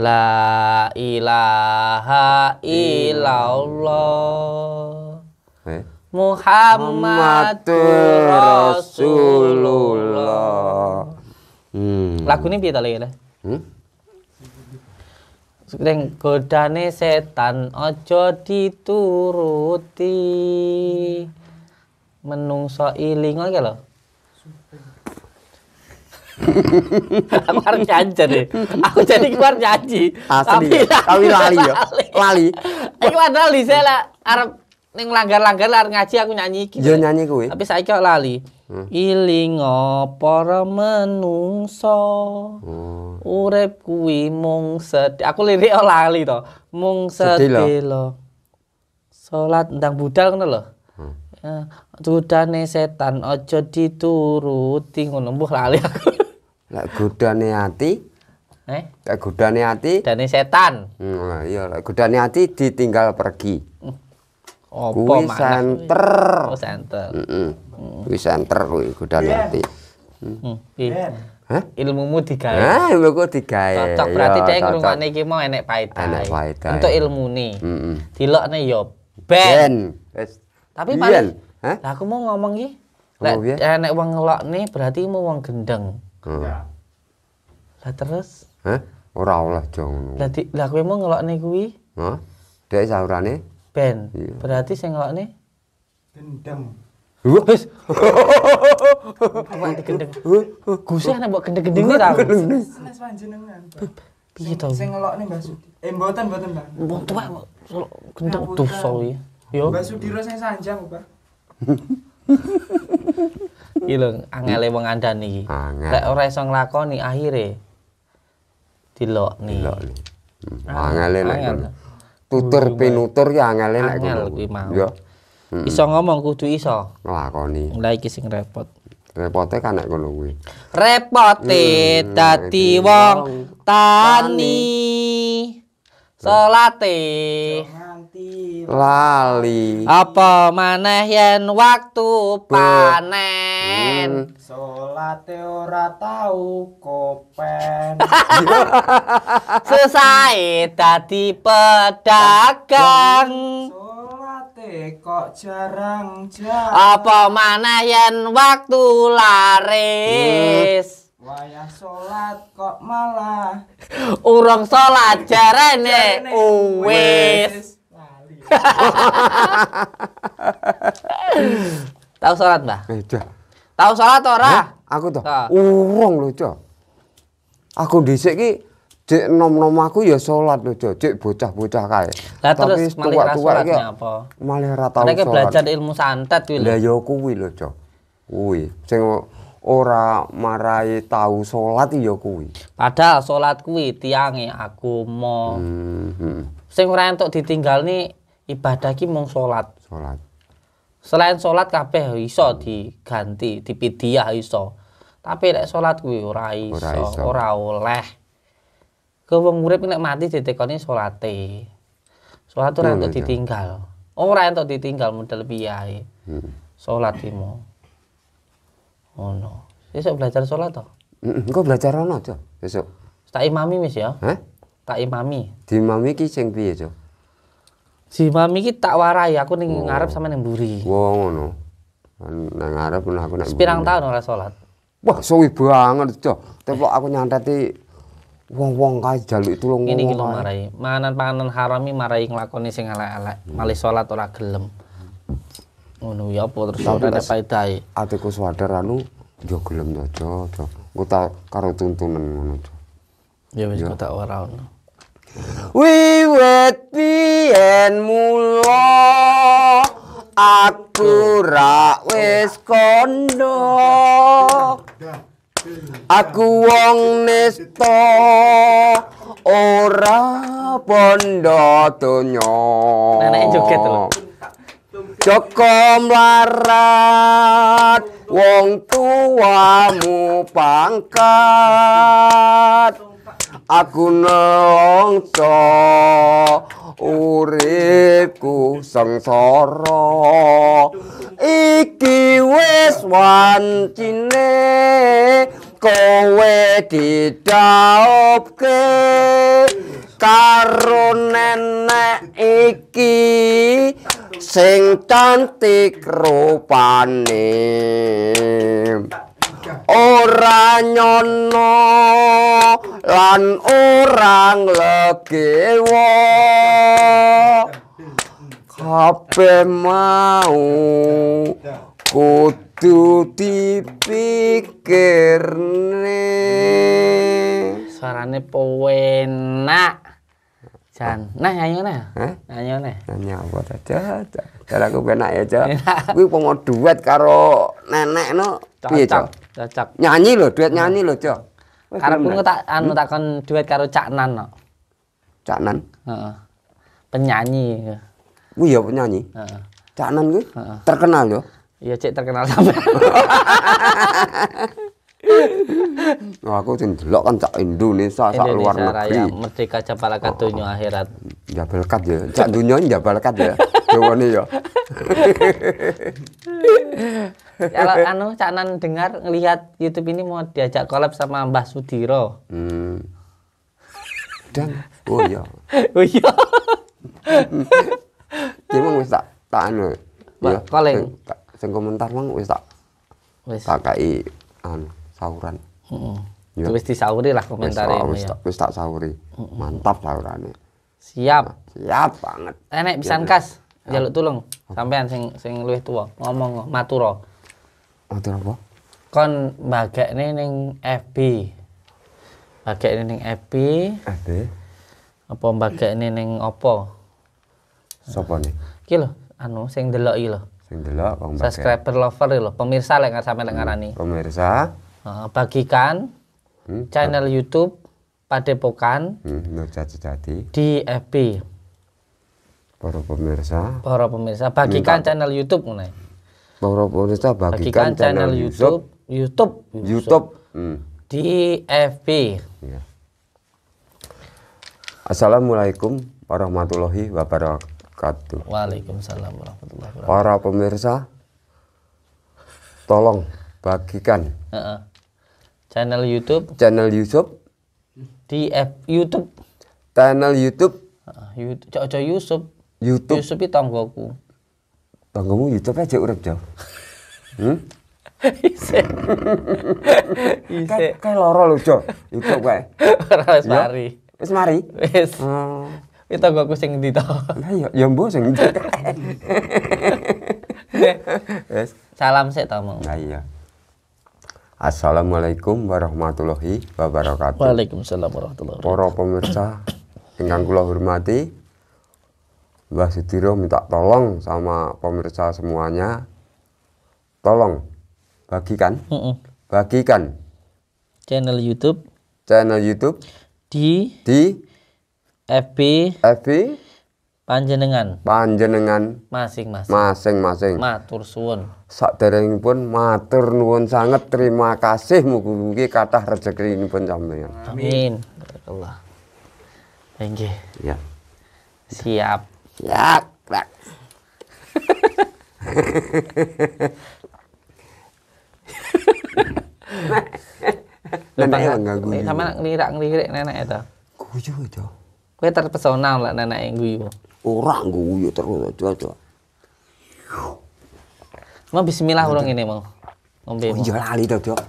La ilaha iya. illallah. Muhammad Rasulullah. Hmm. ini piye lagi lek? Hmm? godane setan ojo dituruti. Menungso iling oke lho. aku harus nyanyi deh. Aku jadi keluar nyanyi. Asli. Ya. Tapi, tapi lali ya. Lali. Aku lali saya lah Arab Neng langgar-langgar lar ngaji aku nyanyi gitu. Yo nyanyi kuwi. Tapi saiki kok lali. Hmm. Ilinga para menungso. Hmm. Urip kuwi mung sedih. Aku lirik lali to. Mung sedih lo. Salat ndang budal ngono lho. Hmm. Uh, setan ojo dituruti ngono mbuh lali aku. Lek ati Eh? Lek godane ati, godane setan. Hmm, nah iya, Gudane hati ati ditinggal pergi. Opo kuwi santer. Oh, santer. Heeh. Mm. Kuwi santer kuwi godaan ati. Heeh. Hah? Ilmumu digawe. Ah, ilmuku digawe. Cocok berarti ya, dhek ngrungokne iki mau enek paedae. Enek paedae. Untuk ilmune. Heeh. Dilokne ya ben. Wis. Tapi paling Hah? Lah aku mau ngomong iki. Lek enek wong ngelokne berarti mau wong gendeng. Heeh. Hmm. Ya. Lah terus? Hah? Ora oleh jong. Lah lah kowe mau ngelokne kuwi? Hah? Dhek saurane? Ben. Iya. Berarti sing ngelokne gendeng. Wes. Mati gendeng. Gusih nek mbok gendeng gendeng ta. Senes panjenengan. Piye to? Sing ngelokne Mbak Sudi. Eh mboten mboten, Mbah. Mbok kok gendeng tuh sorry. Yo. Sudi ro sing sanjang, Pak. Iki lho angele wong andan iki. Lek ora iso nglakoni akhire dilokni. Dilokni. Hmm. Angele nek tutur pinutur ya angel nek ngono kuwi mau ya hmm. iso ngomong kudu iso nglakoni lha iki sing repot repote kan nek ngono kuwi repote hmm, dadi wong tani, tani. Iya. lali apa maneh yen waktu panen hmm. salat ora tau kopen sesae dadi pedagang salate kok jarang jarang apa maneh yen waktu laris hmm. Wayah kok malah urung salat jarane Uwes Tahu sholat, mbak? Beda. Eh, tahu sholat ora? Aku tuh. Nah. Urung loh Cok. Aku dhisik ki cek nom-nom aku ya sholat loh Cok. Cek bocah-bocah kayak. Lah terus malah tua lagi. apa? Malah sholat. belajar ilmu santet kuwi. Lah ya kuwi lho, Cok. Kuwi sing ora marai tahu sholat ya kuwi. Padahal sholat kuwi tiange Aku Hmm. Sing ora entuk ditinggal nih ibadah ki mung salat. Salat. Selain salat kabeh ya iso diganti, dipidiah iso. Tapi lek salat kuwi ora iso, ora, iso. ora oleh. Ke wong urip nek mati ditekoni salate. Salat ora iya, entuk iya. ditinggal. Oh, ora entuk ditinggal model piye Hmm. Salat ki mau. oh Oh, Besok belajar salat to? Engko belajar ono, Cok. Besok. Tak imami wis ya. Hah? Tak imami. Diimami ki sing piye, Cok? Si mami ki tak warai aku ning oh. ngarep sama ning mburi. Wah ngono. Nang ngarep aku nek. Pirang tahun ora salat? Wah, suwi banget, Cok. Tepok aku nyantati wong-wong kae jaluk tulung Ngene iki marai. manan panganan harami marai nglakoni sing elek-elek, hmm. malah salat ora gelem. Ngono ya apa terus ora ada faedahe. Atiku sadar anu yo ya gelem yo, Cok. Engko tak karo tuntunan ngono, Cok. Ya wis ya. kok tak ora ono. wiwit biyen mula aku ra wis kondo aku wong nesta ora pondo donya nenek cokom larat wong tuamu pangkat aku nongco uripku sengsara iki wis wancine kowe didaopke karo nenek iki sing cantik rupane ora nyono lan orang legewo kabeh mau kudu dipikirne suarane penak Jan. Nah, ayo nih, Hah? Ayo nah. Nanya apa aja. Cara aku penak ya, Cak. gue pomo duet karo nenek no. Piye, Cak? Cocok. Nyanyi lo, duet nyanyi lo Cak. Karepku tak anu hmm? takon duet karo Cak Nan no. Cak Nan? Penyanyi. gue ya penyanyi. Cak Nan gue terkenal yo. Ya? Iya, Cek terkenal sampe. Nah, aku sing delok kan cak Indonesia, Indonesia sak luar negeri. Raya, merdeka capalaka oh, donya akhirat. Jabal kat ya, cak donya ya kat ya. Dewane ya. Kalau anu Cak Nan dengar ngelihat YouTube ini mau diajak kolab sama Mbah Sudiro. Hmm. Dan oh iya. oh iya. Ki mung wis tak tak anu. Ya, paling sing komentar mong wis tak wis tak kai anu Sahuran, Heeh. Mm iya. Wis disauri lah komentar ini. Wis ya. tak wis tak sauri. Mantap saurane. Siap. Nah, siap banget. Enek pisan iya, kas. Iya. Jaluk tulung sampean sing sing luwih tuwa ngomong matura. Matura apa? Kon bagekne ning FB. Bagekne ning FB. FB. Apa bagekne ning apa? Sopo nih? Iki lho, anu sing delok iki lho. Sing delok Subscriber lover lho, pemirsa lek sampe lek ngarani. Pemirsa bagikan hmm, channel YouTube Padepokan hmm, Nurjati Jati di FB. Para pemirsa. Para pemirsa bagikan minta, channel YouTube mulai. Ya? Para pemirsa bagikan, bagikan channel, channel YouTube YouTube YouTube, YouTube. Hmm. di FB. Ya. Assalamualaikum warahmatullahi wabarakatuh. Waalaikumsalam warahmatullahi wabarakatuh. Para pemirsa tolong bagikan. Uh -uh Channel YouTube. Channel YouTube. Di F YouTube. Channel YouTube. YouTube. Cok Yusuf. YouTube. Yusuf itu tanggungku tanggungmu YouTube aja urap jauh. Hmm? Ise. Ise. Kayak loro lho, Cok. YouTube kae. Ora iya. wis mari. Wis mari. Wis. Hmm. Itu gua kucing di to. Lah iya, ya ya mbok sing. Wis. Salam sik to mau. Lah iya. Assalamualaikum warahmatullahi wabarakatuh. Waalaikumsalam warahmatullahi wabarakatuh. Para pemirsa ingkang kula hormati, Mbah Sudiro minta tolong sama pemirsa semuanya. Tolong bagikan. Mm -mm. Bagikan channel YouTube. Channel YouTube di di FB FB Panjenengan. Panjenengan. Masing-masing. Masing-masing. Matur suwun. Saderengipun matur nuwun sangat. terima kasih mugi-mugi kathah rezekinipun sampeyan. Amin. Allah. Nggih. Ya. Siap. Siap. Krak. Nenek ganggu. Sama ngelirak-ngelirik nenek itu. Guyu itu. Kowe terpesona lah nenek yang guyu. Orang guyu terus coba-coba. Mau bismillah orang ini mau. Ngombe. Oh, iya lali to, Dok.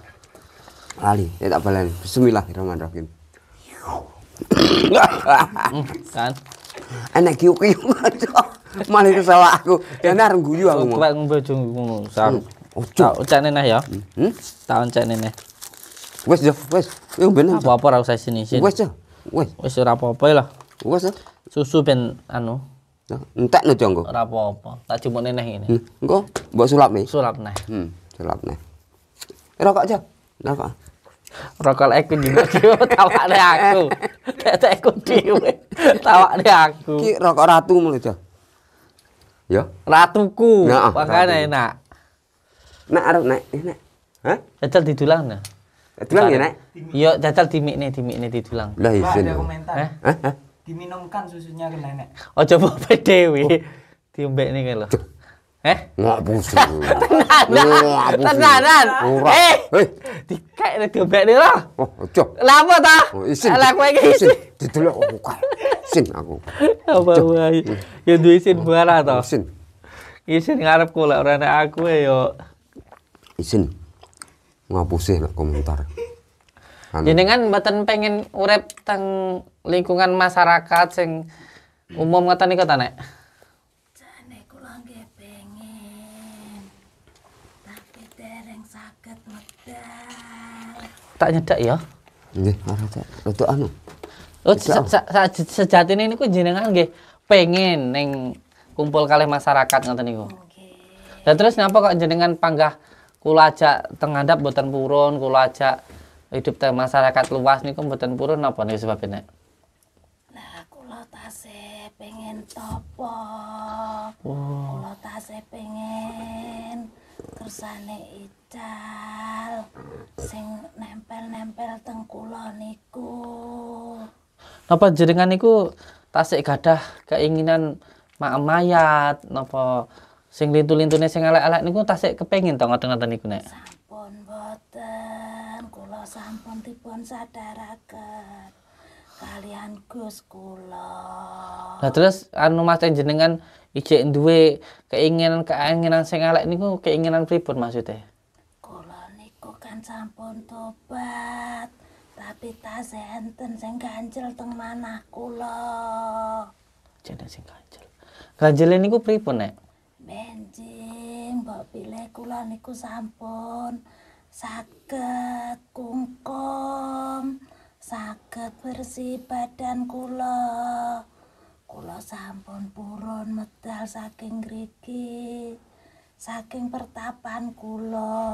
Lali, ya tak balen. Bismillahirrahmanirrahim. kan. Enak kiuk-kiuk Malah kesawa aku. Ya nar guyu aku. Coba ngombe ngono. Ojo. Tak cene nih ya. Hmm? Tak hmm? nih Wes yo, wes. Yo ben apa-apa ora sini sini. Wes yo. Wes. Wes ora apa-apa lah. Wes. Susu ben anu. Nah, entek lo jonggo. rapo apa tak Tak jumuk ini enggak hmm. buat sulap nih. Sulap nih Hmm, sulap neh. Eh, rokok aja. apa Rokok aku juga deh aku. Tetekku tawa deh aku. Ki rokok ratu mulu, Jo. Ya. Ratuku. Nah, ah, Makanya ratu. enak. Nak arep naik eh, naik Hah? Jajal tulang nih tulang ya, Nek? Iya, jajal nih di tulang. Lah iya. Ada komentar. Eh? Hah? diminumkan susunya ke nenek. coba bapak dewi. Oh. Diombek nih kalau. Eh? Nggak busu. Tenanan. Tenanan. Eh. Eh. Dikek nih diombek nih lah. Oh, ojo. Lama ta? Oh, isin. Lah kowe iki isin. Didelok aku kae. Isin aku. Apa wae. Ya duwe isin oh, barang to. Isin. Isin ngarepku lek ora aku ya yo. Isin. Ngapusi lek komentar. Anu. jenengan mboten pengen urep teng lingkungan masyarakat sing umum ngoten nih ta nek jane kula nggih pengen tapi dereng saged medal tak nyedak ya nggih ora cek. Lutuk anu Oh, se anu. se se niku jenengan nggih pengen neng kumpul kalih masyarakat ngoten niku. Okay. Dan terus napa kok jenengan panggah kula ajak teng ngandhap mboten purun, kula ajak hidup ter masyarakat luas niku mboten purun napa niku sebabe nek Lah kula tasih pengen topo. Oh. Kula tasih pengen kersane ical sing nempel-nempel teng kula niku. Napa jenengan niku tasik gadah keinginan mak mayat napa sing lintu-lintune sing elek-elek niku tasik kepengin to ngoten-ngoten niku nek. Sampun boten. sampun dipun sadaraken kalian Gus kula. Nah terus anu Mas jenengan ijek duwe keinginan-keinginan sing elek niku keinginan pripun maksud e? Kula niku kan sampun tobat. Tapi tas enten sing ganjel teng manah kula. Jeneng sing ganjel. Ganjel niku pripun, Nek? Benjing, mbok pilih kula niku Sampun. saged kungkum saged bersih badan kula kula sampun purun medal saking gregi saking pertapan kula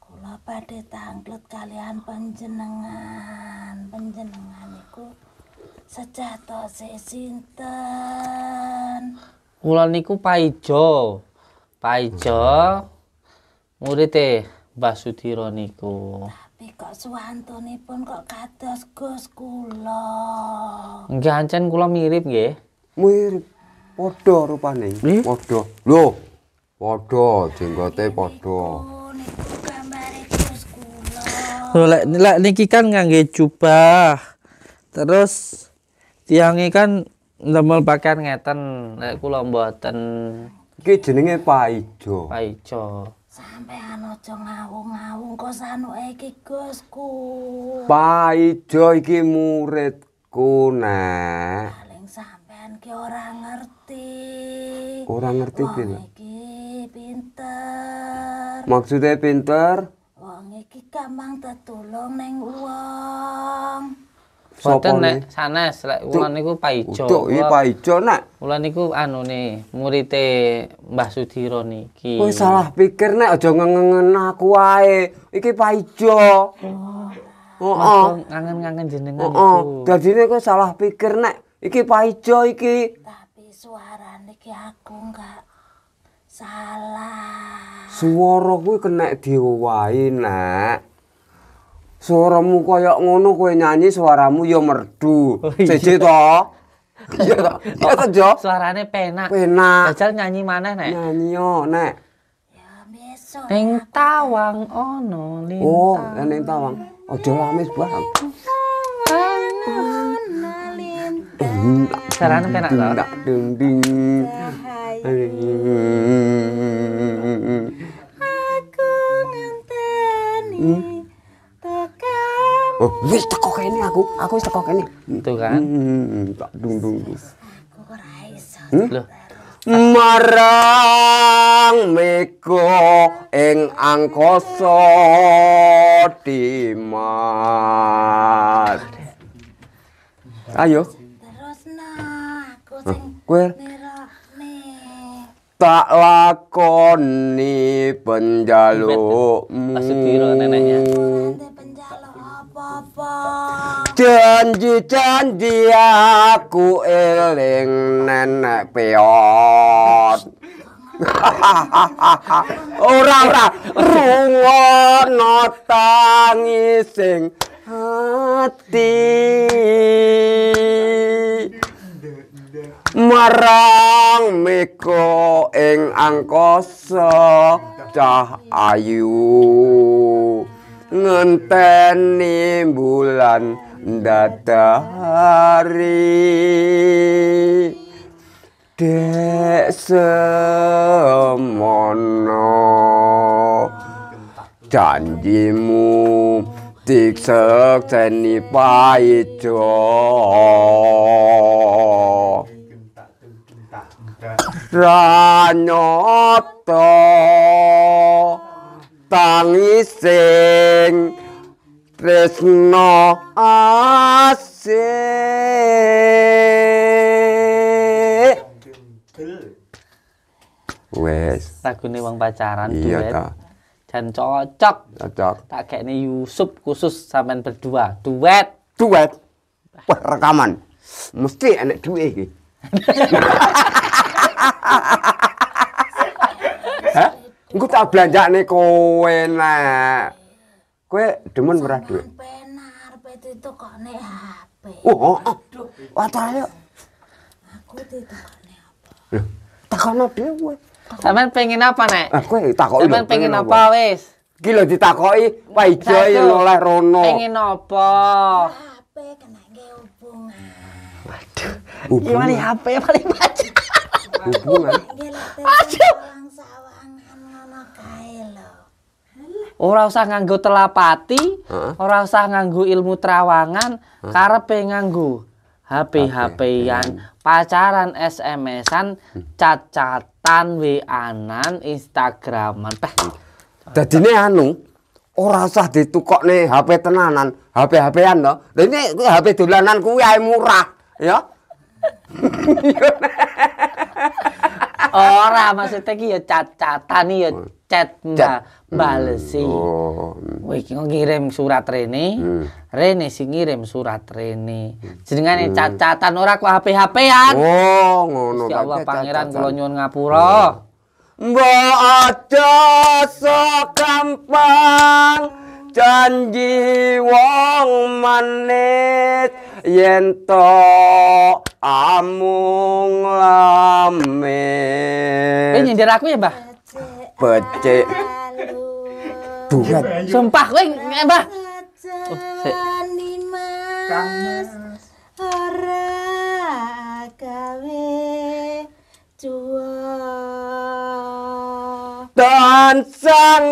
kula badhe tanglet kalian panjenengan panjenengan niku sejatos sinten kula niku paijo paijo hmm. Murite Mbah Sudiro niku. Tapi kok suwantunipun kok kados Gus kula. Nggak ancen kula mirip nggih. Mirip. Padha rupane. Padha. Lho, padha jenggote padha. Lho lek lek niki kan ngangge jubah. Terus tiangnya kan ndemel pakaian ngeten. Lek kula mboten. Iki jenenge paijo. Paijo. Sampai Sampean aja ngawung-ngawung kok sanuke iki Gusku. Paijo iki muridku, Nak. Paling sampean ki ora ngerti. Ora ngerti piye, Nak? Iki pinter. Maksude pinter? Wong iki gampang tetulung neng wong. Boten nek sanes lek ulun niku Paijo. Utuk iki Paijo nek. Ulun niku anune murite Mbah Sudiro niki. Kowe salah pikir nek aja ngengen aku wae. Iki Paijo. Oh. Oh, oh, ngangen-ngangen jenengan niku. Oh, oh. dadine kowe salah pikir nek iki Paijo iki. Tapi suarane iki aku enggak salah. Suara kuwi kena diwai nek. Suaramu kaya ngono kowe nyanyi suaramu ya merdu. Cece oh, to. Iya to. Iya to, Suarane penak. Penak. Jajal nyanyi maneh nek. Nyanyi yo nek. Ya besok. Ning tawang ono lintang. Oh, ning tawang. Aja lamis buah. Ono lintang. Suarane penak to. Ding ding. Aku ngenteni. Oh, wis teko kene aku. Aku wis teko kene. Itu kan. Hmm, hmm, hmm. tak dung dung. Kok ora iso. Hmm? Marang meko ing angkasa dimat. Ayo. Terusna tak lakoni penjalukmu. Tak sekira neneknya. apa? Janji-janji aku eling nenek piot. orang ora rungono tangising hati marang meko ing angkasa cah ayu ngenteni bulan datari dek semono janjimu dik sekteni paijo ranyoto Tani sing tresno ase wes lagune wong pacaran iya, duet ta. dan cocok cocok tak kene Yusuf khusus sampean berdua duet duet rekaman mesti enak duit iki Engko tak nih kowe nak. Kowe demen merah dhuwit. Penar itu tokone HP. Oh, oh. oh. Watah yo. Aku ditakone apa? Lho, takono dhewe. Sampeyan pengen apa, Nek? Ah, kowe takoki. Sampeyan pengen apa wis? Ki lho ditakoki, Pak Ijo oleh rono. Pengen apa? HP kena hubungan. Waduh. Gimana HP paling baca? Hubungan. Aduh. ora usah nganggo telapati, huh? ora usah nganggo ilmu terawangan, karepe nganggo HP HP-an, pacaran SMS-an, cacatan hmm. WA-an, Instagraman. Dadine anu, ora usah ditukokne HP tenanan, HP HP-an to. Lah iki HP dolanan kuwi ae murah, ya. Ora, maksudnya ki ya cacatan ya chat Mbak balesi. Hmm, oh. Hmm. Wiki ngirim surat rene. Hmm. Rene sing ngirim surat rene. Jenengane hmm. cacatan ora ku HP-HPan. Oh, ngono ta. Allah pangeran kula nyuwun ngapura. Mbok aja sokampang janji wong manit. yen to amung lame Eh nyindir aku ya, Mbah? Becik. Duet. Sumpah kowe, eh, Mbah. Oh, oh sik. dan sang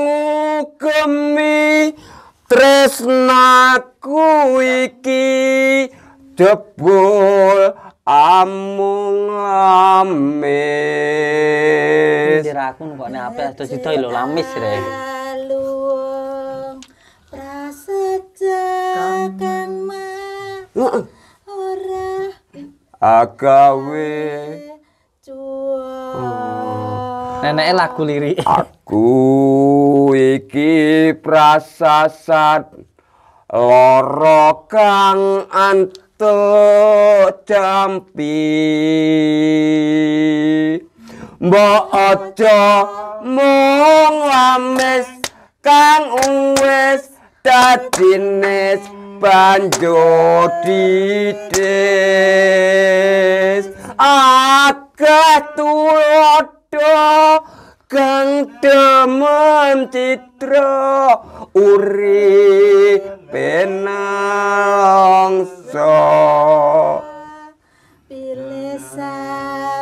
kemi tresnaku iki debul amung amis Ini aku kok ini apa itu sih lo lamis re Luang rasa jangan ora agawe lagu lirik Aku iki prasasat loro kang antar to campi Mbojo mung lames kang uwes dadines banjur dites akeh tulodo kang demen citra uri penangsa Pilesa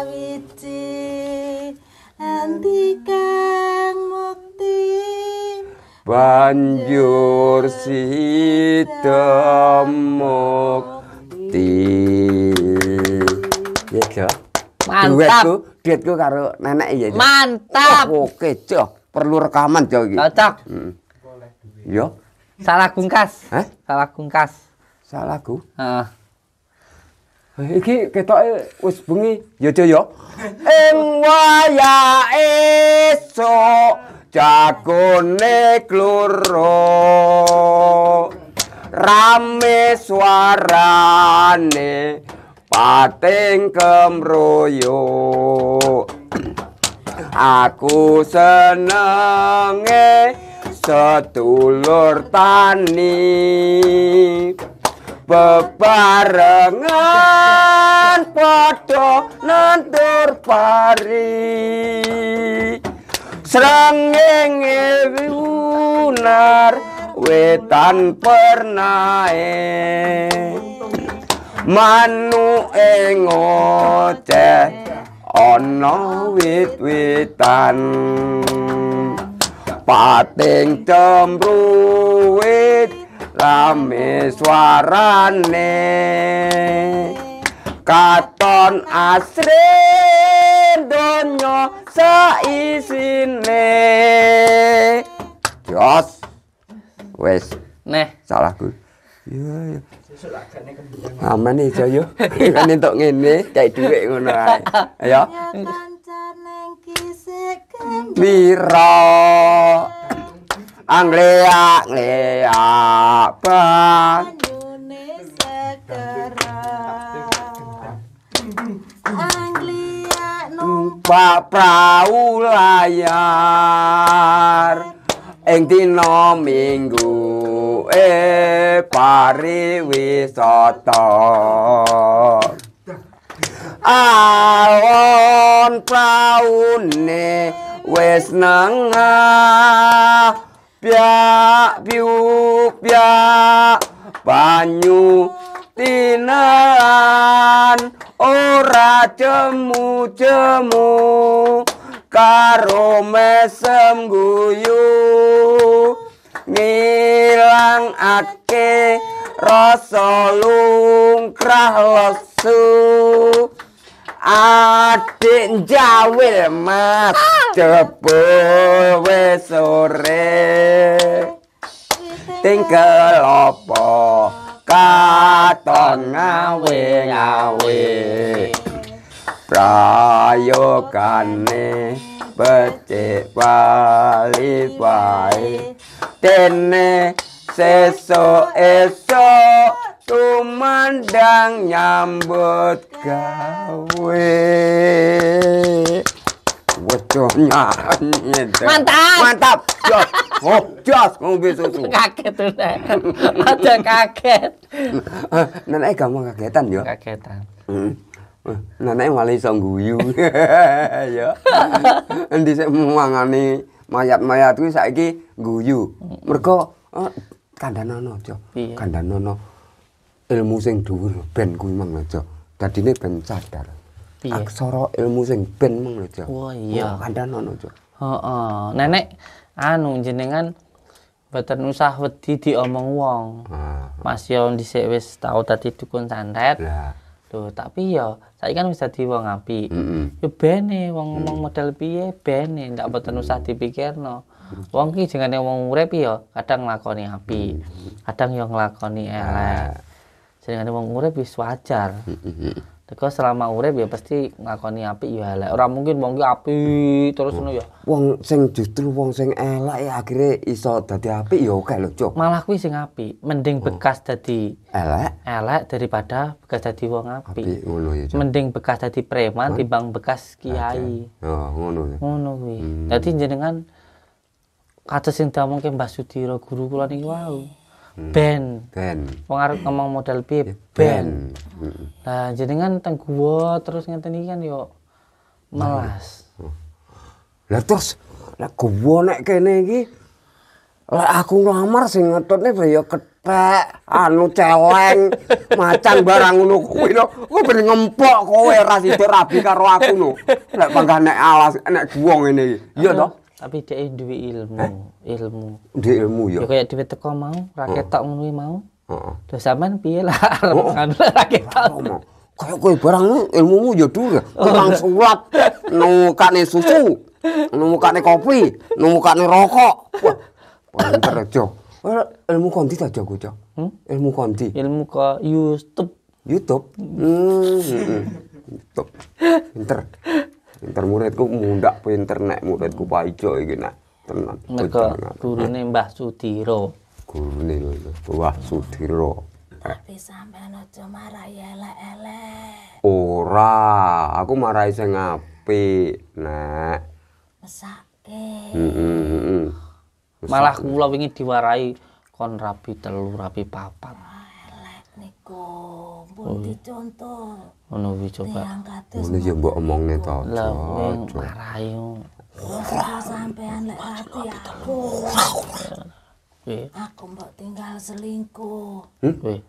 sawiji antikang mukti banjur sidemuk ti ya yeah, duetku duetku karo nenek ya mantap oke cok perlu rekaman cok gitu. cocok Boleh hmm. yo salah kungkas Hah? salah kungkas salah ku uh. Iki ketok e wis bengi yo yo yo. Em waya eso jagone kloro. Rame suarane Ating kemroyo Aku senenge sedulur tani bebarengan padha nandur pari srengenge wiunar wetan pernae manu ngoceh ana wit-witan pating cemruwit rame swarane katon asri donya saisine jos wis neh salahku iya Aman iki yo. Kan entuk ngene, kaya dhuwit ngono ae. Ayo. Wiro. Anglia, Anglia, Pak. Anglia, numpak perahu layar. Ing dina Minggu e pariwisata. Alon praune wes nengah Piak piuk piak banyu tinan Ora jemu jemu karo mesem guyu ngilang ake rasa lungkrah lesu adik jawil mas jebul sore tinggal opo katon ngawe ngawe prayogane becik wali wae dene sesuk esuk tumandang nyambut gawe wajahnya mantap mantap jos oh jos ngombe susu kaget tuh ada kaget nenek kamu kagetan yo kagetan hmm. Nenek malah iso guyu. ya. saya sik mangane mayat-mayat saya saiki guyu. Mergo oh, kandhanono aja. Iya. nono ilmu sing dhuwur ben kuwi mang aja. Dadine ben sadar. Iya. aksoro ilmu sing ben mang aja. Oh iya. Kandhanono aja. Heeh. Nenek anu jenengan boten usah wedi diomong wong. Ah. Mas di dhisik wis tau dadi dukun santet. Loh, tapi ya saya kan bisa di wong Mm -hmm. Yo bene wong ngomong model piye bene ndak boten usah no Wong ki jengane wong urip ya kadang nglakoni api kadang yo nglakoni elek. Ah. Jenengane wong urip wis wajar. Teko selama urip ya pasti ngakoni api ya lek Ora mungkin wong api terus ngono ya. Wong sing justru wong sing elek ya akhirnya iso dadi api ya oke lho, Cuk. Malah kuwi sing api, mending oh. bekas dadi elek. Elek daripada bekas dadi wong api. Api ngono ya, Cuk. Mending bekas dadi preman timbang bekas kiai. Oh, ngono ya. Ngono kuwi. Hmm. Dadi jenengan kados sing damongke Mbah Sudiro guru kula niki wau. Wow. Hmm. ben pengaruh wong arep ngomong modal piye ya, ben nah jenengan teng gua terus ngeten iki kan yo malas nah, lah terus lah gua nek kene iki lah aku ngelamar sing ngetutne ya ketek anu celeng macan barang ngono kuwi lho kowe ben ngempok kowe ra sido rabi karo aku lho nek pangga nek alas nek gua ngene iki iya toh tapi dia duwe ilmu eh? ilmu duwe ilmu ya ya kaya duwe teko mau ra ketok ngono mau heeh terus sampean piye lah arep ngono kan ra ketok kaya kowe barang ilmumu ya dhuwur ya? Oh. tukang sulap numukane susu numukane kopi numukane rokok wah pinter ya, jo ilmu konti ta jo cok hmm? ilmu konti ilmu ke YouTube YouTube hmm, hmm, hmm. YouTube pinter Ntar muridku muda pinter nek, muridku pajo iki nek Tenan. Mergo Mbah Sudiro. Gurune lho, Mbah Sudiro. Tapi sampean aja marah ya elek-elek. Ora, aku marai sing apik, Nek. Mesake. Heeh, mm Malah kula wingi diwarai kon rapi telu, rapi papat. Oh, elek niku. pun contoh. Ngono kuwi coba. Ngono ya mbok omongne to. Lah kowe marahi. Ora sampean lek aku. Aku mbok tinggal selingkuh. Kowe. Hmm?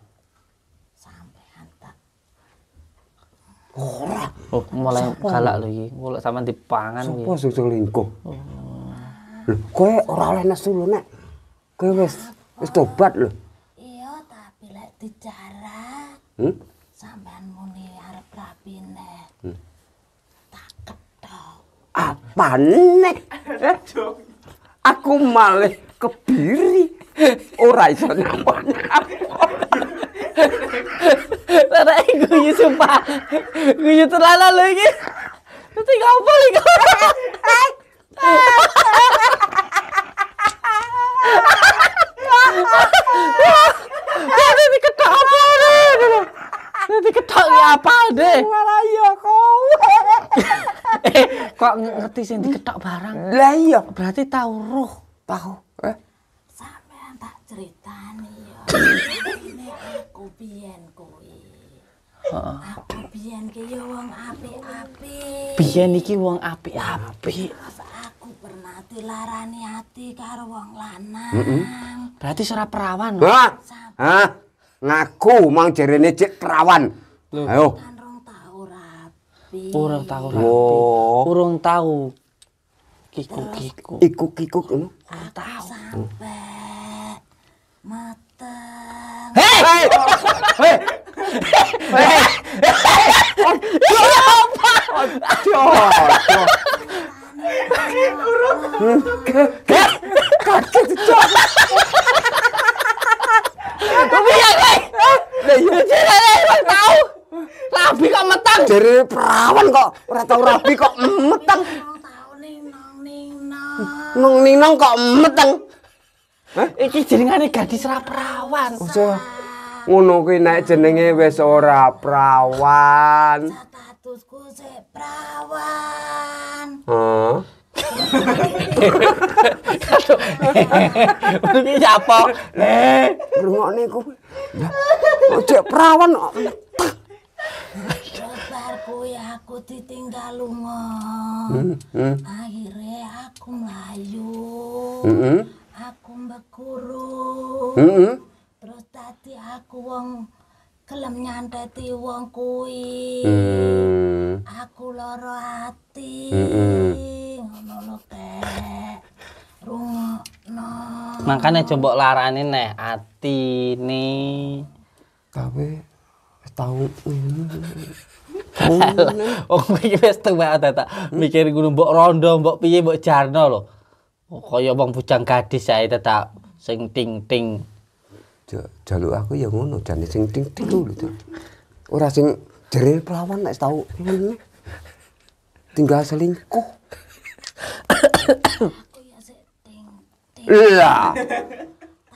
Sampean tak. Oh, mulai galak lho iki. Mulai sampean dipangan iki. Sopo sing selingkuh? Oh. Lho, kowe ora oleh nesu lho, Nek. Kowe wis wis tobat lho. Iya, tapi lek dicari Hmm? sampean muni arep hmm. tak ketok apane aku malah kebiri ora iso nyapa-nyapa Lara guyu sumpah. Guyu terlalu lho iki. Mesti Ha Det er ikke dårlig! Det er ikke dårlig arbejde! Kok ngerti sih diketok barang? Lah iya. Berarti tau, roh. Tahu. Eh? Sampean tak cerita ya. Ini aku bian kuwi. Aku bian ke ya wong api-api. Bien iki wong api-api. Api. api, api api Bernati larani ati karo wong lanang. Berarti ora perawan. Hah? Ngaku mang jerene cek perawan. Ayo. Urung tau rapi. Urung tau rapi. Oh. Urung tau. Kikuk-kikuk. Iku-kikuk ngono. Urung tau. Sampai. Hmm. Hei! Hei! Hei! Hei! Hei! Hei! Hei! kok cocok. Rabi Jadi perawan kok, ora tau rabi kok meteng. Nong ninong kok meteng. Hah? Iki jenengane gadis ra perawan. Ojo. Ngono kuwi nek jenenge wis ora perawan. Jatah. se perawan. Heeh. Ini siapa? Eh, rumah ini ku. Ojek perawan. Sebar kuy aku ditinggal lungo. Hmm, hmm. Akhirnya aku melayu. Hmm, aku mbekuru. Terus tadi aku wong gelem nyandeti wong kuwi hmm. aku loro ati ngono lho kek rungokno makane jombok larane neh atine gawe tau Oh, iki wis tuwa ta. Mikir ngono mbok rondo, mbok piye, mbok jarno lho. Kaya wong bujang gadis saya ta sing ting ting jaluk aku ya ngono jane sing ting ting lho ora sing jere pelawan nek tau tinggal selingkuh iya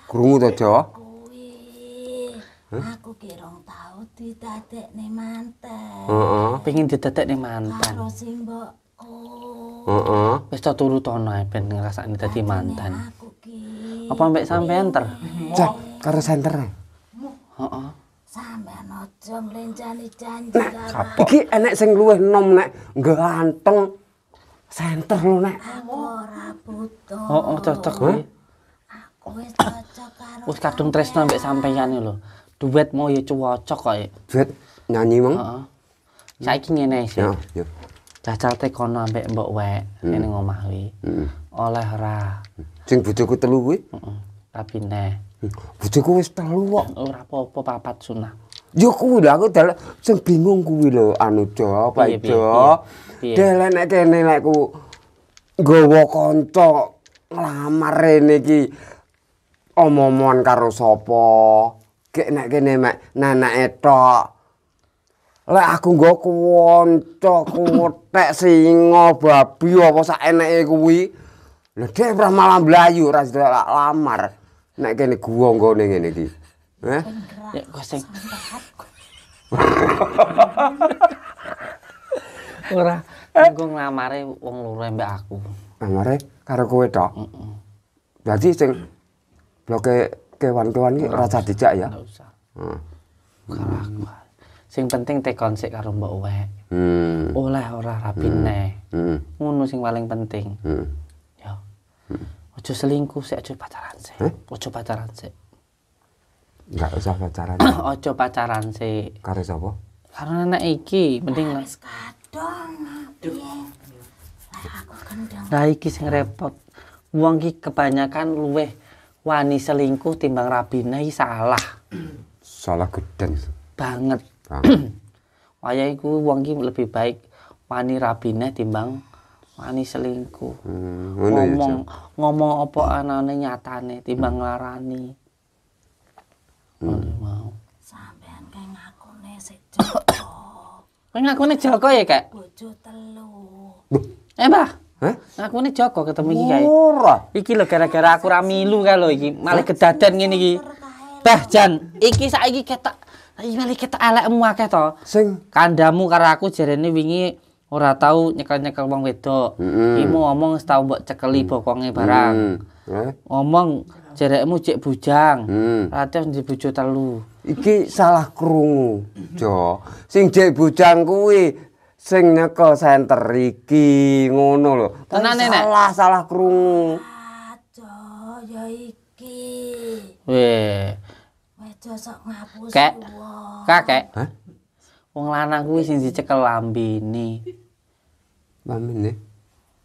krungu to Jawa aku ki rong tau didadekne manten heeh pengin didadekne mantan. karo sing mbok Heeh. Wis turu tono ben ngrasakne dadi mantan. Apa mbek sampean ter? karo senter. Heeh. Sampeyan aja nglencani janji karo. Iki enek sing luweh nom nek ganteng senter lu, nek. Ora butuh. Heeh, cocok kowe. Aku wis cocok karo. Wis kadung tresno mbek sampeyan lho. Duet mau ya cocok kok. Duet nyanyi mong. Heeh. Saiki ngene sih. Yo, yo. Cacal teh kono ambek mbok wek hmm. ini ngomah wi. Hmm. Oleh ra. Sing bojoku telu kuwi. Heeh. Tapi neh. Bojoku wis telu kok. Ora apa-apa papat sunah. Yo kuwi lho aku dalem sing bingung kuwi lho anu Jo, Pak Jo. Dele nek kene nek ku nggawa kanca nglamar rene iki omomon karo sapa? Kek nek kene mek nanake tok. Lek aku nggo kanca kutek singo babi apa sak eneke kuwi. Lha dhek malah mlayu ora lamar. nek kene gua nggone ngene iki. Heh. Nek goseng. Ora eh? engko nglamare wong loro mbek aku. Nglamare karo kowe tok. Heeh. Berarti sing bloke kewan-kewan iki ora usah dijak ya. Ora usah. Heeh. Hmm. aku. Sing penting tekon sik karo Mbok Wek. Hmm. Oleh ora rapine. hmm. neh. Hmm. Ngono sing paling penting. Hmm. Ya. Hmm. Ojo selingkuh sih, ojo pacaran sih. Eh? Ojo pacaran sih. Enggak usah pacaran. ojo pacaran sih. karena siapa? Karena anak iki, mending lah. kadang, Aku iki sing repot. Wong iki kebanyakan luweh wani selingkuh timbang rabine salah. salah gedeng banget. Wayahe iku wong iki lebih baik wani Rabinah timbang wani selingkuh hmm, ya, ngomong ya, ngomong apa anane nyatane timbang hmm. larani hmm. mau sampean kayak nih si Joko ngaku nih Joko ya kak bojo telu eh mbah ngaku Ngakune Joko ketemu iki kae. Ora. Iki lho gara-gara aku ra milu kae lho iki, malah kedaden ngene iki. Bah Jan, iki saiki ketok Iki malah ketok elekmu akeh to. Sing kandamu karo aku jarene wingi ora tahu nyekal nyekel wong wedok. Mm -hmm. Imu ngomong tau mbok cekeli mm. bokonge barang. Mm. Eh? Ngomong jerekmu cek bujang. Ratu mm. Ratih bujo telu. Iki salah krungu, Jo. Sing cek bujang kuwi sing nyekel senter iki ngono lho. Tenan Salah salah krungu. Jo, ya iki. Weh. Wedok sok ngapus. Kakek. Hah? Wong lanang kuwi sing dicekel lambene. Mamin nih.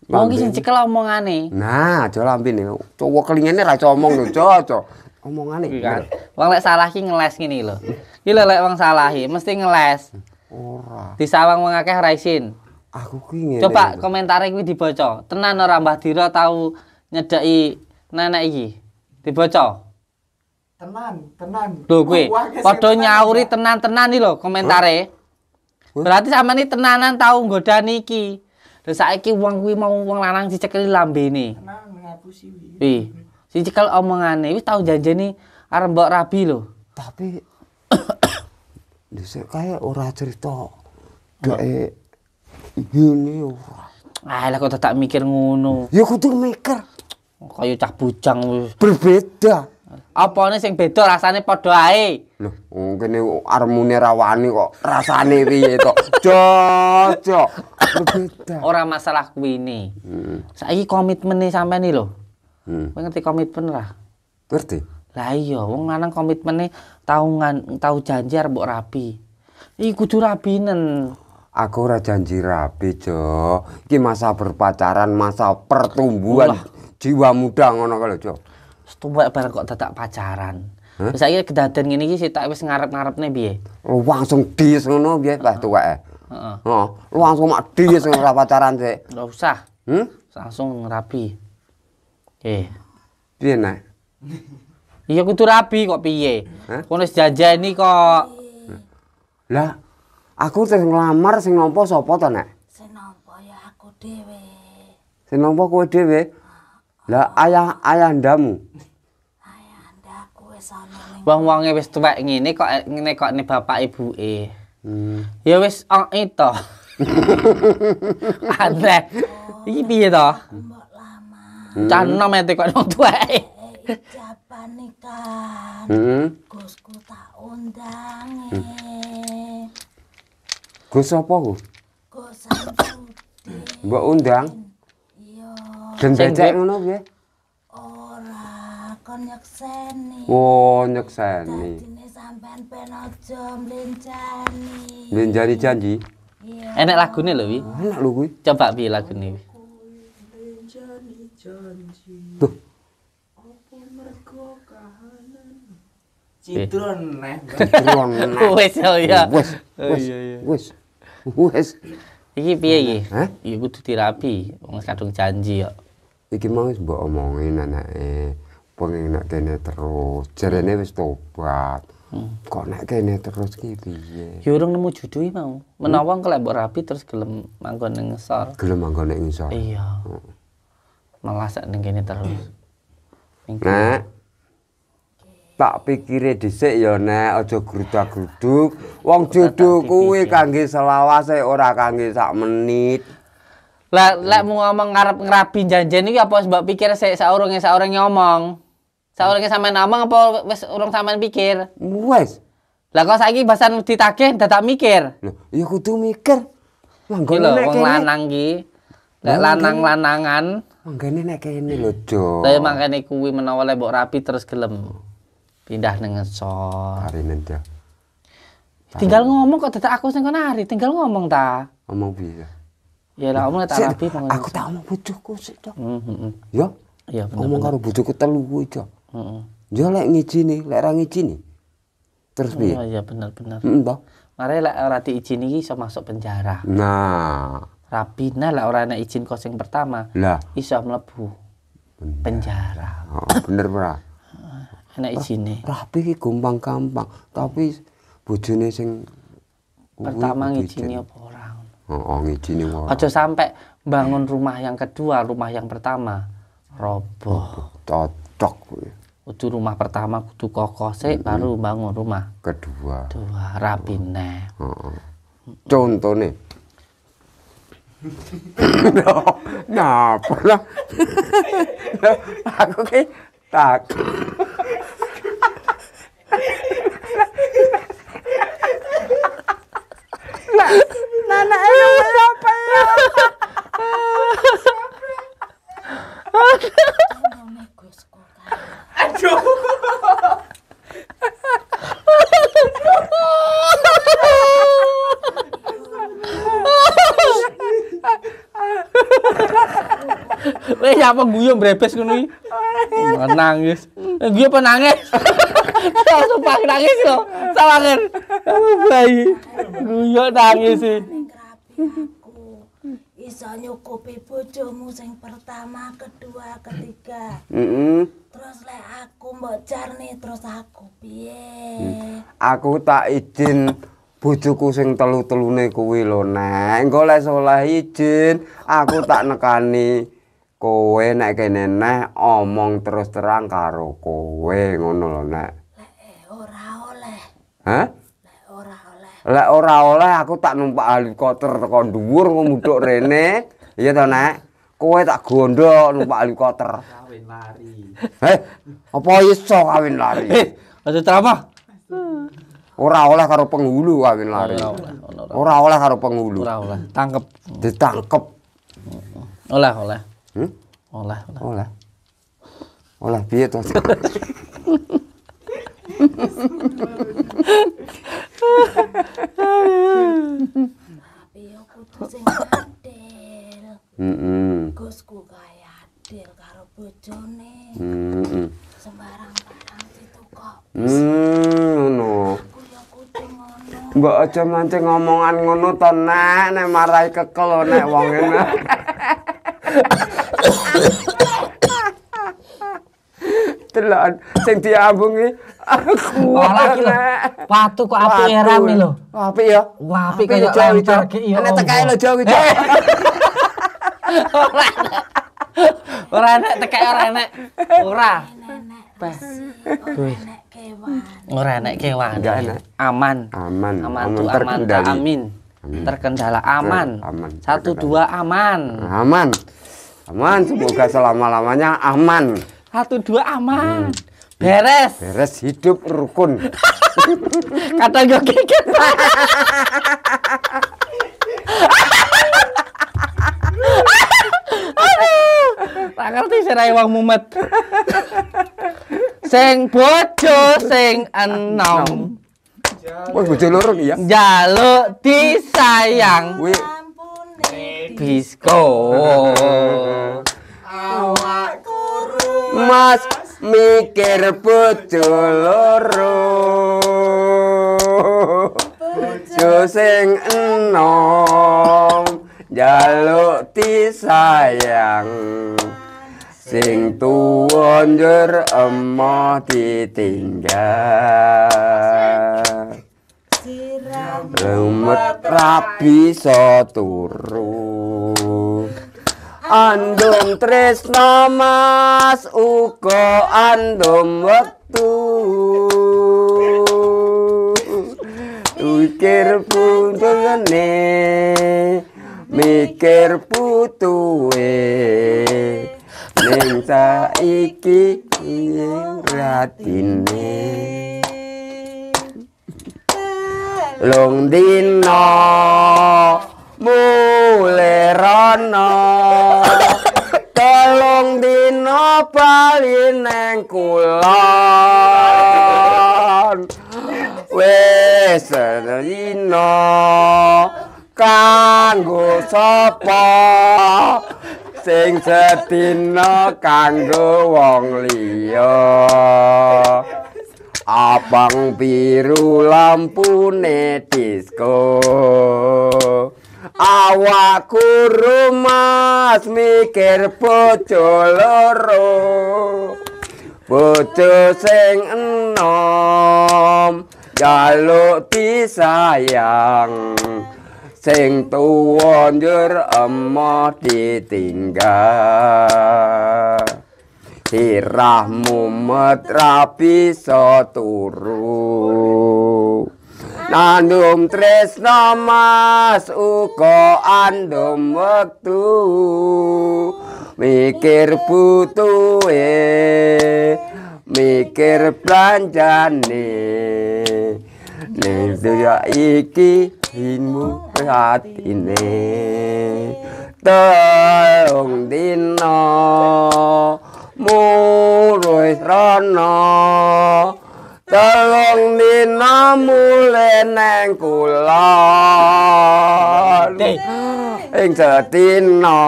Wong iki sing cekel omongane. Nah, aja lampin nih. Cowok kelingene ra omong lho, Cok. Omongane. Kan. Wong lek salah ki ngeles ngene lho. Ki lek wong salah mesti ngeles. Ora. Disawang wong akeh ra isin. Aku ki ngene. Coba komentare kuwi dibaca. Tenan ora Mbah Dira tau nyedaki nenek iki. Dibaca. Tenan, tenan. Lho kuwi padha nyauri ya. tenan-tenan iki lho komentare. Berarti sama ini tenanan tahu nggoda niki. Dan saiki wong kuwi mau wong lanang dicekeli lambene. Tenang ngapusi Pi. Sing cekel omongane wis tau janjeni arep mbok rabi lho. Tapi dhisik kae ora cerita gak e, ngene ora. Ya. Ah, lah kok tak mikir ngono. Ya kudu mikir. Kayu cah bujang wis. Berbeda. apa ini yang beda rasanya pada ae mungkin ini armune rawani kok rasanya piye itu cocok berbeda orang masalah kuwi ini hmm. saiki komitmen nih sampai nih lo hmm. ngerti komitmen lah ngerti lah iya wong lanang komitmen nih tahu ngan tahu janji harus buat rapi ini kudu rapi nen aku ora janji rapi jo ini masa berpacaran masa pertumbuhan jiwa muda ngono kalau jo setua bareng kok tetap pacaran huh? saya kedatangan ini sih tak wis ngarep-ngarep nih biye lu langsung dies ngono biye uh -huh. tua e? eh uh lu langsung mak dies ngarep pacaran sih nggak usah hmm? langsung ngerapi. eh biye nih iya kudu rapi kok piye huh? kono sejajar ini kok lah aku terus ngelamar sing nopo sopo tuh nek sing nopo ya aku dewe sing nopo kowe dewe Lah ayah ayandamu. Ayandaku wis ana. Wong-wonge wis tuwek ngene kok ngene kok ne bapak ibuke. Hmm. Ya wis ong eta. Ade. Iki piye to? Hmm. Cano mete kok wong tuwek. Eh, Japan nikah. Heeh. Hmm. Gusku tak undang. Gus sapa ku? Gus Mbok undang. Hmm. Gendecek ngono piye? Ora, kon nyekseni. Oh, nyekseni. Dadine sampean pen aja mlenjani. Mlenjani janji? Iya. Enak lagune lho wi. Ah, enak lho kuwi. Coba bi lagune wi. janji. Tuh. Apa mergo kahanan? Citron neh. Citron. Nah. Wes ya. Wes. Oh, wes. Iya, iya. Wes. Wes. Iki piye iki? Hah? Ya kudu dirapi. Wong kadung janji ya iki mau wis mbok omongin anake pengen nak kene terus jarene wis tobat hmm. kok nak kene terus ki piye urung nemu judu mau menawa hmm? kelek rapi terus gelem manggon ning ngesor gelem manggon ning ngesor iya hmm. malah kene terus nek tak pikire dhisik ya nek aja gruduk-gruduk wong judu kuwi kangge selawase ora kangge sak menit Lah iya. lah mau ngomong ngarep ngerapi janjian ini apa sebab pikir saya saurunge saurunge ngomong. yang sama nama apa wes orang sama pikir? Wes. Lah kok saiki bahasan ditagih tetap mikir. Loh, ya kudu mikir. Manggon wong lanang ki. Lah lanang-lanangan manggane nek kene lho, Jo. Lah ya mangkane kuwi menawa lek mbok rapi terus gelem. Pindah nang ngesor. hari nanti, Tinggal ngomong kok tetap aku sing kono tinggal ngomong ta. Ngomong bisa. Ya lah omong tak rapi pengen. Aku tak mau bojoku sik to. Hmm, hmm, hmm. Ya. Ya bener. Omong karo bojoku telu kuwi to. Heeh. Ya lek ngijini, lek ra ngijini. Terus piye? Oh iya bener bener. Heeh to. Mare lek ora diijini iki iso masuk penjara. Nah. Rapina lah ora ana izin kos yang pertama. Lah. Iso mlebu penjara. Oh, bener ora? Ana izine. Rapi iki gampang-gampang, tapi bojone sing pertama ngijini apa? Oh, ngijini wae. Aja sampai bangun rumah yang kedua, rumah yang pertama roboh. Cocok kuwi. rumah pertama kudu kokoh sih, -hmm. baru bangun rumah kedua. Dua rapi oh. neh. contoh nih, Nah, lah. Aku ki tak. Nah, nana eh, ayo, siapa ya? Aduh. Weh apa guyu brebes ngono iki? Nangis. Eh, guyu apa nangis? Sumpah nangis lho. Sawangen. Bayi. Guyu nangis sih. Iso nyukupi bojomu sing pertama, kedua, ketiga. Heeh. Terus le aku mbok nih terus aku piye? Aku tak izin bojoku sing telu-telune kuwi lho nek engko lek salah ijin aku tak nekani kowe nek kene neh omong terus terang karo kowe ngono lho nek eh, ora oleh Hah? lek ora oleh lek ora oleh aku tak numpak helikopter teko dhuwur ngomuduk rene iya to nek kowe tak gondok numpak helikopter kawin lari heh apa iso kawin lari eh, aja ceramah Ora oleh karo penghulu kawin lari. Ora oleh karo penghulu. Ora oleh. Tangkep. Ditangkep. Oleh oleh. Hmm? Oleh oleh. Oleh. piye to? Sembarang barang ditukok. Hmm, ngono. Mbok aja mancing ngomongan ngono to nek nek marahi kekel nek wong ngene. Telan sing diambungi aku. Oh lagi lho. Watu kok apik rame lho. Apik ya. Apik kaya jancar iki ya. Nek tekae lho Jawa eh. iki. Ora enak tekae ora enak. Ora. Pas. Duh. Kewan. Ora enak kewan. Enggak enak. Aman. Aman. Aman, aman terkendali. aman amin. amin. Terkendala aman. aman. Satu dua aman. Aman. Aman semoga selama-lamanya aman. Satu dua aman. Hmm. Beres. Beres hidup rukun. Kata gue kikit. Tak ngerti serai wong mumet. sing bojo sing enom. Wah, bojo loro ya. Jaluk disayang. Kuwi bisko. Awakku Mas mikir bojo loro. Bojo sing enom. jaluk disayang sing tuwon jur emoh ditinggal Lumet rabi so turu Andum tresno mas uko andum wektu Mikir putuene Mikir putuene Bensa iki ratine Long dino mulerana Telung dino palineng kulon Wes dino kanggo sapa sing sedina kanggo wong liya abang biru lampu ne disko awakku rumas mikir bojo loro bojo sing enom jaluk disayang sayang sing tuwa njur emoh ditinggal sirah mumet rapi so turu nandum tresno mas uko andum wektu mikir putuwe mikir belanjane ning iki hatimu hatine Teung dino Murui srono Teung dino mule neng kulon Ing jatino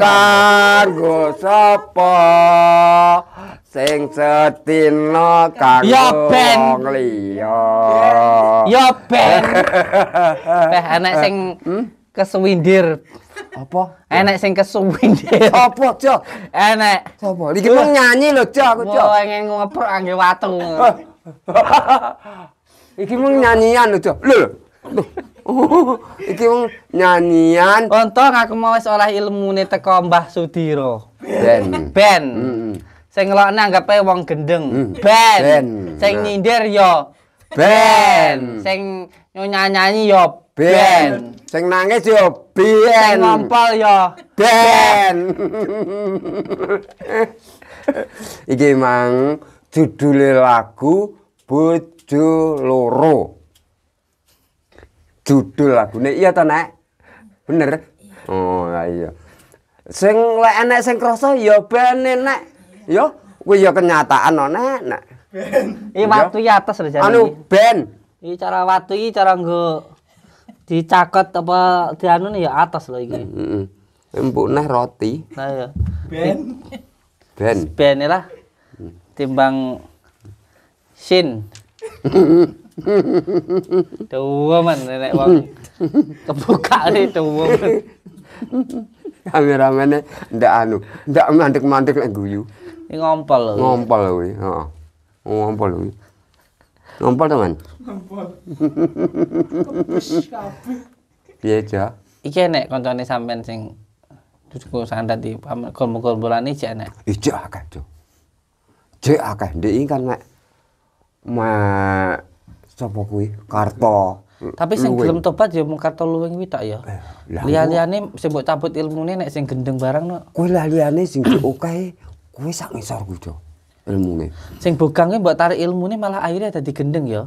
Kanggo sopok sing cetina kang yo ben liyo yo ben teh enek sing hmm? kesuwindir apa enek sing kesuwindir apa jo enek Sopo iki mung nyanyi lho jo aku jo Mau ngene ngoper angge watu iki mung nyanyian lho jo Lo! iki mung nyanyian untung aku mau wis oleh ilmune teko Mbah Sudiro ben ben, sing lokne anggape wong gendeng hmm. ben. ben sing nyindir yo ben sing nyanyi-nyanyi yo ben. ben sing nangis yo ben sing ngompol yo ben, ben. iki mang judule lagu bojo loro judul lagune iya to nek bener oh iya sing lek enek sing krasa yo ben nek yo kuwi yo kenyataan no nek nek iki watu iki atas rejane anu ben iki cara watu iki cara nggo ...dicaket apa dianu ya atas lho iki heeh empuk neh roti nah ya ben ben ben lah timbang ...shin. Tuwa man nek wong kebuka iki tuwa man. Kameramene ndak anu, ndak mandek-mandek lek guyu. ngompol loh Ngompol loh heeh. Oh, ngompol loh Ngompol to, ngompol, Ngompol. Piye, Ja? Iki enek koncone sampean sing duduk sandat di kumpul-kumpulan iki enek. Iki akeh, Jo. Jek akeh ndek kan nek ma sapa kuwi? Karto. Tapi sing gelem tobat ya mung karto luwing kuwi tok ya. Eh, Liya-liyane sing mbok cabut ilmune nek sing gendeng barang no. Kuwi lah liyane sing diokahi Kuwi sak ngisor kuwi ilmu ilmune. Sing bogang e buat tarik ilmu ilmune malah akhirnya tadi gendeng ya.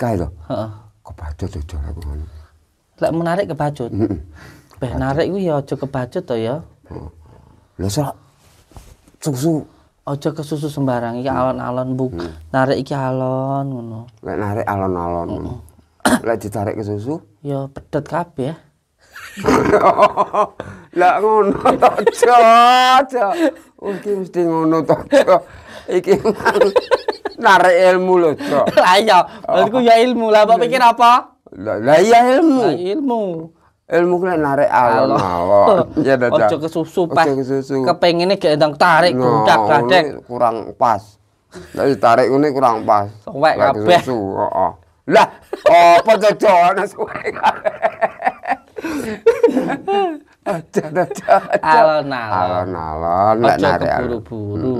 Kae to. Heeh. Kebacut to aku ngono. Lek menarik kebacut. Heeh. Beh narik gue ya aja kebacut to ya. Lo oh. Lah Susu. susu ke susu sembarang iki alon-alon buk. hmm. narik iki alon ngono lek narik alon-alon ngono lek ditarik ke susu Yo ya, pedet kabeh Lah ngono to, Cok. Iki mesti ngono to, Cok. Iki narik ilmu lo Cok. Lah iya, maksudku ya ilmu. Lah iya, iya. apa pikir apa? Lah iya ilmu. Lah ilmu. Ilmu kena narik alam. mawon. Ya dadah. Ojo kesusu pas. Ojo kesusu. Kepengine gek ndang tarik nah, gundak gadek. Kurang pas. dari tarik ini kurang pas. Suwek kabeh. Heeh. Lah, apa cocokan suwe Alon-alon. Alon-alon lek narik. buru-buru.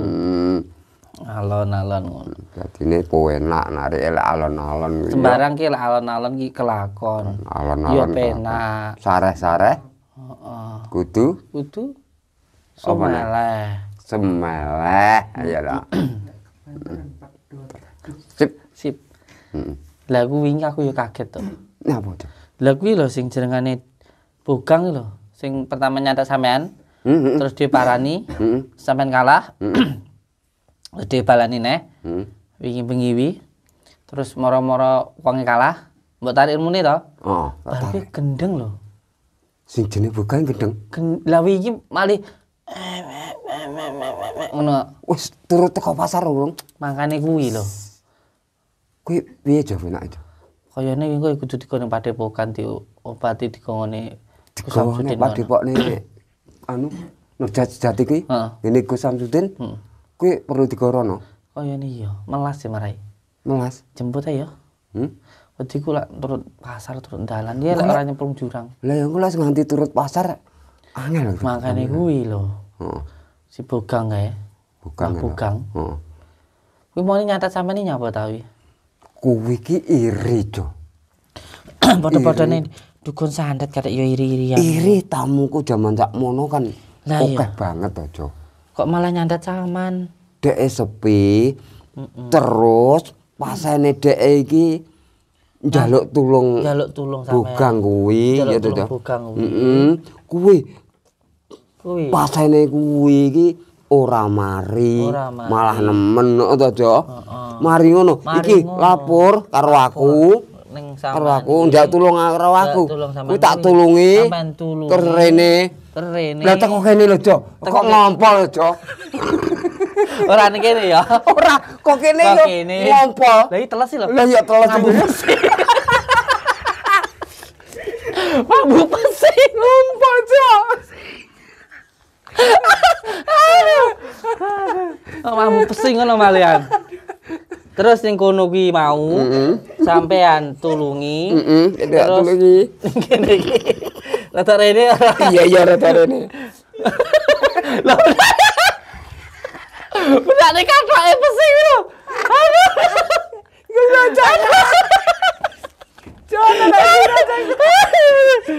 Alon-alon jadi ini kue enak nari lek alon-alon. Sembarang kira alon-alon ki kelakon. Alon-alon. Yo ya penak. Sareh-sareh. kutu Kudu? Kudu. Semeleh. Semeleh. Ya lah. Sip. Sip. Lah aku wingi aku yo kaget to. Nah, bodo. Lah lho sing jenengane Bogang lho, sing pertama nyata sampean. Hmm, hmm. Terus dia parani, mm hmm. sampean kalah. Mm -hmm. dia balani neh. Mm Wingi bengi Terus moro-moro wangi kalah. Mbok tarik ilmune to? Oh, tarik. gendeng lho. Sing jenenge Bogang gendeng. Gen lah wingi malih ngono. Wis turu teko pasar urung. Mangkane kuwi lho. Ss Anu, kuwi piye jawabane itu? Kayane engko kudu dikono padepokan di opati dikongone Samsudin. Padepokne anu Nurjati Jati kuwi. Ngene Gus Samsudin. Hmm. Kuwi perlu digorono. Kayane iya, melas ya marai. Melas. Jemput ae ya. Hmm? Wedi ku lak turut pasar turut jalan dia lak iya. ora nyemplung jurang. Lah yang aku lak nganti turut pasar aneh lho. Makane kuwi lho. Heeh. Si Bogang ya. Bogang. Bogang. Heeh. Kuwi mau sama ini nyapa ta ya? kuwi ki iri Pada pada nih dukun sandet kata ya iri-irian iri tamuku zaman sak mono kan nah, akeh iya. banget aja kok malah nyandat saman dek sepi mm -mm. terus pasane dek iki jaluk nah, tulung Jaluk tulung sama. bugang kuwi ya to bugang kuwi mm -mm. kuwi kuwi ora mari, malah nemen ngono to jo mari ngono iki lapor karo aku ning karo aku njak tulung karo aku ku tak tulungi terus rene terus rene kok kene lho jo kok ngompol jo ora ning kene ya ora kok kene lho ngompol lha iki teles lho lha iya teles Mabuk pasti ngompol, Cok. mau pesing ngono malian. Terus ning kono kuwi mau mm -hmm. sampean tulungi. Mm -hmm. Terus tulungi. Ngene iki. Rata rene. Iya iya rata rene. Lah. Udah nek apa pesing lho. Gila jangan. Jangan lagi.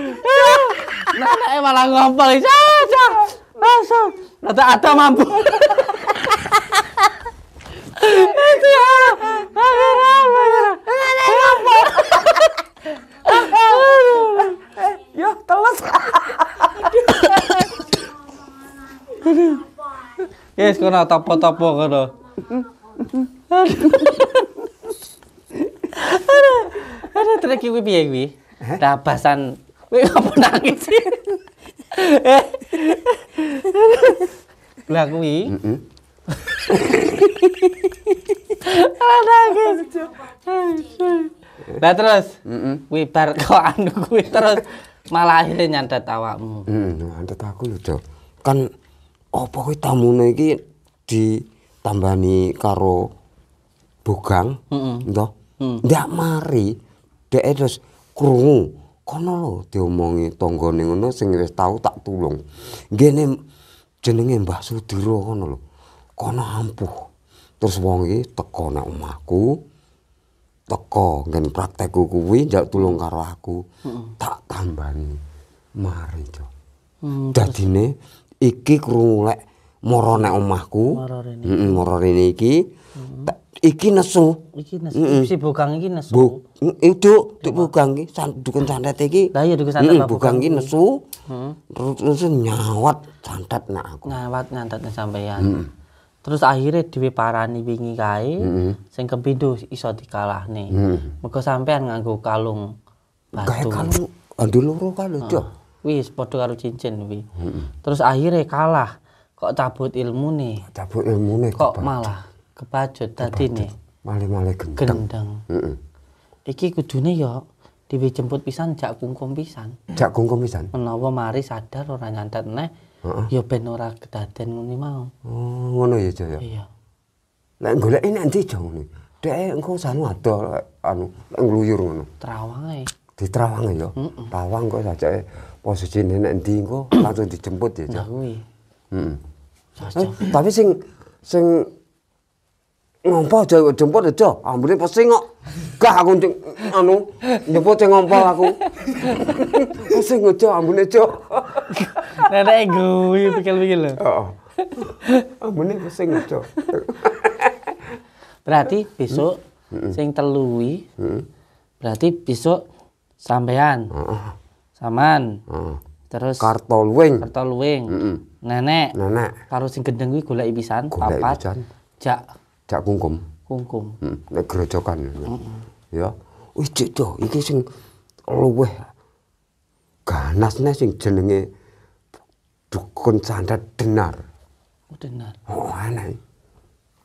Nah, malah ngompol. Jangan. Masa? Nata Ata mampu. Itu ya. Kenapa? yuk teles. Yes, kena tapo-tapo kena. Ada ada trek kuwi piye kuwi? Dabasan. Kowe nangis sih? Lah kuwi. Heeh. Lah terus, heeh. Kuwi bar kok anu kuwi terus malah akhirnya nyantet awakmu. Heeh, mm, nah, nyantet aku lho, Dok. Kan apa kuwi tamune iki ditambani karo bogang, heeh. Mm. Ndak mari. Dek terus krungu kono lho diomongi tanggane ngono sing wis tau tak tulung. Ngene jenenge Mbah Sudiro kono lho. Kono ampuh. Terus wong iki teko nang omahku. Teko ngen praktekku kuwi njak tulung karo aku. Hmm. Tak tambani mari jo. Mm, Dadine iki krungu lek moro nek omahku. Moro rene. Heeh, moro rene iki. iki nesu. Iki nesu. Mm -mm. Si bugang iki nesu. Bu, itu di bugang iki san, dukun santet iki. Lah iya dukun santet mm -mm. bugang iki nesu. Heeh. Hmm. Terus nesu nyawat santet nak aku. Nyawat nyantet nih sampeyan. Mm -mm. Terus akhirnya dhewe parani wingi kae mm -mm. sing kepindho iso dikalahne. Mm -mm. Mergo sampean nganggo kalung batu. Kae kalung andu loro kan lho, ah. Wis padha karo cincin kuwi. Mm -mm. Terus akhirnya kalah. Kok cabut ilmu nih? Cabut ilmu nih Kok malah kepacut tadi nih male-male gendeng gendeng mm -mm. iki kudune yo dhewe jemput pisan jak kungkum pisan jak kungkum pisan menawa mari sadar ora nyantet neh uh -uh. yo ben ora kedaden ngene mau oh ngono ya Jaya iya lek goleki nek ndi Jo ngene dhek engko sanu ado anu ngluyur ngono trawange di terawangai yo, ya? Mm -mm. Trawang kok sajake posisine ndi engko langsung dijemput ya. Nah kuwi. Eh, tapi sing sing ngompol jauh jempol aja ya, ambune pasti ngok gah aku anu jemput sing ngompol aku pasti ngejo ambune aja nenek gue pikir-pikir lho heeh pasti ngejo berarti besok hmm. hmm. sing telui hmm. berarti besok sampean uh. saman uh. terus kartolwing kartolwing uh. Hmm. nenek nenek karo sing gendeng gula ibisan pisan papat jak Tak kungkum kungkum nek grojokan ya wis cek to iki sing luweh ganas nek sing jenenge dukun candat denar denar oh aneh.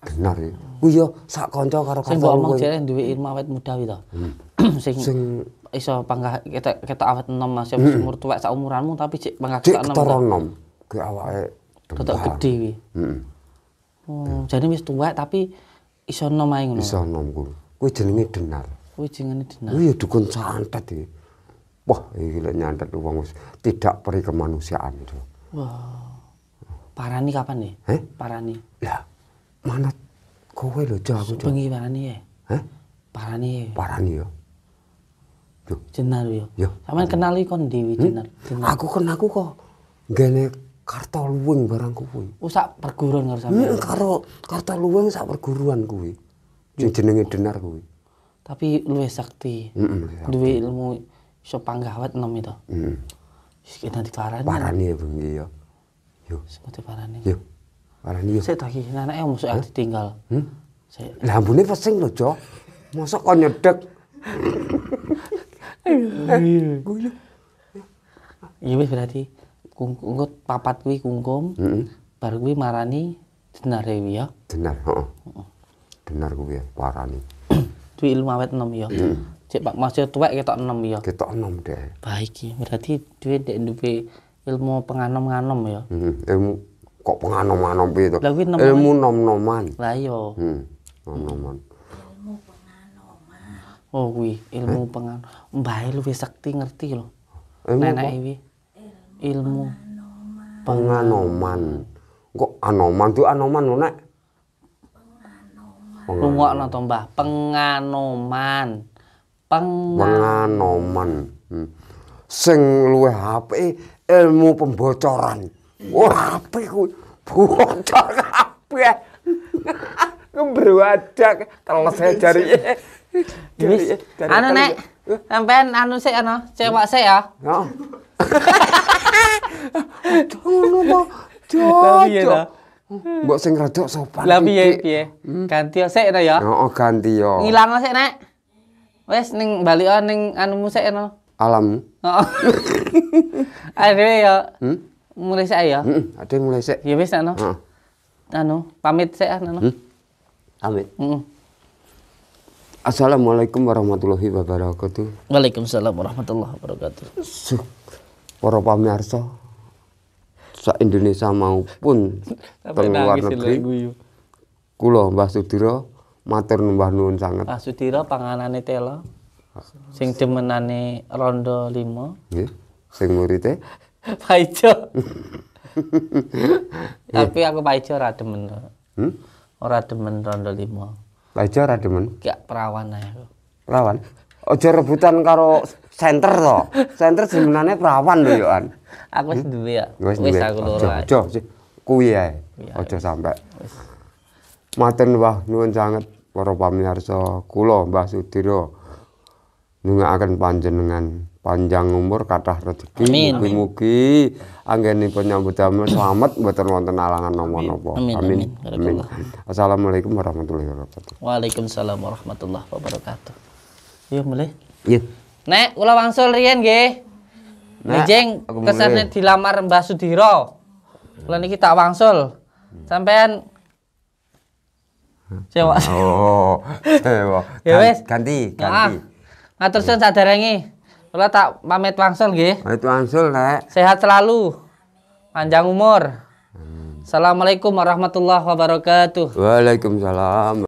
denar ku ya, sak kanca karo kanca sing ngomong jare duwe ilmu awet muda wi to sing sing iso panggah ketok awet enom mas yo umur tuwek sak umuranmu tapi cek panggah ketok enom ketok enom ke awake ketok gedhe wi heeh Oh, jadi wis tuwek tapi iso nom ae ngono. Iso nom kuwi. Kuwi jenenge denar. Kuwi jenenge denar. Kuwi ya dukun santet iki. Wah, iki lek nyantet wong wis tidak peri kemanusiaan itu. Wah. Parani kapan nih? Eh? Parani. Lah, ya, mana kowe lho jo aku jo. Bengi parani ya. Heh? Parani. Ya. Parani ya. Yo. Jenar yo. Yo. Sampeyan kenali kon Dewi hmm? Jenar. Aku kenal aku kok. Gene Karto luweng barang kuwi. Oh sak perguruan karo sampeyan. Heeh, karo Karto luweng sak perguruan kuwi. Sing iya. jenenge Denar kuwi. Tapi luwih sakti. Heeh. Duwe ilmu iso panggawat nom itu. Heeh. Wis kita diparani. Parani ya, Bung, iya. Yo, semote parani. Yo. Parani yo. Sik tak iki anake mosok huh? ditinggal. Hmm? Sik. Lah ambune pesing lho, Cok. Mosok kon nyedek. Iya. Iya berarti kungkut papat kuwi kungkum. Heeh. Bar kuwi marani denar kuwi e ya. Denar, heeh. Denar kuwi marani. Duwe ilmu awet 6 ya. Cek Pak Mas ya tuwek ketok 6 ya. Ketok deh. Baik iki berarti duwe ndek duwe ilmu penganom-nganom ya. Heeh. Ilmu kok penganom-nganom piye to? Ilmu nom-noman. Lah iya. Mm. Nom-noman. Ilmu Oh kuwi ilmu penganom. Mbae lu sekti ngerti lho. Nenek iki ilmu penganoman kok anoman tuh anoman lo nek Rungok no pengenoman penganoman Pengan... penganoman hmm. sing luwe HP ilmu pembocoran wah HP kuwi bocor kabeh kebruadak kalau saya cari anu nek sampean anu sih anu cewek saya ya. no Ngono to. Cocok. Mbok sing rada sopan. Lah piye piye? Hmm. Ganti yo sik ya. Heeh, ganti yo. Ya. Ilang sik nek. Wes ning bali oh, ning anumu sik no. Alam. Heeh. Aduh yo. Hmm? Mulai sik ya. Heeh, ade mulai sik. Ya wis nek Heeh. Anu, pamit sik anu. Hmm? Pamit. Heeh. Hmm. Assalamualaikum warahmatullahi wabarakatuh. Waalaikumsalam warahmatullahi wabarakatuh para pamirsa se Indonesia maupun teng luar negeri. Kulo Mbah Sudira matur nuwun nuwun sangat. Mbah panganane tela. Sing demenane rondo limo Nggih. Sing murite Pak Tapi aku Pak Ijo ora demen. Hmm? Ora demen rondo 5. Pak ora demen? Gak perawan aku. Perawan? Ojo rebutan karo center to. Center sebenarnya perawan loh yo Aku wis duwe ya. Wis aku loro. Ojo kuwi ae. Iya, iya. Ojo sampe. Maten wah nuwun sanget para pamirsa kula Mbah Sudiro. Nungakaken panjenengan panjang umur kathah rezeki mugi-mugi anggenipun nyambut damel selamat mboten wonten alangan napa-napa amin amin, amin. assalamualaikum warahmatullahi wabarakatuh waalaikumsalam warahmatullahi wabarakatuh yuk mulai yuk Nek kula wangsul riyen nggih. Lijeng kesane dilamar Mbah Sudiro. Kula niki tak wangsul. Sampean cewek. Oh, sewa. Ya wis, ganti, ganti. Matur ya. suwun sadarangi. Kula tak pamit wangsul nggih. Pamit wangsul, Nek. Sehat selalu. Panjang umur. Hmm. Assalamualaikum warahmatullahi wabarakatuh. Waalaikumsalam.